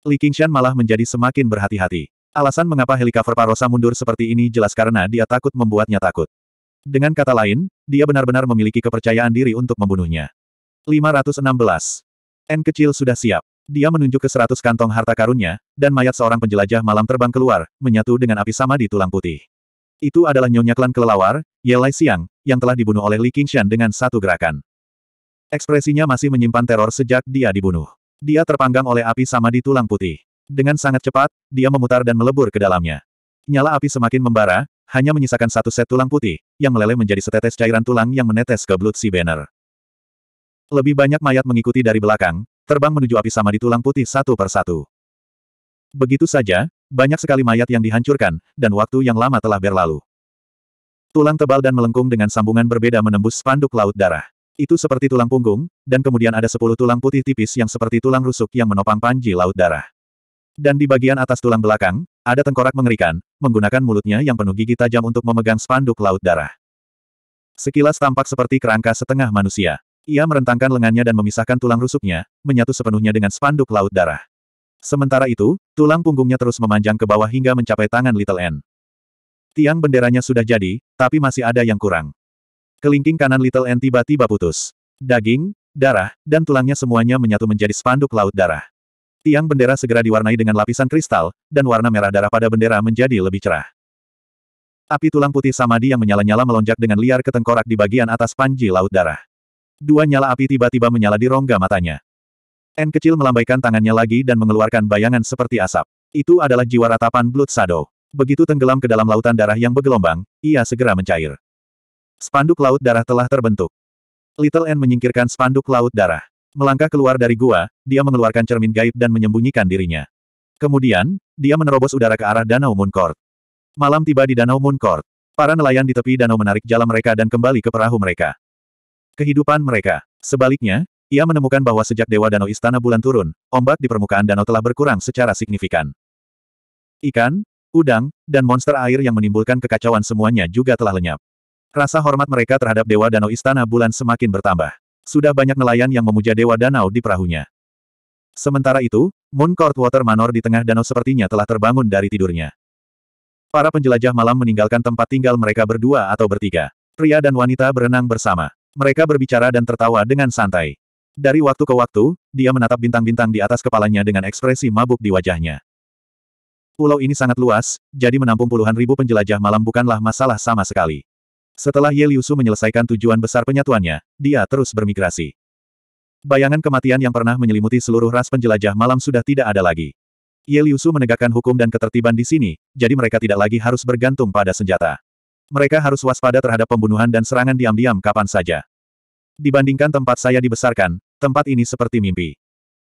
Li Qingshan malah menjadi semakin berhati-hati. Alasan mengapa helikopter Parosa mundur seperti ini jelas karena dia takut membuatnya takut. Dengan kata lain, dia benar-benar memiliki kepercayaan diri untuk membunuhnya. 516. N kecil sudah siap. Dia menunjuk ke seratus kantong harta karunnya, dan mayat seorang penjelajah malam terbang keluar, menyatu dengan api sama di tulang putih. Itu adalah Nyonya Klan Kelelawar, Lai Siang, yang telah dibunuh oleh Li Qingshan dengan satu gerakan. Ekspresinya masih menyimpan teror sejak dia dibunuh. Dia terpanggang oleh api sama di tulang putih. Dengan sangat cepat, dia memutar dan melebur ke dalamnya. Nyala api semakin membara, hanya menyisakan satu set tulang putih, yang meleleh menjadi setetes cairan tulang yang menetes ke blood si Banner. Lebih banyak mayat mengikuti dari belakang, terbang menuju api sama di tulang putih satu persatu. Begitu saja, banyak sekali mayat yang dihancurkan, dan waktu yang lama telah berlalu. Tulang tebal dan melengkung dengan sambungan berbeda menembus spanduk laut darah. Itu seperti tulang punggung, dan kemudian ada sepuluh tulang putih tipis yang seperti tulang rusuk yang menopang panji laut darah. Dan di bagian atas tulang belakang, ada tengkorak mengerikan, menggunakan mulutnya yang penuh gigi tajam untuk memegang spanduk laut darah. Sekilas tampak seperti kerangka setengah manusia. Ia merentangkan lengannya dan memisahkan tulang rusuknya, menyatu sepenuhnya dengan spanduk laut darah. Sementara itu, tulang punggungnya terus memanjang ke bawah hingga mencapai tangan Little N. Tiang benderanya sudah jadi, tapi masih ada yang kurang. Kelingking kanan Little N tiba-tiba putus. Daging, darah, dan tulangnya semuanya menyatu menjadi spanduk laut darah. Tiang bendera segera diwarnai dengan lapisan kristal, dan warna merah darah pada bendera menjadi lebih cerah. Api tulang putih samadi yang menyala-nyala melonjak dengan liar ke tengkorak di bagian atas panji laut darah. Dua nyala api tiba-tiba menyala di rongga matanya. N kecil melambaikan tangannya lagi dan mengeluarkan bayangan seperti asap. Itu adalah jiwa ratapan Blood Shadow. Begitu tenggelam ke dalam lautan darah yang bergelombang, ia segera mencair. Spanduk laut darah telah terbentuk. Little N menyingkirkan spanduk laut darah. Melangkah keluar dari gua, dia mengeluarkan cermin gaib dan menyembunyikan dirinya. Kemudian, dia menerobos udara ke arah Danau Mooncourt. Malam tiba di Danau Mooncourt. Para nelayan di tepi danau menarik jala mereka dan kembali ke perahu mereka. Kehidupan mereka. Sebaliknya, ia menemukan bahwa sejak Dewa Danau Istana Bulan turun, ombak di permukaan danau telah berkurang secara signifikan. Ikan, udang, dan monster air yang menimbulkan kekacauan semuanya juga telah lenyap. Rasa hormat mereka terhadap Dewa Danau Istana Bulan semakin bertambah. Sudah banyak nelayan yang memuja Dewa Danau di perahunya. Sementara itu, Moon Court Water Manor di tengah danau sepertinya telah terbangun dari tidurnya. Para penjelajah malam meninggalkan tempat tinggal mereka berdua atau bertiga. Pria dan wanita berenang bersama. Mereka berbicara dan tertawa dengan santai. Dari waktu ke waktu, dia menatap bintang-bintang di atas kepalanya dengan ekspresi mabuk di wajahnya. Pulau ini sangat luas, jadi menampung puluhan ribu penjelajah malam bukanlah masalah sama sekali. Setelah Ye Liusu menyelesaikan tujuan besar penyatuannya, dia terus bermigrasi. Bayangan kematian yang pernah menyelimuti seluruh ras penjelajah malam sudah tidak ada lagi. Ye Liusu menegakkan hukum dan ketertiban di sini, jadi mereka tidak lagi harus bergantung pada senjata. Mereka harus waspada terhadap pembunuhan dan serangan diam-diam kapan saja. Dibandingkan tempat saya dibesarkan, tempat ini seperti mimpi.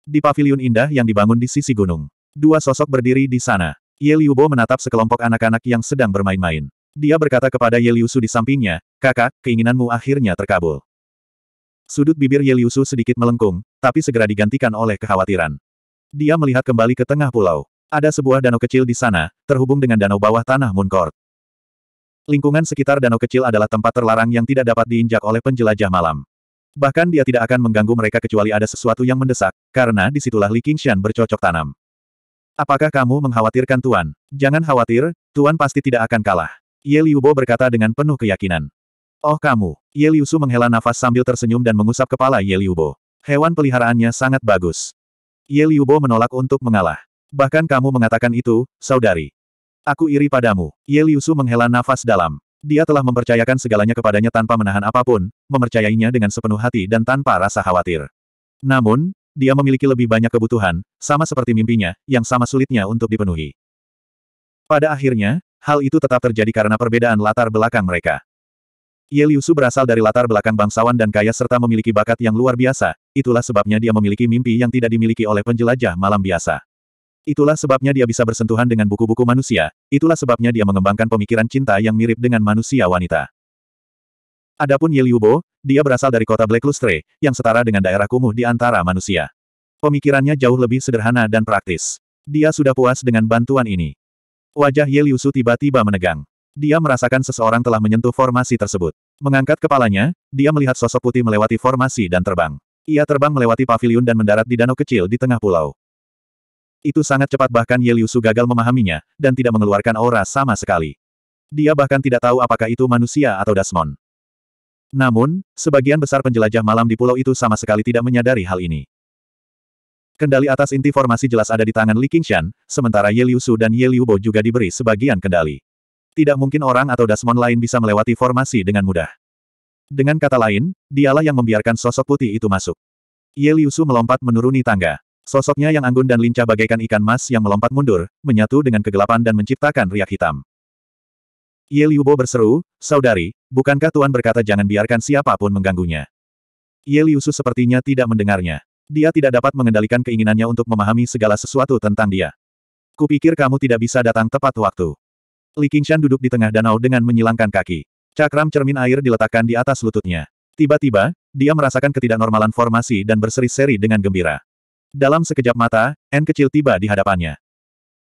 Di pavilion indah yang dibangun di sisi gunung. Dua sosok berdiri di sana. Ye Liubo menatap sekelompok anak-anak yang sedang bermain-main. Dia berkata kepada Ye Liusu di sampingnya, kakak, keinginanmu akhirnya terkabul. Sudut bibir Ye Liusu sedikit melengkung, tapi segera digantikan oleh kekhawatiran. Dia melihat kembali ke tengah pulau. Ada sebuah danau kecil di sana, terhubung dengan danau bawah tanah Munkort. Lingkungan sekitar danau kecil adalah tempat terlarang yang tidak dapat diinjak oleh penjelajah malam. Bahkan dia tidak akan mengganggu mereka kecuali ada sesuatu yang mendesak, karena disitulah Li Qingshan bercocok tanam. Apakah kamu mengkhawatirkan Tuan? Jangan khawatir, Tuan pasti tidak akan kalah. Ye Liubo berkata dengan penuh keyakinan. Oh kamu, Ye Liusu menghela nafas sambil tersenyum dan mengusap kepala Ye Liubo. Hewan peliharaannya sangat bagus. Ye Liubo menolak untuk mengalah. Bahkan kamu mengatakan itu, saudari. Aku iri padamu. Ye Liusu menghela nafas dalam. Dia telah mempercayakan segalanya kepadanya tanpa menahan apapun, mempercayainya dengan sepenuh hati dan tanpa rasa khawatir. Namun, dia memiliki lebih banyak kebutuhan, sama seperti mimpinya, yang sama sulitnya untuk dipenuhi. Pada akhirnya, hal itu tetap terjadi karena perbedaan latar belakang mereka. Ye Liusu berasal dari latar belakang bangsawan dan kaya serta memiliki bakat yang luar biasa, itulah sebabnya dia memiliki mimpi yang tidak dimiliki oleh penjelajah malam biasa. Itulah sebabnya dia bisa bersentuhan dengan buku-buku manusia, itulah sebabnya dia mengembangkan pemikiran cinta yang mirip dengan manusia wanita. Adapun Yeliubo, dia berasal dari kota Black Lustre, yang setara dengan daerah kumuh di antara manusia. Pemikirannya jauh lebih sederhana dan praktis. Dia sudah puas dengan bantuan ini. Wajah Yeliusu tiba-tiba menegang. Dia merasakan seseorang telah menyentuh formasi tersebut. Mengangkat kepalanya, dia melihat sosok putih melewati formasi dan terbang. Ia terbang melewati pavilion dan mendarat di danau kecil di tengah pulau. Itu sangat cepat bahkan Yeliusu gagal memahaminya, dan tidak mengeluarkan aura sama sekali. Dia bahkan tidak tahu apakah itu manusia atau Dasmon. Namun, sebagian besar penjelajah malam di pulau itu sama sekali tidak menyadari hal ini. Kendali atas inti formasi jelas ada di tangan Li Qingshan, sementara Ye Liu Su dan Ye Liu Bo juga diberi sebagian kendali. Tidak mungkin orang atau Dasmon lain bisa melewati formasi dengan mudah. Dengan kata lain, dialah yang membiarkan sosok putih itu masuk. Ye Liu Su melompat menuruni tangga. Sosoknya yang anggun dan lincah bagaikan ikan mas yang melompat mundur, menyatu dengan kegelapan dan menciptakan riak hitam. Ye Liubo berseru, Saudari, bukankah Tuan berkata jangan biarkan siapapun mengganggunya? Ye Liusu sepertinya tidak mendengarnya. Dia tidak dapat mengendalikan keinginannya untuk memahami segala sesuatu tentang dia. Kupikir kamu tidak bisa datang tepat waktu. Li Qingshan duduk di tengah danau dengan menyilangkan kaki. Cakram cermin air diletakkan di atas lututnya. Tiba-tiba, dia merasakan ketidaknormalan formasi dan berseri-seri dengan gembira. Dalam sekejap mata, N kecil tiba di hadapannya.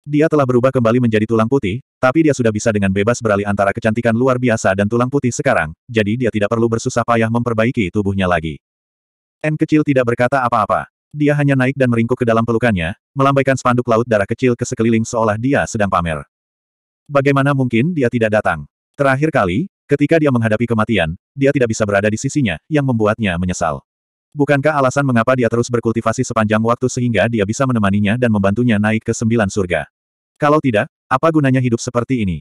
Dia telah berubah kembali menjadi tulang putih, tapi dia sudah bisa dengan bebas beralih antara kecantikan luar biasa dan tulang putih sekarang, jadi dia tidak perlu bersusah payah memperbaiki tubuhnya lagi. N kecil tidak berkata apa-apa. Dia hanya naik dan meringkuk ke dalam pelukannya, melambaikan spanduk laut darah kecil ke sekeliling seolah dia sedang pamer. Bagaimana mungkin dia tidak datang? Terakhir kali, ketika dia menghadapi kematian, dia tidak bisa berada di sisinya, yang membuatnya menyesal. Bukankah alasan mengapa dia terus berkultivasi sepanjang waktu sehingga dia bisa menemaninya dan membantunya naik ke sembilan surga? Kalau tidak, apa gunanya hidup seperti ini?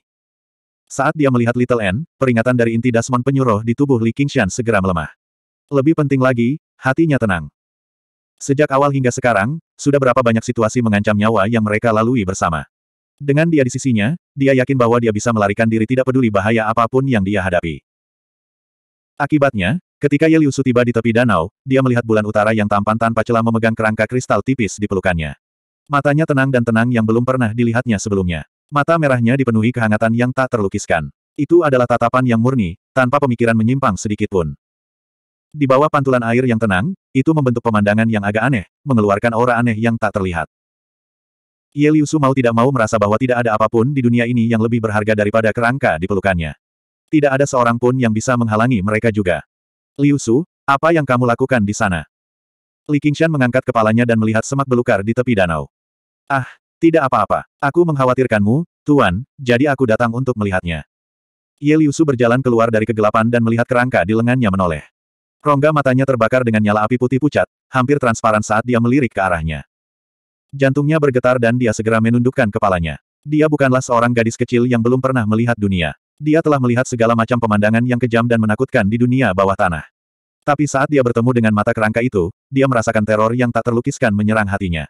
Saat dia melihat Little N, peringatan dari inti Dasmon penyuruh di tubuh Li Qingshan segera melemah. Lebih penting lagi, hatinya tenang. Sejak awal hingga sekarang, sudah berapa banyak situasi mengancam nyawa yang mereka lalui bersama. Dengan dia di sisinya, dia yakin bahwa dia bisa melarikan diri tidak peduli bahaya apapun yang dia hadapi. Akibatnya, Ketika Yeliusu tiba di tepi danau, dia melihat bulan utara yang tampan tanpa celah memegang kerangka kristal tipis di pelukannya. Matanya tenang dan tenang yang belum pernah dilihatnya sebelumnya. Mata merahnya dipenuhi kehangatan yang tak terlukiskan. Itu adalah tatapan yang murni, tanpa pemikiran menyimpang sedikit pun. Di bawah pantulan air yang tenang, itu membentuk pemandangan yang agak aneh, mengeluarkan aura aneh yang tak terlihat. Yeliusu mau tidak mau merasa bahwa tidak ada apapun di dunia ini yang lebih berharga daripada kerangka di pelukannya. Tidak ada seorang pun yang bisa menghalangi mereka juga. Liu Su, apa yang kamu lakukan di sana? Li Qingshan mengangkat kepalanya dan melihat semak belukar di tepi danau. Ah, tidak apa-apa. Aku mengkhawatirkanmu, Tuan, jadi aku datang untuk melihatnya. Ye Liu Su berjalan keluar dari kegelapan dan melihat kerangka di lengannya menoleh. Rongga matanya terbakar dengan nyala api putih pucat, hampir transparan saat dia melirik ke arahnya. Jantungnya bergetar dan dia segera menundukkan kepalanya. Dia bukanlah seorang gadis kecil yang belum pernah melihat dunia. Dia telah melihat segala macam pemandangan yang kejam dan menakutkan di dunia bawah tanah. Tapi saat dia bertemu dengan mata kerangka itu, dia merasakan teror yang tak terlukiskan menyerang hatinya.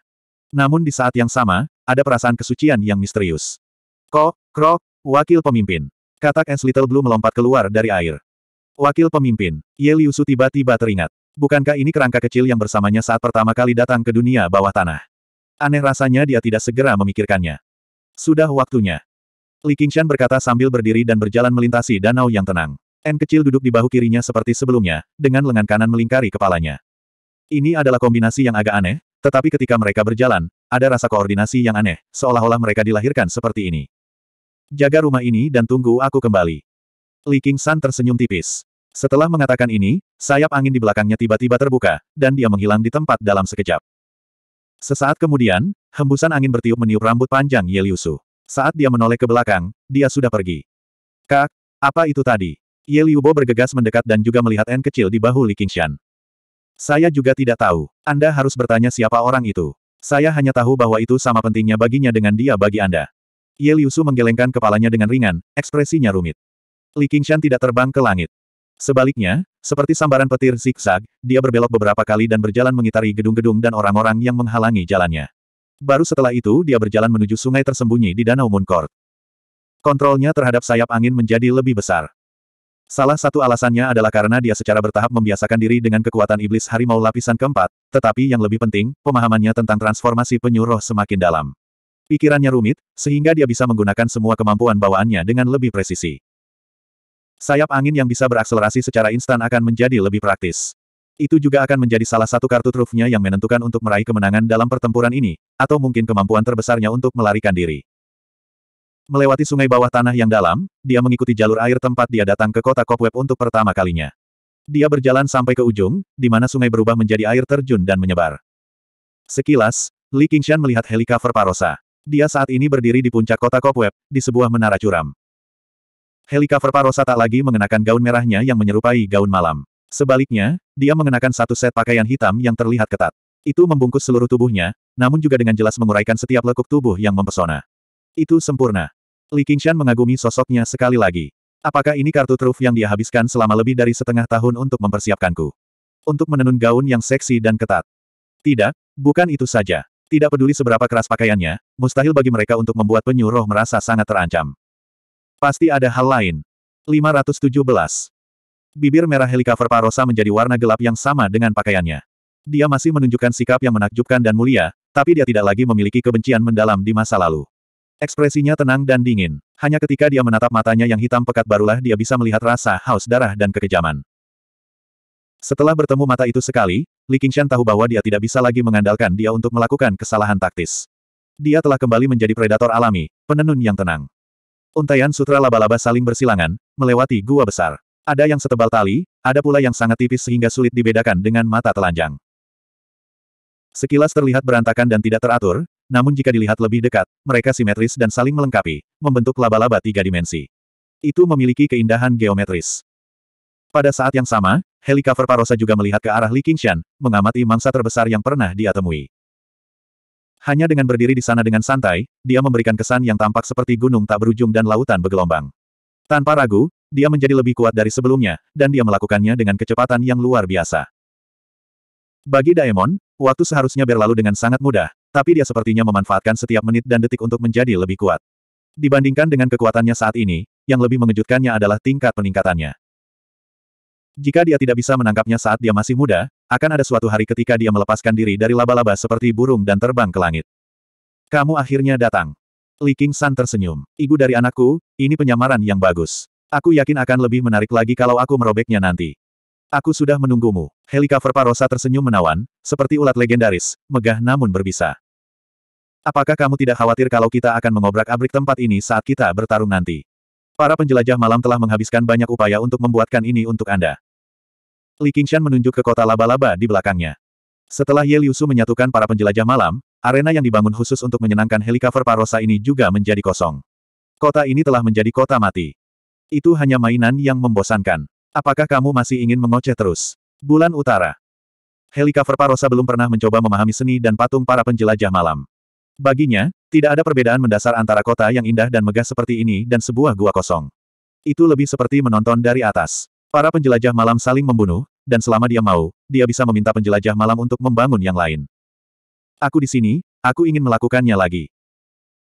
Namun di saat yang sama, ada perasaan kesucian yang misterius. Kok, krok, wakil pemimpin. Katak S. Little Blue melompat keluar dari air. Wakil pemimpin, Ye Liusu tiba-tiba teringat. Bukankah ini kerangka kecil yang bersamanya saat pertama kali datang ke dunia bawah tanah? Aneh rasanya dia tidak segera memikirkannya. Sudah waktunya. Li Qingshan berkata sambil berdiri dan berjalan melintasi danau yang tenang. N kecil duduk di bahu kirinya seperti sebelumnya, dengan lengan kanan melingkari kepalanya. Ini adalah kombinasi yang agak aneh, tetapi ketika mereka berjalan, ada rasa koordinasi yang aneh, seolah-olah mereka dilahirkan seperti ini. Jaga rumah ini dan tunggu aku kembali. Li Qingshan tersenyum tipis. Setelah mengatakan ini, sayap angin di belakangnya tiba-tiba terbuka, dan dia menghilang di tempat dalam sekejap. Sesaat kemudian, hembusan angin bertiup meniup rambut panjang Yeliusu. Saat dia menoleh ke belakang, dia sudah pergi. Kak, apa itu tadi? Ye Liubo bergegas mendekat dan juga melihat N kecil di bahu Li Qingshan. Saya juga tidak tahu. Anda harus bertanya siapa orang itu. Saya hanya tahu bahwa itu sama pentingnya baginya dengan dia bagi Anda. Ye Liusu menggelengkan kepalanya dengan ringan, ekspresinya rumit. Li Qingshan tidak terbang ke langit. Sebaliknya, seperti sambaran petir zigzag, dia berbelok beberapa kali dan berjalan mengitari gedung-gedung dan orang-orang yang menghalangi jalannya. Baru setelah itu dia berjalan menuju sungai tersembunyi di Danau Munkor. Kontrolnya terhadap sayap angin menjadi lebih besar. Salah satu alasannya adalah karena dia secara bertahap membiasakan diri dengan kekuatan iblis harimau lapisan keempat, tetapi yang lebih penting, pemahamannya tentang transformasi penyuruh semakin dalam. Pikirannya rumit, sehingga dia bisa menggunakan semua kemampuan bawaannya dengan lebih presisi. Sayap angin yang bisa berakselerasi secara instan akan menjadi lebih praktis. Itu juga akan menjadi salah satu kartu trufnya yang menentukan untuk meraih kemenangan dalam pertempuran ini, atau mungkin kemampuan terbesarnya untuk melarikan diri. Melewati sungai bawah tanah yang dalam, dia mengikuti jalur air tempat dia datang ke kota Kopweb untuk pertama kalinya. Dia berjalan sampai ke ujung, di mana sungai berubah menjadi air terjun dan menyebar. Sekilas, Li Qingshan melihat helikaver Parosa. Dia saat ini berdiri di puncak kota Kopweb, di sebuah menara curam. Helikaver Parosa tak lagi mengenakan gaun merahnya yang menyerupai gaun malam. Sebaliknya, dia mengenakan satu set pakaian hitam yang terlihat ketat. Itu membungkus seluruh tubuhnya, namun juga dengan jelas menguraikan setiap lekuk tubuh yang mempesona. Itu sempurna. Li Qingshan mengagumi sosoknya sekali lagi. Apakah ini kartu truf yang dia habiskan selama lebih dari setengah tahun untuk mempersiapkanku? Untuk menenun gaun yang seksi dan ketat? Tidak, bukan itu saja. Tidak peduli seberapa keras pakaiannya, mustahil bagi mereka untuk membuat penyuruh merasa sangat terancam. Pasti ada hal lain. 517. Bibir merah helikopter Parosa menjadi warna gelap yang sama dengan pakaiannya. Dia masih menunjukkan sikap yang menakjubkan dan mulia, tapi dia tidak lagi memiliki kebencian mendalam di masa lalu. Ekspresinya tenang dan dingin. Hanya ketika dia menatap matanya yang hitam pekat barulah dia bisa melihat rasa haus darah dan kekejaman. Setelah bertemu mata itu sekali, Li Qingshan tahu bahwa dia tidak bisa lagi mengandalkan dia untuk melakukan kesalahan taktis. Dia telah kembali menjadi predator alami, penenun yang tenang. Untaian sutra laba-laba saling bersilangan, melewati gua besar. Ada yang setebal tali, ada pula yang sangat tipis sehingga sulit dibedakan dengan mata telanjang. Sekilas terlihat berantakan dan tidak teratur, namun jika dilihat lebih dekat, mereka simetris dan saling melengkapi, membentuk laba-laba tiga dimensi. Itu memiliki keindahan geometris. Pada saat yang sama, helikopter Parosa juga melihat ke arah Li Qingshan, mengamati mangsa terbesar yang pernah dia temui. Hanya dengan berdiri di sana dengan santai, dia memberikan kesan yang tampak seperti gunung tak berujung dan lautan bergelombang. Tanpa ragu, dia menjadi lebih kuat dari sebelumnya, dan dia melakukannya dengan kecepatan yang luar biasa. Bagi Daemon, waktu seharusnya berlalu dengan sangat mudah, tapi dia sepertinya memanfaatkan setiap menit dan detik untuk menjadi lebih kuat. Dibandingkan dengan kekuatannya saat ini, yang lebih mengejutkannya adalah tingkat peningkatannya. Jika dia tidak bisa menangkapnya saat dia masih muda, akan ada suatu hari ketika dia melepaskan diri dari laba-laba seperti burung dan terbang ke langit. Kamu akhirnya datang. Li King San tersenyum. Ibu dari anakku, ini penyamaran yang bagus. Aku yakin akan lebih menarik lagi kalau aku merobeknya nanti. Aku sudah menunggumu. Helikover Parosa tersenyum menawan, seperti ulat legendaris, megah namun berbisa. Apakah kamu tidak khawatir kalau kita akan mengobrak-abrik tempat ini saat kita bertarung nanti? Para penjelajah malam telah menghabiskan banyak upaya untuk membuatkan ini untuk Anda. Li Qingshan menunjuk ke kota laba-laba di belakangnya. Setelah Ye Liusu menyatukan para penjelajah malam, arena yang dibangun khusus untuk menyenangkan Helikover Parosa ini juga menjadi kosong. Kota ini telah menjadi kota mati. Itu hanya mainan yang membosankan. Apakah kamu masih ingin mengoceh terus? Bulan Utara. Helika Parosa belum pernah mencoba memahami seni dan patung para penjelajah malam. Baginya, tidak ada perbedaan mendasar antara kota yang indah dan megah seperti ini dan sebuah gua kosong. Itu lebih seperti menonton dari atas. Para penjelajah malam saling membunuh, dan selama dia mau, dia bisa meminta penjelajah malam untuk membangun yang lain. Aku di sini, aku ingin melakukannya lagi.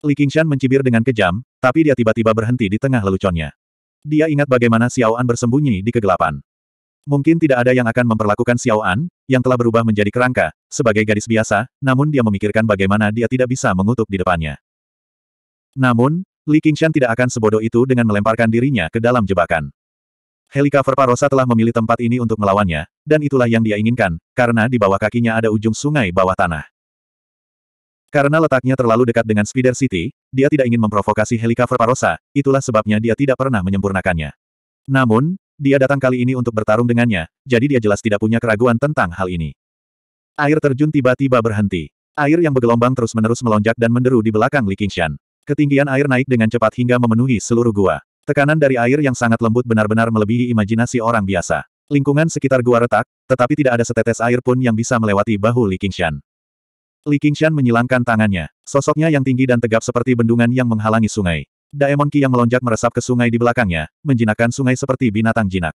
Li Qingshan mencibir dengan kejam, tapi dia tiba-tiba berhenti di tengah leluconnya. Dia ingat bagaimana Xiao'an bersembunyi di kegelapan. Mungkin tidak ada yang akan memperlakukan Xiao'an, yang telah berubah menjadi kerangka, sebagai gadis biasa, namun dia memikirkan bagaimana dia tidak bisa mengutuk di depannya. Namun, Li Qingshan tidak akan sebodoh itu dengan melemparkan dirinya ke dalam jebakan. Helikopter Parosa telah memilih tempat ini untuk melawannya, dan itulah yang dia inginkan, karena di bawah kakinya ada ujung sungai bawah tanah. Karena letaknya terlalu dekat dengan Spider City, dia tidak ingin memprovokasi helikopter Parosa, itulah sebabnya dia tidak pernah menyempurnakannya. Namun, dia datang kali ini untuk bertarung dengannya, jadi dia jelas tidak punya keraguan tentang hal ini. Air terjun tiba-tiba berhenti. Air yang bergelombang terus-menerus melonjak dan menderu di belakang Li Qingshan. Ketinggian air naik dengan cepat hingga memenuhi seluruh gua. Tekanan dari air yang sangat lembut benar-benar melebihi imajinasi orang biasa. Lingkungan sekitar gua retak, tetapi tidak ada setetes air pun yang bisa melewati bahu Li Qingshan. Li Qingshan menyilangkan tangannya. Sosoknya yang tinggi dan tegap seperti bendungan yang menghalangi sungai. Daemon Qi yang melonjak meresap ke sungai di belakangnya, menjinakkan sungai seperti binatang jinak.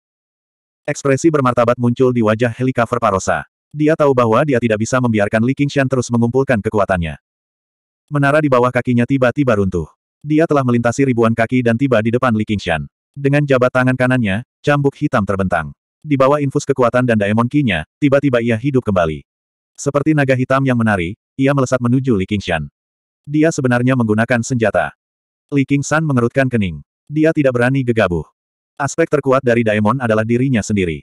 Ekspresi bermartabat muncul di wajah helikopter Parosa. Dia tahu bahwa dia tidak bisa membiarkan Li Qingshan terus mengumpulkan kekuatannya. Menara di bawah kakinya tiba-tiba runtuh. Dia telah melintasi ribuan kaki dan tiba di depan Li Qingshan. Dengan jabat tangan kanannya, cambuk hitam terbentang. Di bawah infus kekuatan dan daemon tiba-tiba ia hidup kembali. Seperti naga hitam yang menari, ia melesat menuju Li Qingshan. Dia sebenarnya menggunakan senjata. Li Qingshan mengerutkan kening. Dia tidak berani gegabah. Aspek terkuat dari Daemon adalah dirinya sendiri.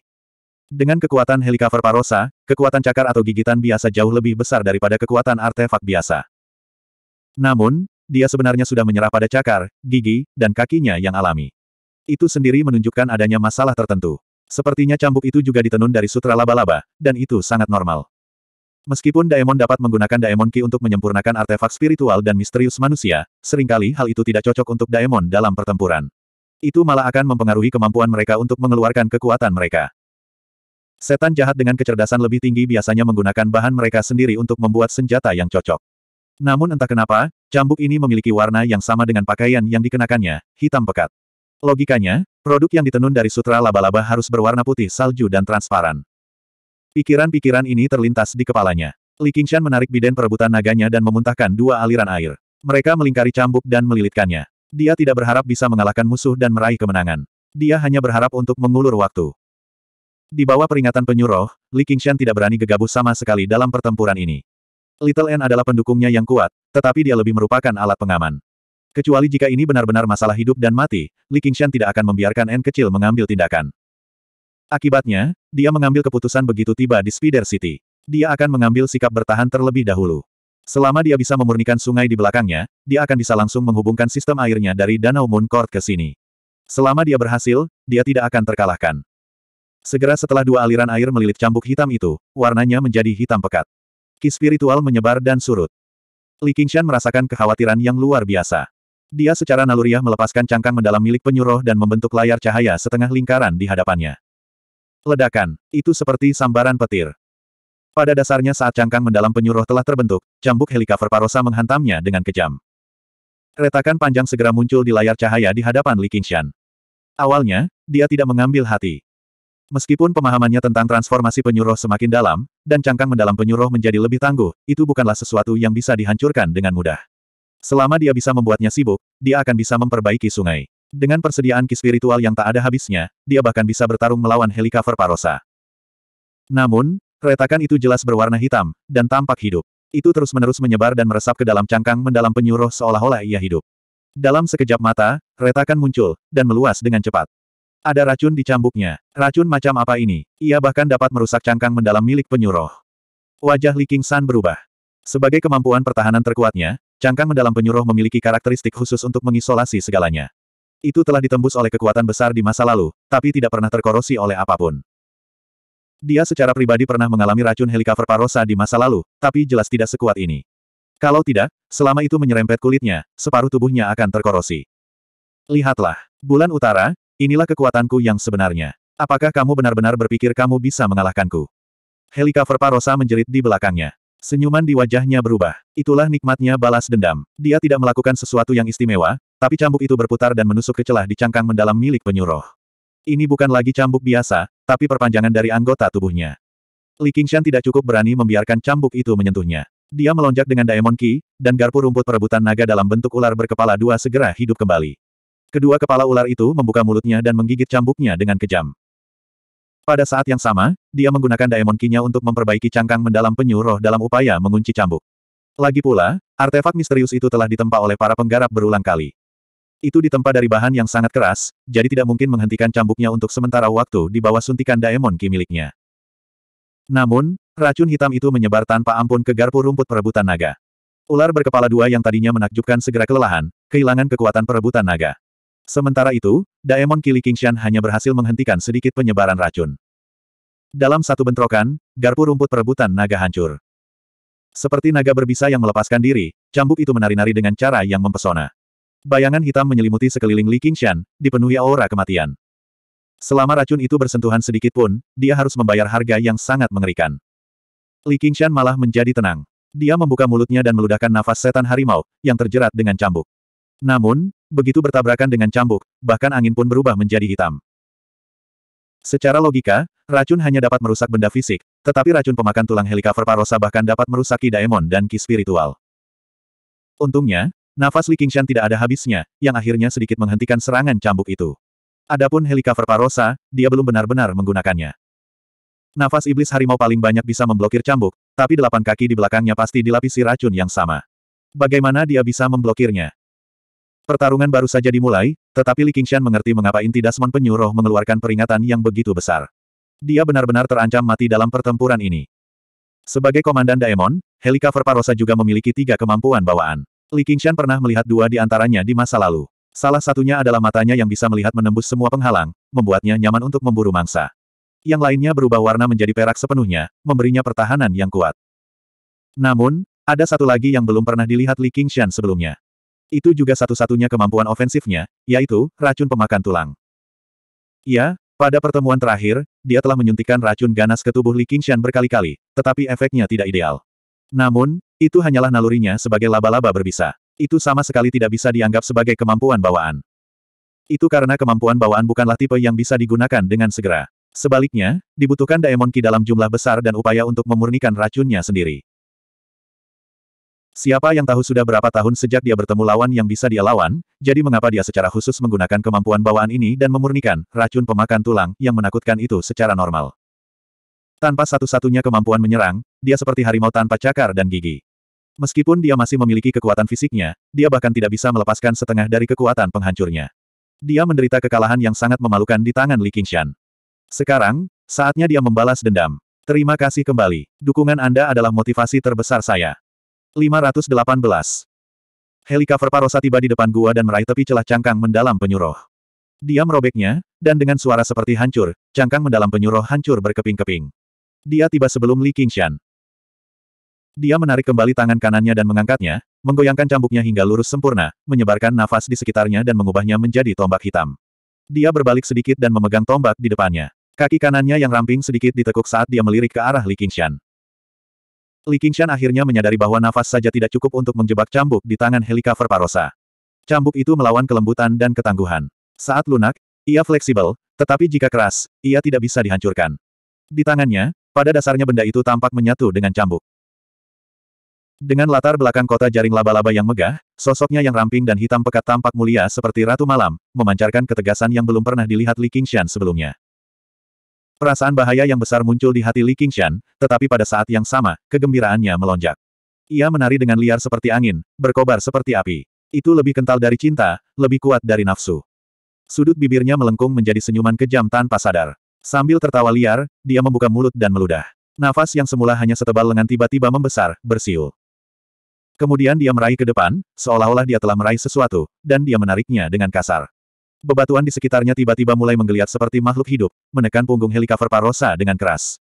Dengan kekuatan Helicover Parosa, kekuatan cakar atau gigitan biasa jauh lebih besar daripada kekuatan artefak biasa. Namun, dia sebenarnya sudah menyerah pada cakar, gigi, dan kakinya yang alami. Itu sendiri menunjukkan adanya masalah tertentu. Sepertinya cambuk itu juga ditenun dari sutra laba-laba, dan itu sangat normal. Meskipun Daemon dapat menggunakan Daemon Ki untuk menyempurnakan artefak spiritual dan misterius manusia, seringkali hal itu tidak cocok untuk Daemon dalam pertempuran. Itu malah akan mempengaruhi kemampuan mereka untuk mengeluarkan kekuatan mereka. Setan jahat dengan kecerdasan lebih tinggi biasanya menggunakan bahan mereka sendiri untuk membuat senjata yang cocok. Namun entah kenapa, cambuk ini memiliki warna yang sama dengan pakaian yang dikenakannya, hitam pekat. Logikanya, produk yang ditenun dari sutra laba-laba harus berwarna putih salju dan transparan. Pikiran-pikiran ini terlintas di kepalanya. Li Qingshan menarik bidan perebutan naganya dan memuntahkan dua aliran air. Mereka melingkari cambuk dan melilitkannya. Dia tidak berharap bisa mengalahkan musuh dan meraih kemenangan. Dia hanya berharap untuk mengulur waktu. Di bawah peringatan penyuruh, Li Qingshan tidak berani gegabah sama sekali dalam pertempuran ini. Little N adalah pendukungnya yang kuat, tetapi dia lebih merupakan alat pengaman. Kecuali jika ini benar-benar masalah hidup dan mati, Li Qingshan tidak akan membiarkan N kecil mengambil tindakan. Akibatnya, dia mengambil keputusan begitu tiba di Spider City. Dia akan mengambil sikap bertahan terlebih dahulu. Selama dia bisa memurnikan sungai di belakangnya, dia akan bisa langsung menghubungkan sistem airnya dari Danau Moon Court ke sini. Selama dia berhasil, dia tidak akan terkalahkan. Segera setelah dua aliran air melilit cambuk hitam itu, warnanya menjadi hitam pekat. Ki spiritual menyebar dan surut. Li Qingshan merasakan kekhawatiran yang luar biasa. Dia secara naluriah melepaskan cangkang mendalam milik penyuruh dan membentuk layar cahaya setengah lingkaran di hadapannya. Ledakan. Itu seperti sambaran petir. Pada dasarnya saat cangkang mendalam penyuruh telah terbentuk, cambuk helikopter parosa menghantamnya dengan kejam. Retakan panjang segera muncul di layar cahaya di hadapan Li Qingshan. Awalnya, dia tidak mengambil hati. Meskipun pemahamannya tentang transformasi penyuruh semakin dalam, dan cangkang mendalam penyuruh menjadi lebih tangguh, itu bukanlah sesuatu yang bisa dihancurkan dengan mudah. Selama dia bisa membuatnya sibuk, dia akan bisa memperbaiki sungai. Dengan persediaan ki spiritual yang tak ada habisnya, dia bahkan bisa bertarung melawan helikopter Parosa. Namun, retakan itu jelas berwarna hitam, dan tampak hidup. Itu terus-menerus menyebar dan meresap ke dalam cangkang mendalam penyuruh seolah-olah ia hidup. Dalam sekejap mata, retakan muncul, dan meluas dengan cepat. Ada racun di cambuknya. Racun macam apa ini? Ia bahkan dapat merusak cangkang mendalam milik penyuruh. Wajah Li King San berubah. Sebagai kemampuan pertahanan terkuatnya, cangkang mendalam penyuruh memiliki karakteristik khusus untuk mengisolasi segalanya. Itu telah ditembus oleh kekuatan besar di masa lalu, tapi tidak pernah terkorosi oleh apapun. Dia secara pribadi pernah mengalami racun helikover parosa di masa lalu, tapi jelas tidak sekuat ini. Kalau tidak, selama itu menyerempet kulitnya, separuh tubuhnya akan terkorosi. Lihatlah, bulan utara, inilah kekuatanku yang sebenarnya. Apakah kamu benar-benar berpikir kamu bisa mengalahkanku? Helikover parosa menjerit di belakangnya. Senyuman di wajahnya berubah. Itulah nikmatnya balas dendam. Dia tidak melakukan sesuatu yang istimewa, tapi cambuk itu berputar dan menusuk ke celah di cangkang mendalam milik penyuruh. Ini bukan lagi cambuk biasa, tapi perpanjangan dari anggota tubuhnya. Li Qingshan tidak cukup berani membiarkan cambuk itu menyentuhnya. Dia melonjak dengan Daemon Ki, dan garpu rumput perebutan naga dalam bentuk ular berkepala dua segera hidup kembali. Kedua kepala ular itu membuka mulutnya dan menggigit cambuknya dengan kejam. Pada saat yang sama, dia menggunakan Daemon Ki-nya untuk memperbaiki cangkang mendalam penyuruh dalam upaya mengunci cambuk. Lagi pula, artefak misterius itu telah ditempa oleh para penggarap berulang kali. Itu ditempa dari bahan yang sangat keras, jadi tidak mungkin menghentikan cambuknya untuk sementara waktu di bawah suntikan Daemon Ki miliknya. Namun, racun hitam itu menyebar tanpa ampun ke garpu rumput perebutan naga. Ular berkepala dua yang tadinya menakjubkan segera kelelahan, kehilangan kekuatan perebutan naga. Sementara itu, Daemon Kili Kingshan hanya berhasil menghentikan sedikit penyebaran racun. Dalam satu bentrokan, garpu rumput perebutan naga hancur. Seperti naga berbisa yang melepaskan diri, cambuk itu menari-nari dengan cara yang mempesona. Bayangan hitam menyelimuti sekeliling Li Qingshan, dipenuhi aura kematian. Selama racun itu bersentuhan sedikit pun, dia harus membayar harga yang sangat mengerikan. Li Qingshan malah menjadi tenang. Dia membuka mulutnya dan meludahkan nafas setan harimau, yang terjerat dengan cambuk. Namun, begitu bertabrakan dengan cambuk, bahkan angin pun berubah menjadi hitam. Secara logika, racun hanya dapat merusak benda fisik, tetapi racun pemakan tulang Helikaver Parosa bahkan dapat merusak kidaemon Daemon dan Ki Spiritual. Untungnya, Nafas Li Qingshan tidak ada habisnya, yang akhirnya sedikit menghentikan serangan cambuk itu. Adapun Helicover Parosa, dia belum benar-benar menggunakannya. Nafas iblis harimau paling banyak bisa memblokir cambuk, tapi delapan kaki di belakangnya pasti dilapisi racun yang sama. Bagaimana dia bisa memblokirnya? Pertarungan baru saja dimulai, tetapi Li Qingshan mengerti mengapa inti Dasmon Penyuruh mengeluarkan peringatan yang begitu besar. Dia benar-benar terancam mati dalam pertempuran ini. Sebagai komandan Daemon, Helika Parosa juga memiliki tiga kemampuan bawaan. Li Qingshan pernah melihat dua di antaranya di masa lalu. Salah satunya adalah matanya yang bisa melihat menembus semua penghalang, membuatnya nyaman untuk memburu mangsa. Yang lainnya berubah warna menjadi perak sepenuhnya, memberinya pertahanan yang kuat. Namun, ada satu lagi yang belum pernah dilihat Li Qingshan sebelumnya. Itu juga satu-satunya kemampuan ofensifnya, yaitu racun pemakan tulang. Ya, pada pertemuan terakhir, dia telah menyuntikkan racun ganas ke tubuh Li Qingshan berkali-kali, tetapi efeknya tidak ideal. Namun, itu hanyalah nalurinya sebagai laba-laba berbisa. Itu sama sekali tidak bisa dianggap sebagai kemampuan bawaan. Itu karena kemampuan bawaan bukanlah tipe yang bisa digunakan dengan segera. Sebaliknya, dibutuhkan Daemon Ki dalam jumlah besar dan upaya untuk memurnikan racunnya sendiri. Siapa yang tahu sudah berapa tahun sejak dia bertemu lawan yang bisa dia lawan, jadi mengapa dia secara khusus menggunakan kemampuan bawaan ini dan memurnikan racun pemakan tulang yang menakutkan itu secara normal. Tanpa satu-satunya kemampuan menyerang, dia seperti harimau tanpa cakar dan gigi. Meskipun dia masih memiliki kekuatan fisiknya, dia bahkan tidak bisa melepaskan setengah dari kekuatan penghancurnya. Dia menderita kekalahan yang sangat memalukan di tangan Li Qingshan. Sekarang, saatnya dia membalas dendam. Terima kasih kembali. Dukungan Anda adalah motivasi terbesar saya. 518. Helikopter Parosa tiba di depan gua dan meraih tepi celah cangkang mendalam penyuruh. Dia merobeknya, dan dengan suara seperti hancur, cangkang mendalam penyuruh hancur berkeping-keping. Dia tiba sebelum Li Qingshan. Dia menarik kembali tangan kanannya dan mengangkatnya, menggoyangkan cambuknya hingga lurus sempurna, menyebarkan nafas di sekitarnya dan mengubahnya menjadi tombak hitam. Dia berbalik sedikit dan memegang tombak di depannya. Kaki kanannya yang ramping sedikit ditekuk saat dia melirik ke arah Li Qingshan. Li Qingshan akhirnya menyadari bahwa nafas saja tidak cukup untuk menjebak cambuk di tangan Helikover Parosa. Cambuk itu melawan kelembutan dan ketangguhan. Saat lunak, ia fleksibel, tetapi jika keras, ia tidak bisa dihancurkan. Di tangannya, pada dasarnya benda itu tampak menyatu dengan cambuk. Dengan latar belakang kota jaring laba-laba yang megah, sosoknya yang ramping dan hitam pekat tampak mulia seperti Ratu Malam, memancarkan ketegasan yang belum pernah dilihat Li Qingshan sebelumnya. Perasaan bahaya yang besar muncul di hati Li Qingshan, tetapi pada saat yang sama, kegembiraannya melonjak. Ia menari dengan liar seperti angin, berkobar seperti api. Itu lebih kental dari cinta, lebih kuat dari nafsu. Sudut bibirnya melengkung menjadi senyuman kejam tanpa sadar. Sambil tertawa liar, dia membuka mulut dan meludah. Nafas yang semula hanya setebal lengan tiba-tiba membesar, bersiul. Kemudian dia meraih ke depan, seolah-olah dia telah meraih sesuatu, dan dia menariknya dengan kasar. Bebatuan di sekitarnya tiba-tiba mulai menggeliat seperti makhluk hidup, menekan punggung helikover Parosa dengan keras.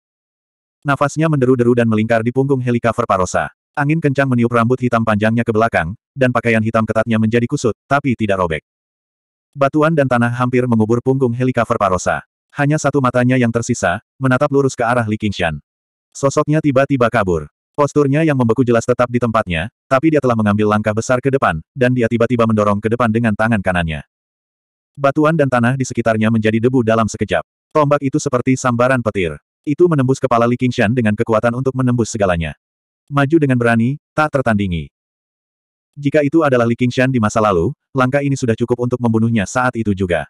Nafasnya menderu-deru dan melingkar di punggung helikover Parosa. Angin kencang meniup rambut hitam panjangnya ke belakang, dan pakaian hitam ketatnya menjadi kusut, tapi tidak robek. Batuan dan tanah hampir mengubur punggung helikover Parosa. Hanya satu matanya yang tersisa, menatap lurus ke arah Li Qingshan. Sosoknya tiba-tiba kabur. Posturnya yang membeku jelas tetap di tempatnya, tapi dia telah mengambil langkah besar ke depan, dan dia tiba-tiba mendorong ke depan dengan tangan kanannya. Batuan dan tanah di sekitarnya menjadi debu dalam sekejap. Tombak itu seperti sambaran petir. Itu menembus kepala Li Qingshan dengan kekuatan untuk menembus segalanya. Maju dengan berani, tak tertandingi. Jika itu adalah Li Qingshan di masa lalu, langkah ini sudah cukup untuk membunuhnya saat itu juga.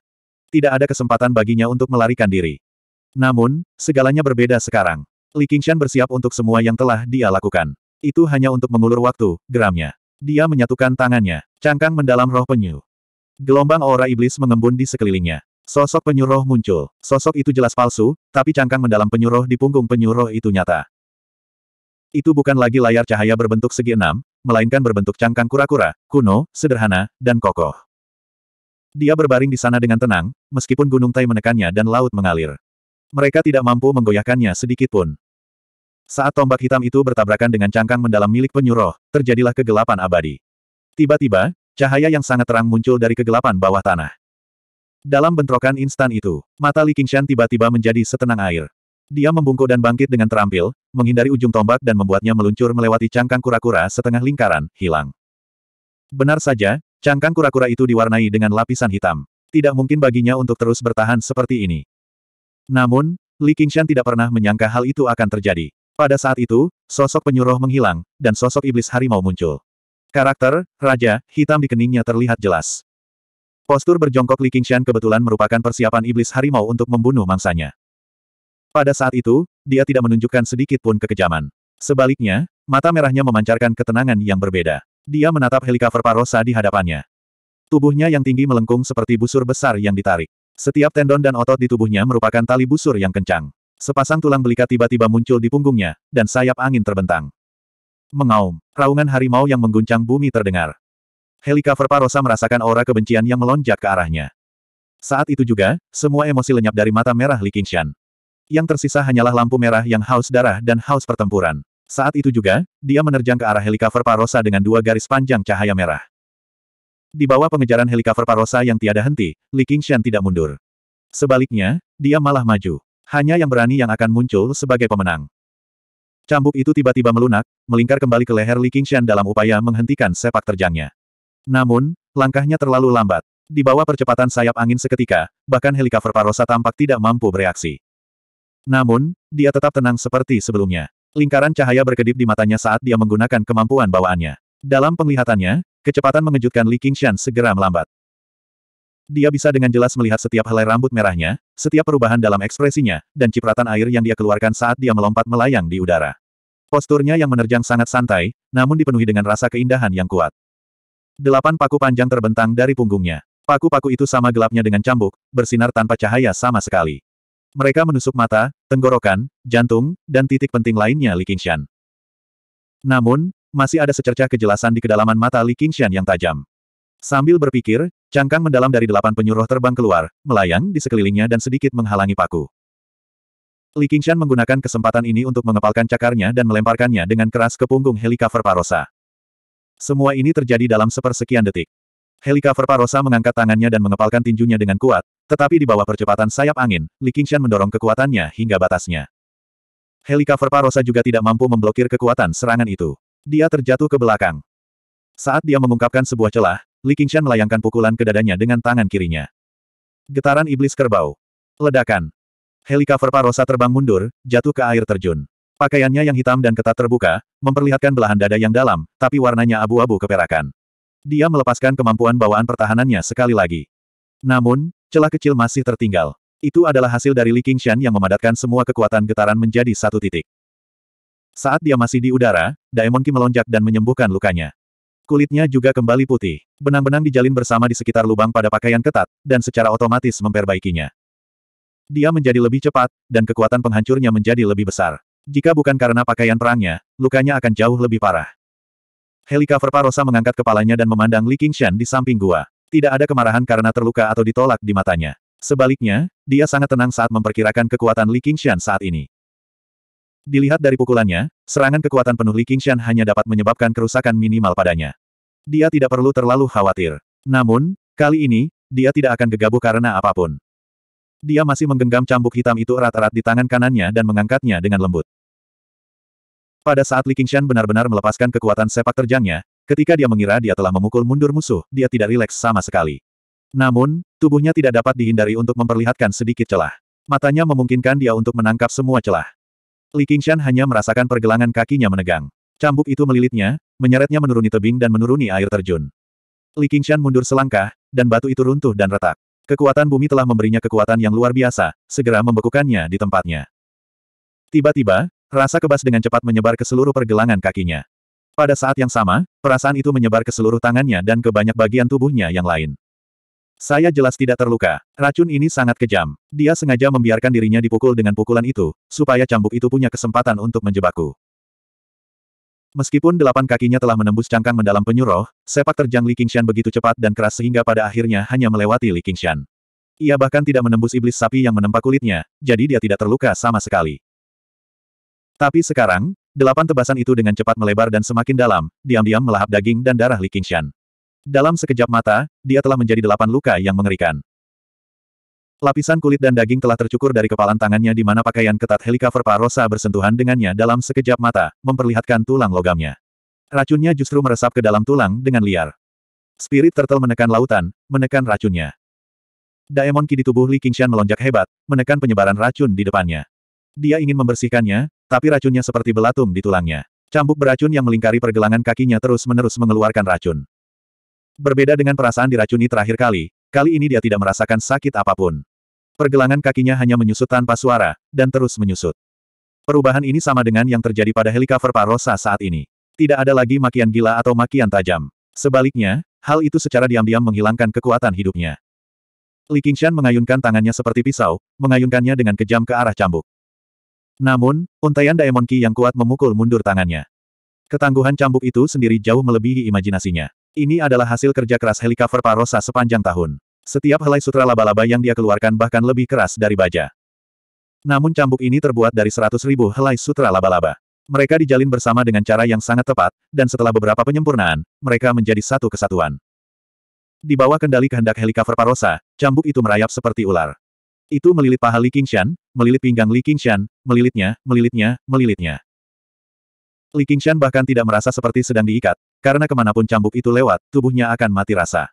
Tidak ada kesempatan baginya untuk melarikan diri. Namun, segalanya berbeda sekarang. Li Qingshan bersiap untuk semua yang telah dia lakukan. Itu hanya untuk mengulur waktu, geramnya. Dia menyatukan tangannya, cangkang mendalam roh penyu. Gelombang aura iblis mengembun di sekelilingnya. Sosok penyu roh muncul. Sosok itu jelas palsu, tapi cangkang mendalam penyu roh di punggung penyu roh itu nyata. Itu bukan lagi layar cahaya berbentuk segi enam, melainkan berbentuk cangkang kura-kura, kuno, sederhana, dan kokoh. Dia berbaring di sana dengan tenang, meskipun gunung Tai menekannya dan laut mengalir. Mereka tidak mampu menggoyahkannya sedikitpun. Saat tombak hitam itu bertabrakan dengan cangkang mendalam milik penyuruh, terjadilah kegelapan abadi. Tiba-tiba, cahaya yang sangat terang muncul dari kegelapan bawah tanah. Dalam bentrokan instan itu, mata Li Qingshan tiba-tiba menjadi setenang air. Dia membungkuk dan bangkit dengan terampil, menghindari ujung tombak dan membuatnya meluncur melewati cangkang kura-kura setengah lingkaran, hilang. Benar saja, cangkang kura-kura itu diwarnai dengan lapisan hitam. Tidak mungkin baginya untuk terus bertahan seperti ini. Namun, Li Qingshan tidak pernah menyangka hal itu akan terjadi. Pada saat itu, sosok penyuruh menghilang, dan sosok iblis harimau muncul. Karakter, Raja, hitam di keningnya terlihat jelas. Postur berjongkok Li Qingshan kebetulan merupakan persiapan iblis harimau untuk membunuh mangsanya. Pada saat itu, dia tidak menunjukkan sedikit pun kekejaman. Sebaliknya, mata merahnya memancarkan ketenangan yang berbeda. Dia menatap helikopter parosa di hadapannya. Tubuhnya yang tinggi melengkung seperti busur besar yang ditarik. Setiap tendon dan otot di tubuhnya merupakan tali busur yang kencang. Sepasang tulang belikat tiba-tiba muncul di punggungnya, dan sayap angin terbentang. Mengaum, raungan harimau yang mengguncang bumi terdengar. Helikopter Parosa merasakan aura kebencian yang melonjak ke arahnya. Saat itu juga, semua emosi lenyap dari mata merah Li Qingshan. Yang tersisa hanyalah lampu merah yang haus darah dan haus pertempuran. Saat itu juga, dia menerjang ke arah helikopter Parosa dengan dua garis panjang cahaya merah. Di bawah pengejaran helikopter Parosa yang tiada henti, Li Qingshan tidak mundur. Sebaliknya, dia malah maju. Hanya yang berani yang akan muncul sebagai pemenang. Cambuk itu tiba-tiba melunak, melingkar kembali ke leher Li Qingshan dalam upaya menghentikan sepak terjangnya. Namun, langkahnya terlalu lambat. Di bawah percepatan sayap angin seketika, bahkan helikopter Parosa tampak tidak mampu bereaksi. Namun, dia tetap tenang seperti sebelumnya. Lingkaran cahaya berkedip di matanya saat dia menggunakan kemampuan bawaannya. Dalam penglihatannya, kecepatan mengejutkan Li Qingshan segera melambat. Dia bisa dengan jelas melihat setiap helai rambut merahnya, setiap perubahan dalam ekspresinya, dan cipratan air yang dia keluarkan saat dia melompat melayang di udara. Posturnya yang menerjang sangat santai, namun dipenuhi dengan rasa keindahan yang kuat. Delapan paku panjang terbentang dari punggungnya. Paku-paku itu sama gelapnya dengan cambuk, bersinar tanpa cahaya sama sekali. Mereka menusuk mata, tenggorokan, jantung, dan titik penting lainnya Li Qingshan. Namun, masih ada secercah kejelasan di kedalaman mata Li Qingshan yang tajam. Sambil berpikir, Cangkang mendalam dari delapan penyuruh terbang keluar, melayang di sekelilingnya dan sedikit menghalangi paku. Li Qingshan menggunakan kesempatan ini untuk mengepalkan cakarnya dan melemparkannya dengan keras ke punggung helikopter Parosa. Semua ini terjadi dalam sepersekian detik. Helikopter Parosa mengangkat tangannya dan mengepalkan tinjunya dengan kuat, tetapi di bawah percepatan sayap angin, Li Qingshan mendorong kekuatannya hingga batasnya. Helikopter Parosa juga tidak mampu memblokir kekuatan serangan itu. Dia terjatuh ke belakang. Saat dia mengungkapkan sebuah celah, Li Qingshan melayangkan pukulan ke dadanya dengan tangan kirinya. Getaran iblis kerbau. Ledakan. Helikopter Parosa terbang mundur, jatuh ke air terjun. Pakaiannya yang hitam dan ketat terbuka, memperlihatkan belahan dada yang dalam, tapi warnanya abu-abu keperakan. Dia melepaskan kemampuan bawaan pertahanannya sekali lagi. Namun, celah kecil masih tertinggal. Itu adalah hasil dari Li Qingshan yang memadatkan semua kekuatan getaran menjadi satu titik. Saat dia masih di udara, Daemon Qi melonjak dan menyembuhkan lukanya. Kulitnya juga kembali putih. Benang-benang dijalin bersama di sekitar lubang pada pakaian ketat, dan secara otomatis memperbaikinya. Dia menjadi lebih cepat, dan kekuatan penghancurnya menjadi lebih besar. Jika bukan karena pakaian perangnya, lukanya akan jauh lebih parah. Helika Verparosa mengangkat kepalanya dan memandang Li Qingshan di samping gua. Tidak ada kemarahan karena terluka atau ditolak di matanya. Sebaliknya, dia sangat tenang saat memperkirakan kekuatan Li Qingshan saat ini. Dilihat dari pukulannya, serangan kekuatan penuh Li Qingshan hanya dapat menyebabkan kerusakan minimal padanya. Dia tidak perlu terlalu khawatir. Namun, kali ini, dia tidak akan gegabah karena apapun. Dia masih menggenggam cambuk hitam itu erat-erat di tangan kanannya dan mengangkatnya dengan lembut. Pada saat Li Qingshan benar-benar melepaskan kekuatan sepak terjangnya, ketika dia mengira dia telah memukul mundur musuh, dia tidak rileks sama sekali. Namun, tubuhnya tidak dapat dihindari untuk memperlihatkan sedikit celah. Matanya memungkinkan dia untuk menangkap semua celah. Li Qingshan hanya merasakan pergelangan kakinya menegang. Cambuk itu melilitnya, menyeretnya menuruni tebing dan menuruni air terjun. Li Qingshan mundur selangkah, dan batu itu runtuh dan retak. Kekuatan bumi telah memberinya kekuatan yang luar biasa, segera membekukannya di tempatnya. Tiba-tiba, rasa kebas dengan cepat menyebar ke seluruh pergelangan kakinya. Pada saat yang sama, perasaan itu menyebar ke seluruh tangannya dan ke banyak bagian tubuhnya yang lain. Saya jelas tidak terluka. Racun ini sangat kejam. Dia sengaja membiarkan dirinya dipukul dengan pukulan itu, supaya cambuk itu punya kesempatan untuk menjebakku. Meskipun delapan kakinya telah menembus cangkang mendalam penyuruh, sepak terjang Li Qingshan begitu cepat dan keras sehingga pada akhirnya hanya melewati Li Qingshan. Ia bahkan tidak menembus iblis sapi yang menempa kulitnya, jadi dia tidak terluka sama sekali. Tapi sekarang, Delapan tebasan itu dengan cepat melebar dan semakin dalam, diam-diam melahap daging dan darah Li Qingshan. Dalam sekejap mata, dia telah menjadi delapan luka yang mengerikan. Lapisan kulit dan daging telah tercukur dari kepalan tangannya di mana pakaian ketat helikover Parosa bersentuhan dengannya dalam sekejap mata, memperlihatkan tulang logamnya. Racunnya justru meresap ke dalam tulang dengan liar. Spirit Turtle menekan lautan, menekan racunnya. Daemon Ki di tubuh Li Qingshan melonjak hebat, menekan penyebaran racun di depannya. Dia ingin membersihkannya, tapi racunnya seperti belatung di tulangnya. Cambuk beracun yang melingkari pergelangan kakinya terus-menerus mengeluarkan racun. Berbeda dengan perasaan diracuni terakhir kali, kali ini dia tidak merasakan sakit apapun. Pergelangan kakinya hanya menyusut tanpa suara, dan terus menyusut. Perubahan ini sama dengan yang terjadi pada Helikaver Parosa saat ini. Tidak ada lagi makian gila atau makian tajam. Sebaliknya, hal itu secara diam-diam menghilangkan kekuatan hidupnya. Li Qingshan mengayunkan tangannya seperti pisau, mengayunkannya dengan kejam ke arah cambuk. Namun, untaian Daemon Ki yang kuat memukul mundur tangannya. Ketangguhan cambuk itu sendiri jauh melebihi imajinasinya. Ini adalah hasil kerja keras helikopter Parosa sepanjang tahun. Setiap helai sutra laba-laba yang dia keluarkan bahkan lebih keras dari baja. Namun cambuk ini terbuat dari seratus ribu helai sutra laba-laba. Mereka dijalin bersama dengan cara yang sangat tepat, dan setelah beberapa penyempurnaan, mereka menjadi satu kesatuan. Di bawah kendali kehendak helikopter Parosa, cambuk itu merayap seperti ular. Itu melilit paha Li Qingshan, melilit pinggang Li Qingshan, melilitnya, melilitnya, melilitnya. Li Qingshan bahkan tidak merasa seperti sedang diikat, karena kemanapun cambuk itu lewat, tubuhnya akan mati rasa.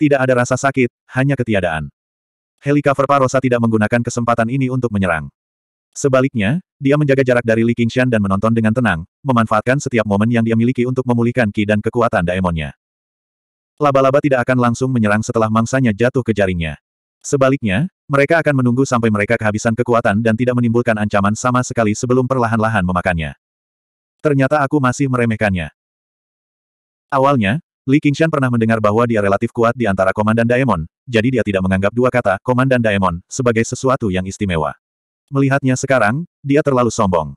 Tidak ada rasa sakit, hanya ketiadaan. Helikopter Parosa tidak menggunakan kesempatan ini untuk menyerang. Sebaliknya, dia menjaga jarak dari Li Qingshan dan menonton dengan tenang, memanfaatkan setiap momen yang dia miliki untuk memulihkan ki dan kekuatan daemonnya. Laba-laba tidak akan langsung menyerang setelah mangsanya jatuh ke jaringnya. Sebaliknya, mereka akan menunggu sampai mereka kehabisan kekuatan dan tidak menimbulkan ancaman sama sekali sebelum perlahan-lahan memakannya. Ternyata aku masih meremehkannya. Awalnya, Li Qingshan pernah mendengar bahwa dia relatif kuat di antara Komandan Daemon, jadi dia tidak menganggap dua kata Komandan Daemon sebagai sesuatu yang istimewa. Melihatnya sekarang, dia terlalu sombong.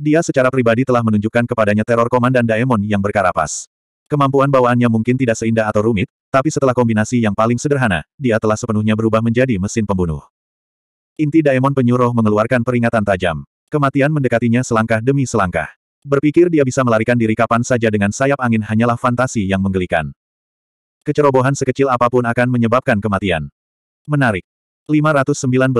Dia secara pribadi telah menunjukkan kepadanya teror Komandan Daemon yang berkarapas. Kemampuan bawaannya mungkin tidak seindah atau rumit, tapi setelah kombinasi yang paling sederhana, dia telah sepenuhnya berubah menjadi mesin pembunuh. Inti Daemon penyuruh mengeluarkan peringatan tajam. Kematian mendekatinya selangkah demi selangkah. Berpikir dia bisa melarikan diri kapan saja dengan sayap angin hanyalah fantasi yang menggelikan. Kecerobohan sekecil apapun akan menyebabkan kematian. Menarik. 519.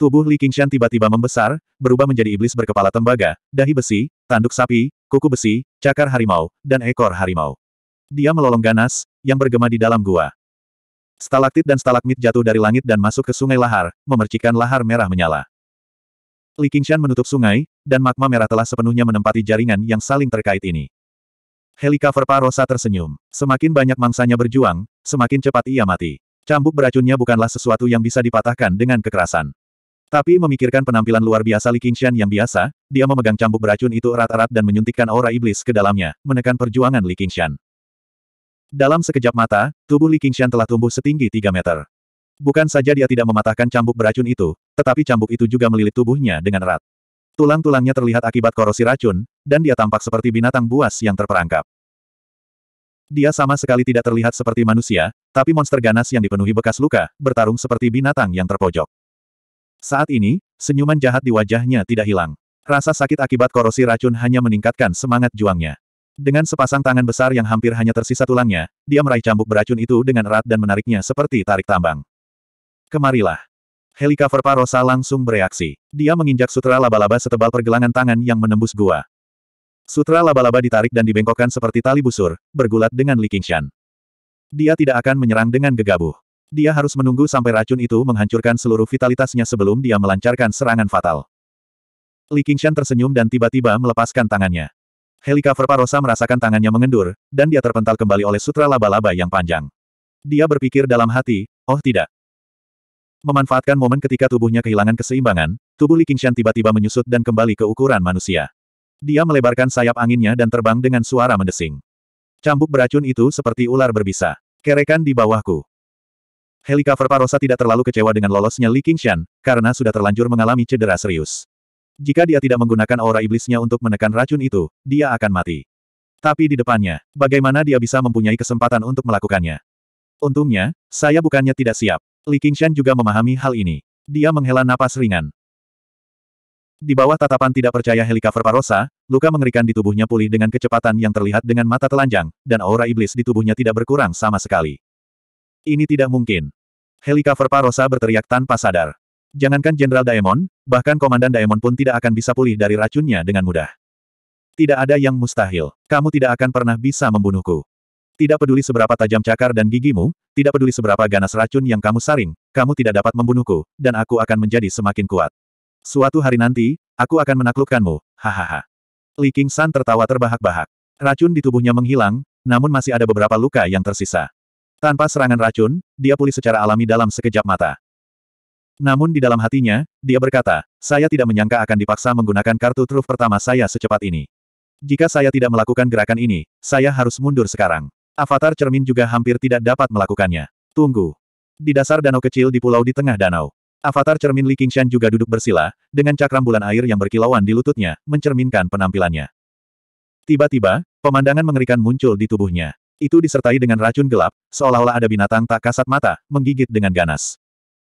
Tubuh Li Qingshan tiba-tiba membesar, berubah menjadi iblis berkepala tembaga, dahi besi, tanduk sapi, kuku besi, cakar harimau, dan ekor harimau. Dia melolong ganas, yang bergema di dalam gua. Stalaktit dan stalagmit jatuh dari langit dan masuk ke sungai lahar, memercikan lahar merah menyala. Li Qingshan menutup sungai, dan magma merah telah sepenuhnya menempati jaringan yang saling terkait ini. Helikopter Parosa tersenyum. Semakin banyak mangsanya berjuang, semakin cepat ia mati. Cambuk beracunnya bukanlah sesuatu yang bisa dipatahkan dengan kekerasan. Tapi memikirkan penampilan luar biasa Li Qingshan yang biasa, dia memegang cambuk beracun itu erat-erat dan menyuntikkan aura iblis ke dalamnya, menekan perjuangan Li Qingshan. Dalam sekejap mata, tubuh Li Qingshan telah tumbuh setinggi 3 meter. Bukan saja dia tidak mematahkan cambuk beracun itu, tetapi cambuk itu juga melilit tubuhnya dengan erat. Tulang-tulangnya terlihat akibat korosi racun, dan dia tampak seperti binatang buas yang terperangkap. Dia sama sekali tidak terlihat seperti manusia, tapi monster ganas yang dipenuhi bekas luka, bertarung seperti binatang yang terpojok. Saat ini, senyuman jahat di wajahnya tidak hilang. Rasa sakit akibat korosi racun hanya meningkatkan semangat juangnya. Dengan sepasang tangan besar yang hampir hanya tersisa tulangnya, dia meraih cambuk beracun itu dengan erat dan menariknya seperti tarik tambang. Kemarilah. Helikover Parosa langsung bereaksi. Dia menginjak sutra laba-laba setebal pergelangan tangan yang menembus gua. Sutra laba-laba ditarik dan dibengkokkan seperti tali busur, bergulat dengan Li Qingshan. Dia tidak akan menyerang dengan gegabah. Dia harus menunggu sampai racun itu menghancurkan seluruh vitalitasnya sebelum dia melancarkan serangan fatal. Li Qingshan tersenyum dan tiba-tiba melepaskan tangannya. Helikover Parosa merasakan tangannya mengendur, dan dia terpental kembali oleh sutra laba-laba yang panjang. Dia berpikir dalam hati, oh tidak, Memanfaatkan momen ketika tubuhnya kehilangan keseimbangan, tubuh Li Qingshan tiba-tiba menyusut dan kembali ke ukuran manusia. Dia melebarkan sayap anginnya dan terbang dengan suara mendesing. Cambuk beracun itu seperti ular berbisa. Kerekan di bawahku. Helikopter Parosa tidak terlalu kecewa dengan lolosnya Li Qingshan, karena sudah terlanjur mengalami cedera serius. Jika dia tidak menggunakan aura iblisnya untuk menekan racun itu, dia akan mati. Tapi di depannya, bagaimana dia bisa mempunyai kesempatan untuk melakukannya? Untungnya, saya bukannya tidak siap. Li Qingshan juga memahami hal ini. Dia menghela napas ringan. Di bawah tatapan tidak percaya helikopter Parosa, luka mengerikan di tubuhnya pulih dengan kecepatan yang terlihat dengan mata telanjang, dan aura iblis di tubuhnya tidak berkurang sama sekali. Ini tidak mungkin. Helikopter Parosa berteriak tanpa sadar. Jangankan Jenderal Daemon, bahkan Komandan Daemon pun tidak akan bisa pulih dari racunnya dengan mudah. Tidak ada yang mustahil. Kamu tidak akan pernah bisa membunuhku. Tidak peduli seberapa tajam cakar dan gigimu, tidak peduli seberapa ganas racun yang kamu saring, kamu tidak dapat membunuhku, dan aku akan menjadi semakin kuat. Suatu hari nanti, aku akan menaklukkanmu, hahaha. Li King San tertawa terbahak-bahak. Racun di tubuhnya menghilang, namun masih ada beberapa luka yang tersisa. Tanpa serangan racun, dia pulih secara alami dalam sekejap mata. Namun di dalam hatinya, dia berkata, saya tidak menyangka akan dipaksa menggunakan kartu truf pertama saya secepat ini. Jika saya tidak melakukan gerakan ini, saya harus mundur sekarang. Avatar cermin juga hampir tidak dapat melakukannya. Tunggu. Di dasar danau kecil di pulau di tengah danau. Avatar cermin Li Qingshan juga duduk bersila, dengan cakram bulan air yang berkilauan di lututnya, mencerminkan penampilannya. Tiba-tiba, pemandangan mengerikan muncul di tubuhnya. Itu disertai dengan racun gelap, seolah-olah ada binatang tak kasat mata, menggigit dengan ganas.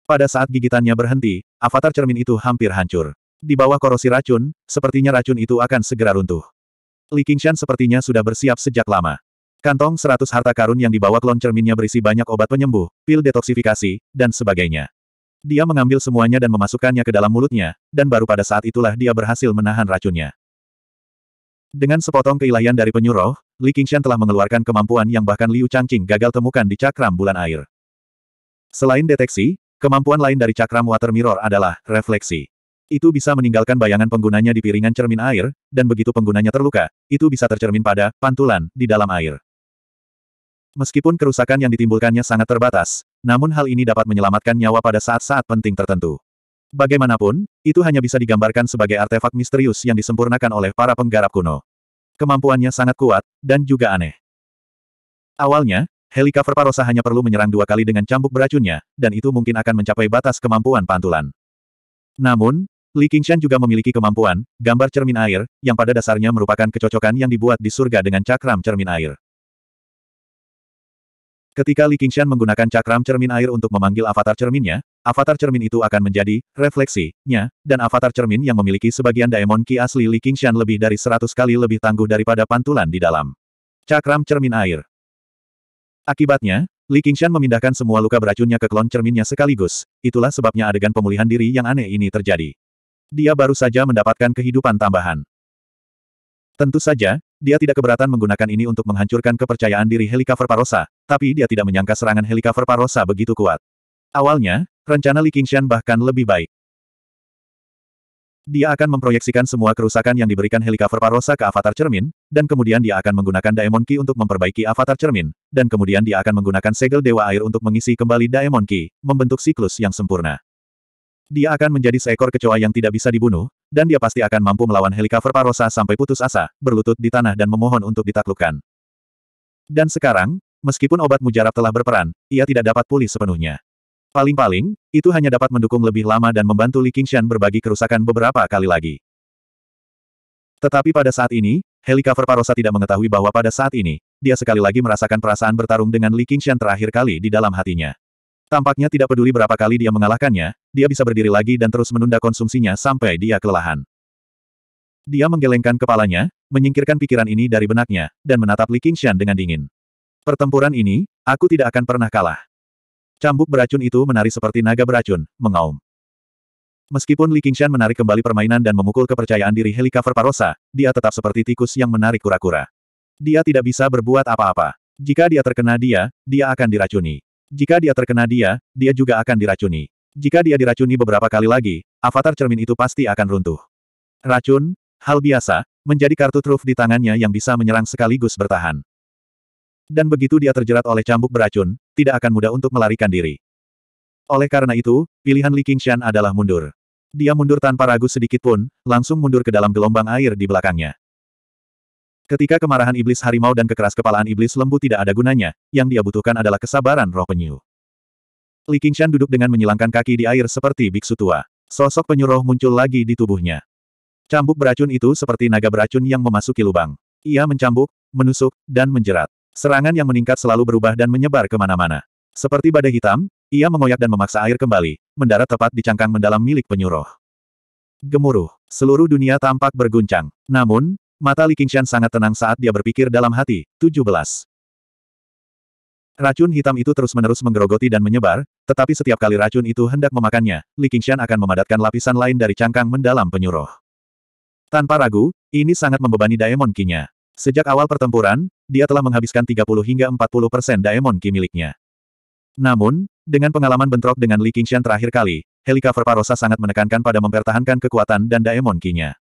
Pada saat gigitannya berhenti, avatar cermin itu hampir hancur. Di bawah korosi racun, sepertinya racun itu akan segera runtuh. Li Qingshan sepertinya sudah bersiap sejak lama. Kantong 100 harta karun yang dibawa klon cerminnya berisi banyak obat penyembuh, pil detoksifikasi, dan sebagainya. Dia mengambil semuanya dan memasukkannya ke dalam mulutnya, dan baru pada saat itulah dia berhasil menahan racunnya. Dengan sepotong keilahian dari penyuruh, Li Qingshan telah mengeluarkan kemampuan yang bahkan Liu Changqing gagal temukan di cakram bulan air. Selain deteksi, kemampuan lain dari cakram water mirror adalah refleksi. Itu bisa meninggalkan bayangan penggunanya di piringan cermin air, dan begitu penggunanya terluka, itu bisa tercermin pada pantulan di dalam air. Meskipun kerusakan yang ditimbulkannya sangat terbatas, namun hal ini dapat menyelamatkan nyawa pada saat-saat penting tertentu. Bagaimanapun, itu hanya bisa digambarkan sebagai artefak misterius yang disempurnakan oleh para penggarap kuno. Kemampuannya sangat kuat, dan juga aneh. Awalnya, Helikopter Parosa hanya perlu menyerang dua kali dengan cambuk beracunnya, dan itu mungkin akan mencapai batas kemampuan pantulan. Namun, Li Qingshan juga memiliki kemampuan, gambar cermin air, yang pada dasarnya merupakan kecocokan yang dibuat di surga dengan cakram cermin air. Ketika Li Qingshan menggunakan cakram cermin air untuk memanggil avatar cerminnya, avatar cermin itu akan menjadi refleksinya, dan avatar cermin yang memiliki sebagian daemon ki asli Li Qingshan lebih dari seratus kali lebih tangguh daripada pantulan di dalam cakram cermin air. Akibatnya, Li Qingshan memindahkan semua luka beracunnya ke klon cerminnya sekaligus, itulah sebabnya adegan pemulihan diri yang aneh ini terjadi. Dia baru saja mendapatkan kehidupan tambahan. Tentu saja, dia tidak keberatan menggunakan ini untuk menghancurkan kepercayaan diri helikopter Parosa, tapi dia tidak menyangka serangan helikopter Parosa begitu kuat. Awalnya, rencana Li Qingshan bahkan lebih baik. Dia akan memproyeksikan semua kerusakan yang diberikan helikopter Parosa ke avatar cermin, dan kemudian dia akan menggunakan Daemon Ki untuk memperbaiki avatar cermin, dan kemudian dia akan menggunakan segel Dewa Air untuk mengisi kembali Daemon Ki, membentuk siklus yang sempurna. Dia akan menjadi seekor kecoa yang tidak bisa dibunuh, dan dia pasti akan mampu melawan helikopter Parosa sampai putus asa, berlutut di tanah dan memohon untuk ditaklukkan. Dan sekarang, Meskipun obat mujarab telah berperan, ia tidak dapat pulih sepenuhnya. Paling-paling, itu hanya dapat mendukung lebih lama dan membantu Li Qingshan berbagi kerusakan beberapa kali lagi. Tetapi pada saat ini, Helikopter Parosa tidak mengetahui bahwa pada saat ini, dia sekali lagi merasakan perasaan bertarung dengan Li Qingshan terakhir kali di dalam hatinya. Tampaknya tidak peduli berapa kali dia mengalahkannya, dia bisa berdiri lagi dan terus menunda konsumsinya sampai dia kelelahan. Dia menggelengkan kepalanya, menyingkirkan pikiran ini dari benaknya, dan menatap Li Qingshan dengan dingin. Pertempuran ini, aku tidak akan pernah kalah. Cambuk beracun itu menari seperti naga beracun, mengaum. Meskipun Li Qingshan menarik kembali permainan dan memukul kepercayaan diri helikopter Parosa, dia tetap seperti tikus yang menarik kura-kura. Dia tidak bisa berbuat apa-apa. Jika dia terkena dia, dia akan diracuni. Jika dia terkena dia, dia juga akan diracuni. Jika dia diracuni beberapa kali lagi, avatar cermin itu pasti akan runtuh. Racun, hal biasa, menjadi kartu truf di tangannya yang bisa menyerang sekaligus bertahan. Dan begitu dia terjerat oleh cambuk beracun, tidak akan mudah untuk melarikan diri. Oleh karena itu, pilihan Li Qingshan adalah mundur. Dia mundur tanpa ragu sedikit pun, langsung mundur ke dalam gelombang air di belakangnya. Ketika kemarahan iblis harimau dan kekeras kepalaan iblis lembu tidak ada gunanya, yang dia butuhkan adalah kesabaran roh penyu. Li Qingshan duduk dengan menyilangkan kaki di air seperti biksu tua. Sosok penyuruh muncul lagi di tubuhnya. Cambuk beracun itu seperti naga beracun yang memasuki lubang. Ia mencambuk, menusuk, dan menjerat. Serangan yang meningkat selalu berubah dan menyebar kemana-mana. Seperti badai hitam, ia mengoyak dan memaksa air kembali, mendarat tepat di cangkang mendalam milik penyuruh. Gemuruh, seluruh dunia tampak berguncang. Namun, mata Li Qingshan sangat tenang saat dia berpikir dalam hati, 17. Racun hitam itu terus-menerus menggerogoti dan menyebar, tetapi setiap kali racun itu hendak memakannya, Li Qingshan akan memadatkan lapisan lain dari cangkang mendalam penyuruh. Tanpa ragu, ini sangat membebani Daemon Kinya. Sejak awal pertempuran, dia telah menghabiskan 30 hingga 40 persen Daemon Ki miliknya. Namun, dengan pengalaman bentrok dengan Li Qingshan terakhir kali, Helicover Parosa sangat menekankan pada mempertahankan kekuatan dan Daemon Ki-nya.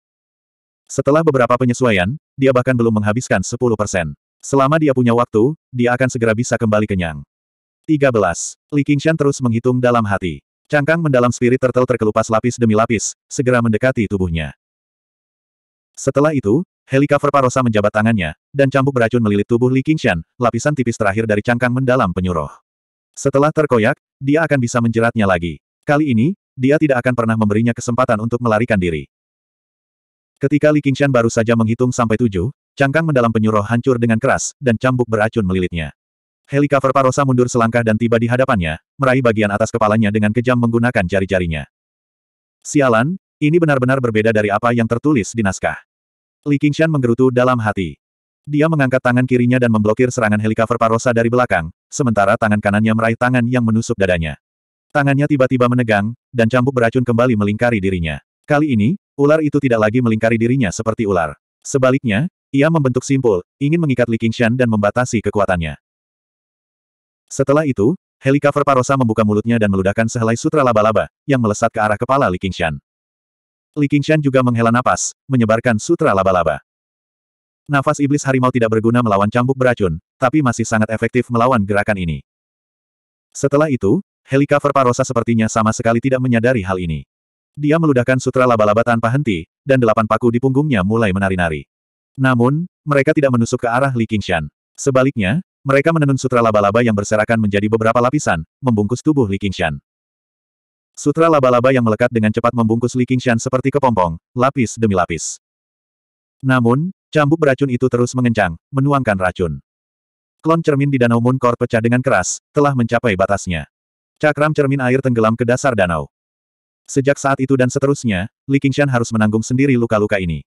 Setelah beberapa penyesuaian, dia bahkan belum menghabiskan 10 persen. Selama dia punya waktu, dia akan segera bisa kembali kenyang. 13. Li Qingshan terus menghitung dalam hati. Cangkang mendalam spirit turtle terkelupas lapis demi lapis, segera mendekati tubuhnya. Setelah itu, Helikover Parosa menjabat tangannya, dan cambuk beracun melilit tubuh Li Qingshan, lapisan tipis terakhir dari cangkang mendalam penyuruh. Setelah terkoyak, dia akan bisa menjeratnya lagi. Kali ini, dia tidak akan pernah memberinya kesempatan untuk melarikan diri. Ketika Li Qingshan baru saja menghitung sampai tujuh, cangkang mendalam penyuruh hancur dengan keras, dan cambuk beracun melilitnya. Helikover Parosa mundur selangkah dan tiba di hadapannya, meraih bagian atas kepalanya dengan kejam menggunakan jari-jarinya. Sialan, ini benar-benar berbeda dari apa yang tertulis di naskah. Li Qingshan menggerutu dalam hati. Dia mengangkat tangan kirinya dan memblokir serangan helikopter Parosa dari belakang, sementara tangan kanannya meraih tangan yang menusuk dadanya. Tangannya tiba-tiba menegang, dan cambuk beracun kembali melingkari dirinya. Kali ini, ular itu tidak lagi melingkari dirinya seperti ular. Sebaliknya, ia membentuk simpul, ingin mengikat Li Qingshan dan membatasi kekuatannya. Setelah itu, helikopter Parosa membuka mulutnya dan meludahkan sehelai sutra laba-laba, yang melesat ke arah kepala Li Qingshan. Li Qingshan juga menghela napas, menyebarkan sutra laba-laba. Nafas iblis harimau tidak berguna melawan cambuk beracun, tapi masih sangat efektif melawan gerakan ini. Setelah itu, Helikopter Parosa sepertinya sama sekali tidak menyadari hal ini. Dia meludahkan sutra laba-laba tanpa henti, dan delapan paku di punggungnya mulai menari-nari. Namun, mereka tidak menusuk ke arah Li Qingshan. Sebaliknya, mereka menenun sutra laba-laba yang berserakan menjadi beberapa lapisan, membungkus tubuh Li Qingshan. Sutra laba-laba yang melekat dengan cepat membungkus Li Qingshan seperti kepompong, lapis demi lapis. Namun, cambuk beracun itu terus mengencang, menuangkan racun. Klon cermin di Danau Moon Core pecah dengan keras, telah mencapai batasnya. Cakram cermin air tenggelam ke dasar danau. Sejak saat itu dan seterusnya, Li Qingshan harus menanggung sendiri luka-luka ini.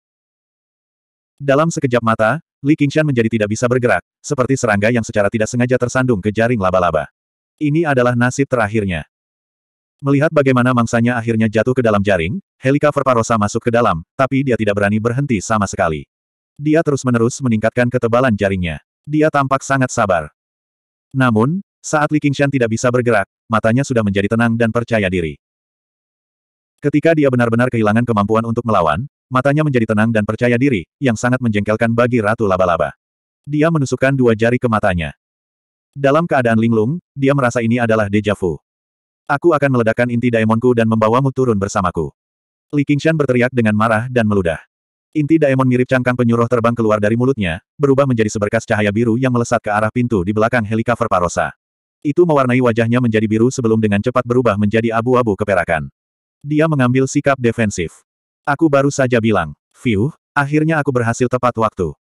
Dalam sekejap mata, Li Qingshan menjadi tidak bisa bergerak, seperti serangga yang secara tidak sengaja tersandung ke jaring laba-laba. Ini adalah nasib terakhirnya. Melihat bagaimana mangsanya akhirnya jatuh ke dalam jaring, Helika Verparosa masuk ke dalam, tapi dia tidak berani berhenti sama sekali. Dia terus-menerus meningkatkan ketebalan jaringnya. Dia tampak sangat sabar. Namun, saat Li Qingshan tidak bisa bergerak, matanya sudah menjadi tenang dan percaya diri. Ketika dia benar-benar kehilangan kemampuan untuk melawan, matanya menjadi tenang dan percaya diri, yang sangat menjengkelkan bagi Ratu Laba-Laba. Dia menusukkan dua jari ke matanya. Dalam keadaan linglung, dia merasa ini adalah deja vu. Aku akan meledakkan inti daemonku dan membawamu turun bersamaku. Li Qingshan berteriak dengan marah dan meludah. Inti daemon mirip cangkang penyuruh terbang keluar dari mulutnya, berubah menjadi seberkas cahaya biru yang melesat ke arah pintu di belakang helikopter Parosa. Itu mewarnai wajahnya menjadi biru sebelum dengan cepat berubah menjadi abu-abu keperakan. Dia mengambil sikap defensif. Aku baru saja bilang, Fiuh, akhirnya aku berhasil tepat waktu.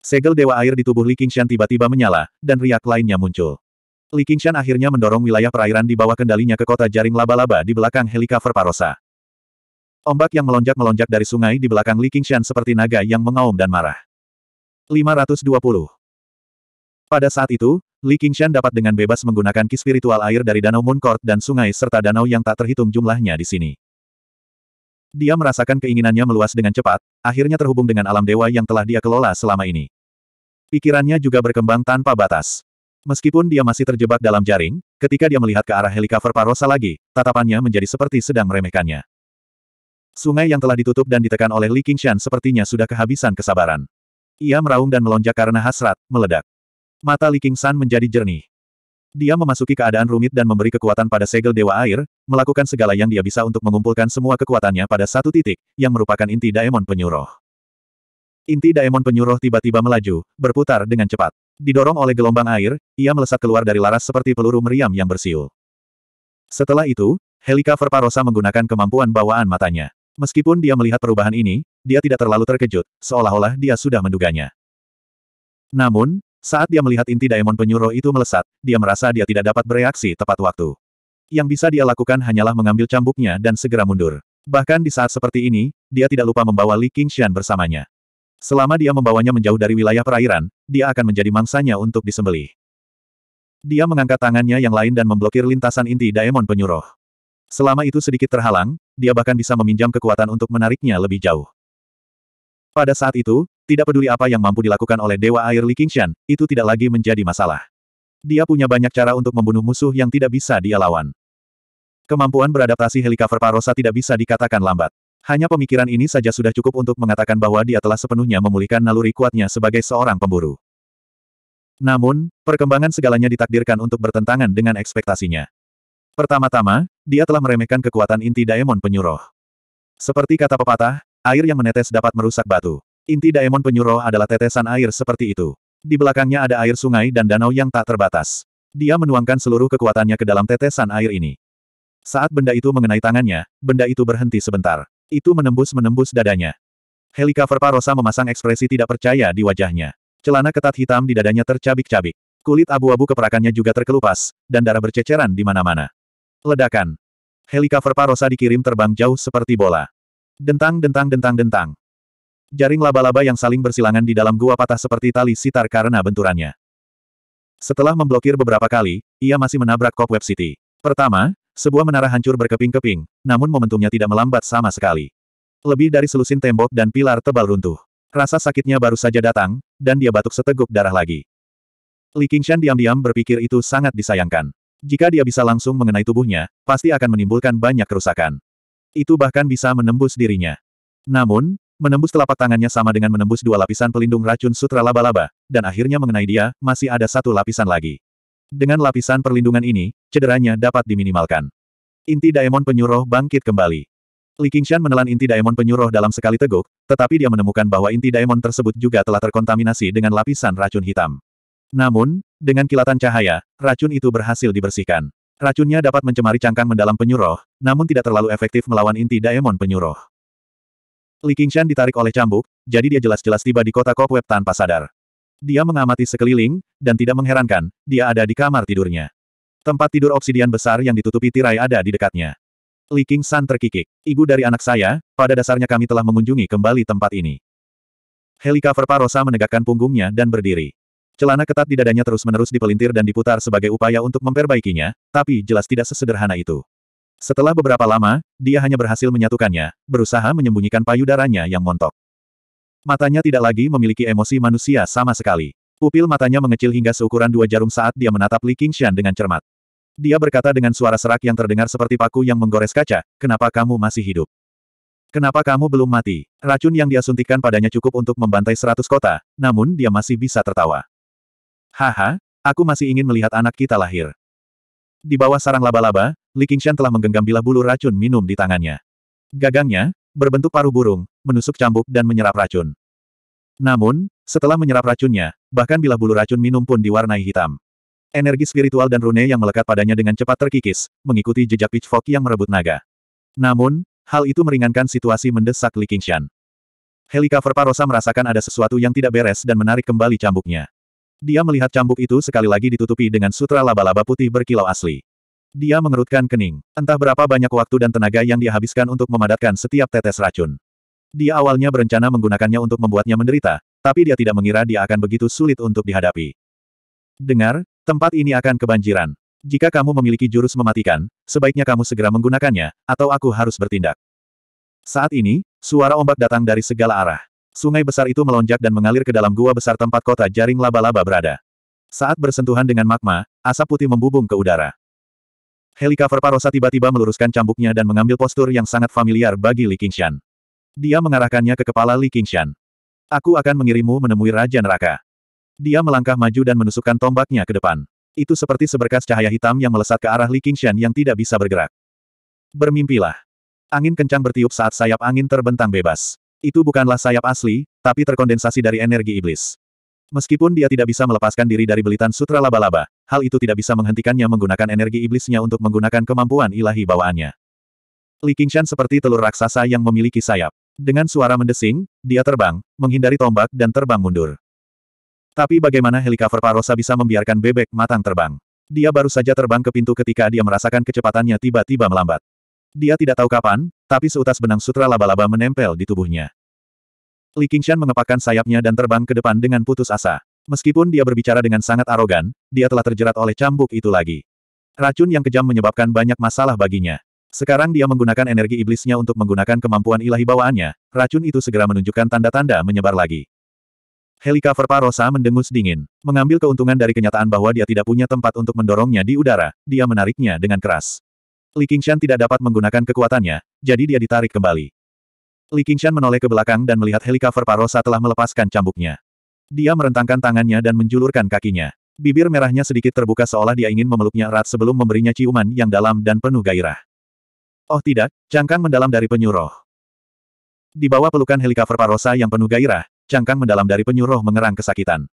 Segel Dewa Air di tubuh Li Qingshan tiba-tiba menyala, dan riak lainnya muncul. Li Qingshan akhirnya mendorong wilayah perairan di bawah kendalinya ke kota jaring laba-laba di belakang helikopter Parosa. Ombak yang melonjak-melonjak dari sungai di belakang Li Qingshan seperti naga yang mengaum dan marah. 520. Pada saat itu, Li Qingshan dapat dengan bebas menggunakan ki spiritual air dari Danau Moon Court dan sungai serta danau yang tak terhitung jumlahnya di sini. Dia merasakan keinginannya meluas dengan cepat, akhirnya terhubung dengan alam dewa yang telah dia kelola selama ini. Pikirannya juga berkembang tanpa batas. Meskipun dia masih terjebak dalam jaring, ketika dia melihat ke arah helikopter Parosa lagi, tatapannya menjadi seperti sedang meremehkannya. Sungai yang telah ditutup dan ditekan oleh Li Qingshan sepertinya sudah kehabisan kesabaran. Ia meraung dan melonjak karena hasrat, meledak. Mata Li Qingshan menjadi jernih. Dia memasuki keadaan rumit dan memberi kekuatan pada segel Dewa Air, melakukan segala yang dia bisa untuk mengumpulkan semua kekuatannya pada satu titik, yang merupakan inti Daemon Penyuruh. Inti Daemon penyuruh tiba-tiba melaju, berputar dengan cepat. Didorong oleh gelombang air, ia melesat keluar dari laras seperti peluru meriam yang bersiul. Setelah itu, Helika Verparosa menggunakan kemampuan bawaan matanya. Meskipun dia melihat perubahan ini, dia tidak terlalu terkejut, seolah-olah dia sudah menduganya. Namun, saat dia melihat inti daemon penyuruh itu melesat, dia merasa dia tidak dapat bereaksi tepat waktu. Yang bisa dia lakukan hanyalah mengambil cambuknya dan segera mundur. Bahkan di saat seperti ini, dia tidak lupa membawa Li Qingshan bersamanya. Selama dia membawanya menjauh dari wilayah perairan, dia akan menjadi mangsanya untuk disembelih. Dia mengangkat tangannya yang lain dan memblokir lintasan inti Daemon penyuruh. Selama itu sedikit terhalang, dia bahkan bisa meminjam kekuatan untuk menariknya lebih jauh. Pada saat itu, tidak peduli apa yang mampu dilakukan oleh Dewa Air Li Qingshan, itu tidak lagi menjadi masalah. Dia punya banyak cara untuk membunuh musuh yang tidak bisa dia lawan. Kemampuan beradaptasi Helikopter Parosa tidak bisa dikatakan lambat. Hanya pemikiran ini saja sudah cukup untuk mengatakan bahwa dia telah sepenuhnya memulihkan naluri kuatnya sebagai seorang pemburu. Namun, perkembangan segalanya ditakdirkan untuk bertentangan dengan ekspektasinya. Pertama-tama, dia telah meremehkan kekuatan inti Daemon penyuruh. Seperti kata pepatah, air yang menetes dapat merusak batu. Inti Daemon penyuruh adalah tetesan air seperti itu. Di belakangnya ada air sungai dan danau yang tak terbatas. Dia menuangkan seluruh kekuatannya ke dalam tetesan air ini. Saat benda itu mengenai tangannya, benda itu berhenti sebentar. Itu menembus-menembus dadanya. Helika Parosa memasang ekspresi tidak percaya di wajahnya. Celana ketat hitam di dadanya tercabik-cabik. Kulit abu-abu keperakannya juga terkelupas, dan darah berceceran di mana-mana. Ledakan. Helika Parosa dikirim terbang jauh seperti bola. Dentang-dentang-dentang-dentang. Jaring laba-laba yang saling bersilangan di dalam gua patah seperti tali sitar karena benturannya. Setelah memblokir beberapa kali, ia masih menabrak Cobweb City. Pertama, sebuah menara hancur berkeping-keping, namun momentumnya tidak melambat sama sekali. Lebih dari selusin tembok dan pilar tebal runtuh. Rasa sakitnya baru saja datang, dan dia batuk seteguk darah lagi. Li Qingshan diam-diam berpikir itu sangat disayangkan. Jika dia bisa langsung mengenai tubuhnya, pasti akan menimbulkan banyak kerusakan. Itu bahkan bisa menembus dirinya. Namun, menembus telapak tangannya sama dengan menembus dua lapisan pelindung racun sutra laba-laba, dan akhirnya mengenai dia, masih ada satu lapisan lagi. Dengan lapisan perlindungan ini, cederanya dapat diminimalkan. Inti Daemon Penyuruh bangkit kembali. Li Qingshan menelan inti Daemon Penyuruh dalam sekali teguk, tetapi dia menemukan bahwa inti Daemon tersebut juga telah terkontaminasi dengan lapisan racun hitam. Namun, dengan kilatan cahaya, racun itu berhasil dibersihkan. Racunnya dapat mencemari cangkang mendalam penyuruh, namun tidak terlalu efektif melawan inti Daemon penyuruh. Li Qingshan ditarik oleh cambuk, jadi dia jelas-jelas tiba di kota Cobweb tanpa sadar. Dia mengamati sekeliling, dan tidak mengherankan, dia ada di kamar tidurnya. Tempat tidur obsidian besar yang ditutupi tirai ada di dekatnya. Li King San terkikik. Ibu dari anak saya, pada dasarnya kami telah mengunjungi kembali tempat ini. Helika Parosa menegakkan punggungnya dan berdiri. Celana ketat di dadanya terus-menerus dipelintir dan diputar sebagai upaya untuk memperbaikinya, tapi jelas tidak sesederhana itu. Setelah beberapa lama, dia hanya berhasil menyatukannya, berusaha menyembunyikan payudaranya yang montok. Matanya tidak lagi memiliki emosi manusia sama sekali. Pupil matanya mengecil hingga seukuran dua jarum saat dia menatap Li Qingshan dengan cermat. Dia berkata dengan suara serak yang terdengar seperti paku yang menggores kaca, kenapa kamu masih hidup? Kenapa kamu belum mati? Racun yang dia suntikan padanya cukup untuk membantai seratus kota, namun dia masih bisa tertawa. Haha, aku masih ingin melihat anak kita lahir. Di bawah sarang laba-laba, Li Qingshan telah menggenggam bilah bulu racun minum di tangannya. Gagangnya, berbentuk paruh burung, menusuk cambuk dan menyerap racun. Namun, setelah menyerap racunnya, bahkan bila bulu racun minum pun diwarnai hitam. Energi spiritual dan rune yang melekat padanya dengan cepat terkikis, mengikuti jejak pitchfork yang merebut naga. Namun, hal itu meringankan situasi mendesak Li Qingshan. Helikaver Parosa merasakan ada sesuatu yang tidak beres dan menarik kembali cambuknya. Dia melihat cambuk itu sekali lagi ditutupi dengan sutra laba-laba putih berkilau asli. Dia mengerutkan kening. Entah berapa banyak waktu dan tenaga yang dia habiskan untuk memadatkan setiap tetes racun. Dia awalnya berencana menggunakannya untuk membuatnya menderita, tapi dia tidak mengira dia akan begitu sulit untuk dihadapi. Dengar, tempat ini akan kebanjiran. Jika kamu memiliki jurus mematikan, sebaiknya kamu segera menggunakannya, atau aku harus bertindak. Saat ini, suara ombak datang dari segala arah. Sungai besar itu melonjak dan mengalir ke dalam gua besar tempat kota jaring laba-laba berada. Saat bersentuhan dengan magma, asap putih membubung ke udara. Helikopter Parosa tiba-tiba meluruskan cambuknya dan mengambil postur yang sangat familiar bagi Li Qingshan. Dia mengarahkannya ke kepala Li Qingshan. Aku akan mengirimmu menemui Raja Neraka. Dia melangkah maju dan menusukkan tombaknya ke depan. Itu seperti seberkas cahaya hitam yang melesat ke arah Li Qingshan yang tidak bisa bergerak. Bermimpilah. Angin kencang bertiup saat sayap angin terbentang bebas. Itu bukanlah sayap asli, tapi terkondensasi dari energi iblis. Meskipun dia tidak bisa melepaskan diri dari belitan sutra laba-laba, hal itu tidak bisa menghentikannya menggunakan energi iblisnya untuk menggunakan kemampuan ilahi bawaannya. Li Qingshan seperti telur raksasa yang memiliki sayap. Dengan suara mendesing, dia terbang, menghindari tombak dan terbang mundur. Tapi bagaimana Helikopter Parosa bisa membiarkan bebek matang terbang? Dia baru saja terbang ke pintu ketika dia merasakan kecepatannya tiba-tiba melambat. Dia tidak tahu kapan, tapi seutas benang sutra laba-laba menempel di tubuhnya. Li Qingshan mengepakkan sayapnya dan terbang ke depan dengan putus asa. Meskipun dia berbicara dengan sangat arogan, dia telah terjerat oleh cambuk itu lagi. Racun yang kejam menyebabkan banyak masalah baginya. Sekarang dia menggunakan energi iblisnya untuk menggunakan kemampuan ilahi bawaannya, racun itu segera menunjukkan tanda-tanda menyebar lagi. Helikopter Parosa mendengus dingin. Mengambil keuntungan dari kenyataan bahwa dia tidak punya tempat untuk mendorongnya di udara, dia menariknya dengan keras. Li Qingshan tidak dapat menggunakan kekuatannya, jadi dia ditarik kembali. Li Qingshan menoleh ke belakang dan melihat helikopter Parosa telah melepaskan cambuknya. Dia merentangkan tangannya dan menjulurkan kakinya. Bibir merahnya sedikit terbuka seolah dia ingin memeluknya erat sebelum memberinya ciuman yang dalam dan penuh gairah. Oh tidak, cangkang mendalam dari penyuruh. Di bawah pelukan helikopter Parosa yang penuh gairah, cangkang mendalam dari penyuruh mengerang kesakitan.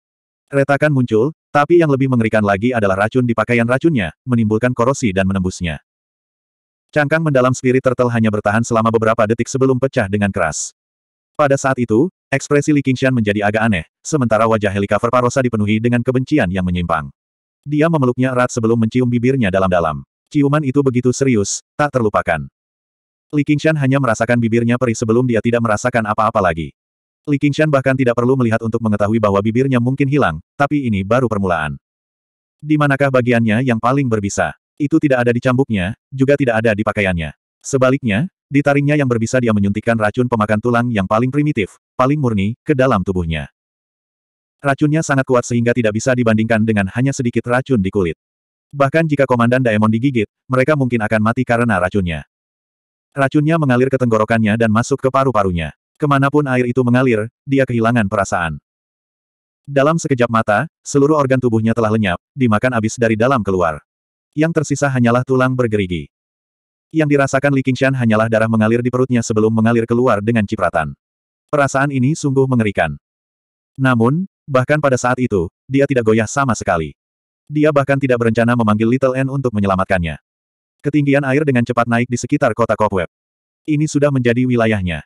Retakan muncul, tapi yang lebih mengerikan lagi adalah racun di pakaian racunnya, menimbulkan korosi dan menembusnya. Cangkang mendalam spirit turtle hanya bertahan selama beberapa detik sebelum pecah dengan keras. Pada saat itu, ekspresi Li Qingshan menjadi agak aneh, sementara wajah helikopter Parosa dipenuhi dengan kebencian yang menyimpang. Dia memeluknya erat sebelum mencium bibirnya dalam-dalam. Ciuman itu begitu serius, tak terlupakan. Li Qingshan hanya merasakan bibirnya perih sebelum dia tidak merasakan apa-apa lagi. Li Qingshan bahkan tidak perlu melihat untuk mengetahui bahwa bibirnya mungkin hilang, tapi ini baru permulaan. Di manakah bagiannya yang paling berbisa? Itu tidak ada di cambuknya, juga tidak ada di pakaiannya. Sebaliknya, di taringnya yang berbisa dia menyuntikkan racun pemakan tulang yang paling primitif, paling murni, ke dalam tubuhnya. Racunnya sangat kuat sehingga tidak bisa dibandingkan dengan hanya sedikit racun di kulit. Bahkan jika Komandan Daemon digigit, mereka mungkin akan mati karena racunnya. Racunnya mengalir ke tenggorokannya dan masuk ke paru-parunya. Kemanapun air itu mengalir, dia kehilangan perasaan. Dalam sekejap mata, seluruh organ tubuhnya telah lenyap, dimakan habis dari dalam keluar yang tersisa hanyalah tulang bergerigi. Yang dirasakan Li Qingshan hanyalah darah mengalir di perutnya sebelum mengalir keluar dengan cipratan. Perasaan ini sungguh mengerikan. Namun, bahkan pada saat itu, dia tidak goyah sama sekali. Dia bahkan tidak berencana memanggil Little N untuk menyelamatkannya. Ketinggian air dengan cepat naik di sekitar kota Kopweb. Ini sudah menjadi wilayahnya.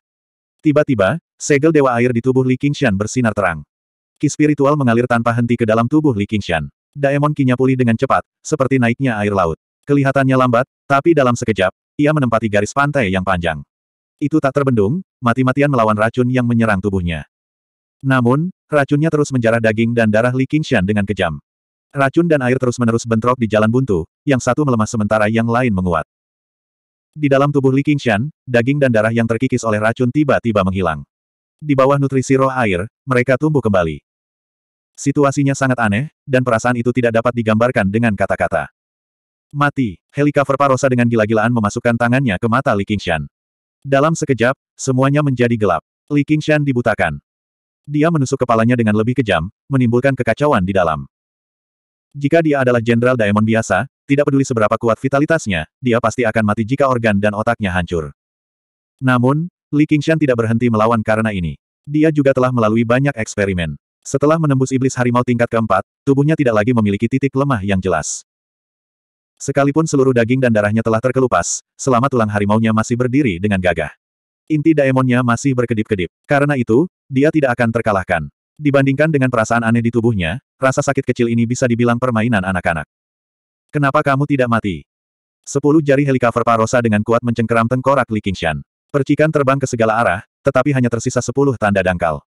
Tiba-tiba, segel dewa air di tubuh Li Qingshan bersinar terang. Ki spiritual mengalir tanpa henti ke dalam tubuh Li Qingshan. Daemon kinya pulih dengan cepat, seperti naiknya air laut. Kelihatannya lambat, tapi dalam sekejap, ia menempati garis pantai yang panjang. Itu tak terbendung, mati-matian melawan racun yang menyerang tubuhnya. Namun, racunnya terus menjarah daging dan darah Li Qingshan dengan kejam. Racun dan air terus-menerus bentrok di jalan buntu, yang satu melemah sementara yang lain menguat. Di dalam tubuh Li Qingshan, daging dan darah yang terkikis oleh racun tiba-tiba menghilang. Di bawah nutrisi roh air, mereka tumbuh kembali. Situasinya sangat aneh, dan perasaan itu tidak dapat digambarkan dengan kata-kata. Mati, Helikover Parosa dengan gila-gilaan memasukkan tangannya ke mata Li Qingshan. Dalam sekejap, semuanya menjadi gelap. Li Qingshan dibutakan. Dia menusuk kepalanya dengan lebih kejam, menimbulkan kekacauan di dalam. Jika dia adalah Jenderal Daemon biasa, tidak peduli seberapa kuat vitalitasnya, dia pasti akan mati jika organ dan otaknya hancur. Namun, Li Qingshan tidak berhenti melawan karena ini. Dia juga telah melalui banyak eksperimen. Setelah menembus iblis harimau tingkat keempat, tubuhnya tidak lagi memiliki titik lemah yang jelas. Sekalipun seluruh daging dan darahnya telah terkelupas, selama tulang harimaunya masih berdiri dengan gagah. Inti daemonnya masih berkedip-kedip. Karena itu, dia tidak akan terkalahkan. Dibandingkan dengan perasaan aneh di tubuhnya, rasa sakit kecil ini bisa dibilang permainan anak-anak. Kenapa kamu tidak mati? Sepuluh jari helikopter parosa dengan kuat mencengkeram tengkorak Li Qingshan. Percikan terbang ke segala arah, tetapi hanya tersisa sepuluh tanda dangkal.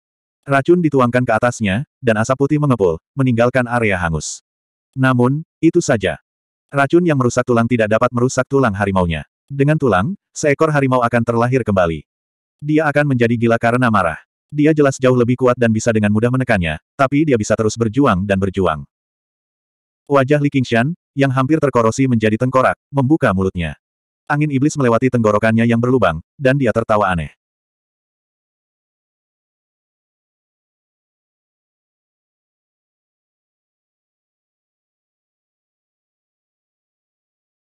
Racun dituangkan ke atasnya, dan asap putih mengepul, meninggalkan area hangus. Namun, itu saja. Racun yang merusak tulang tidak dapat merusak tulang harimaunya. Dengan tulang, seekor harimau akan terlahir kembali. Dia akan menjadi gila karena marah. Dia jelas jauh lebih kuat dan bisa dengan mudah menekannya, tapi dia bisa terus berjuang dan berjuang. Wajah Li Qingshan, yang hampir terkorosi menjadi tengkorak, membuka mulutnya. Angin iblis melewati tenggorokannya yang berlubang, dan dia tertawa aneh.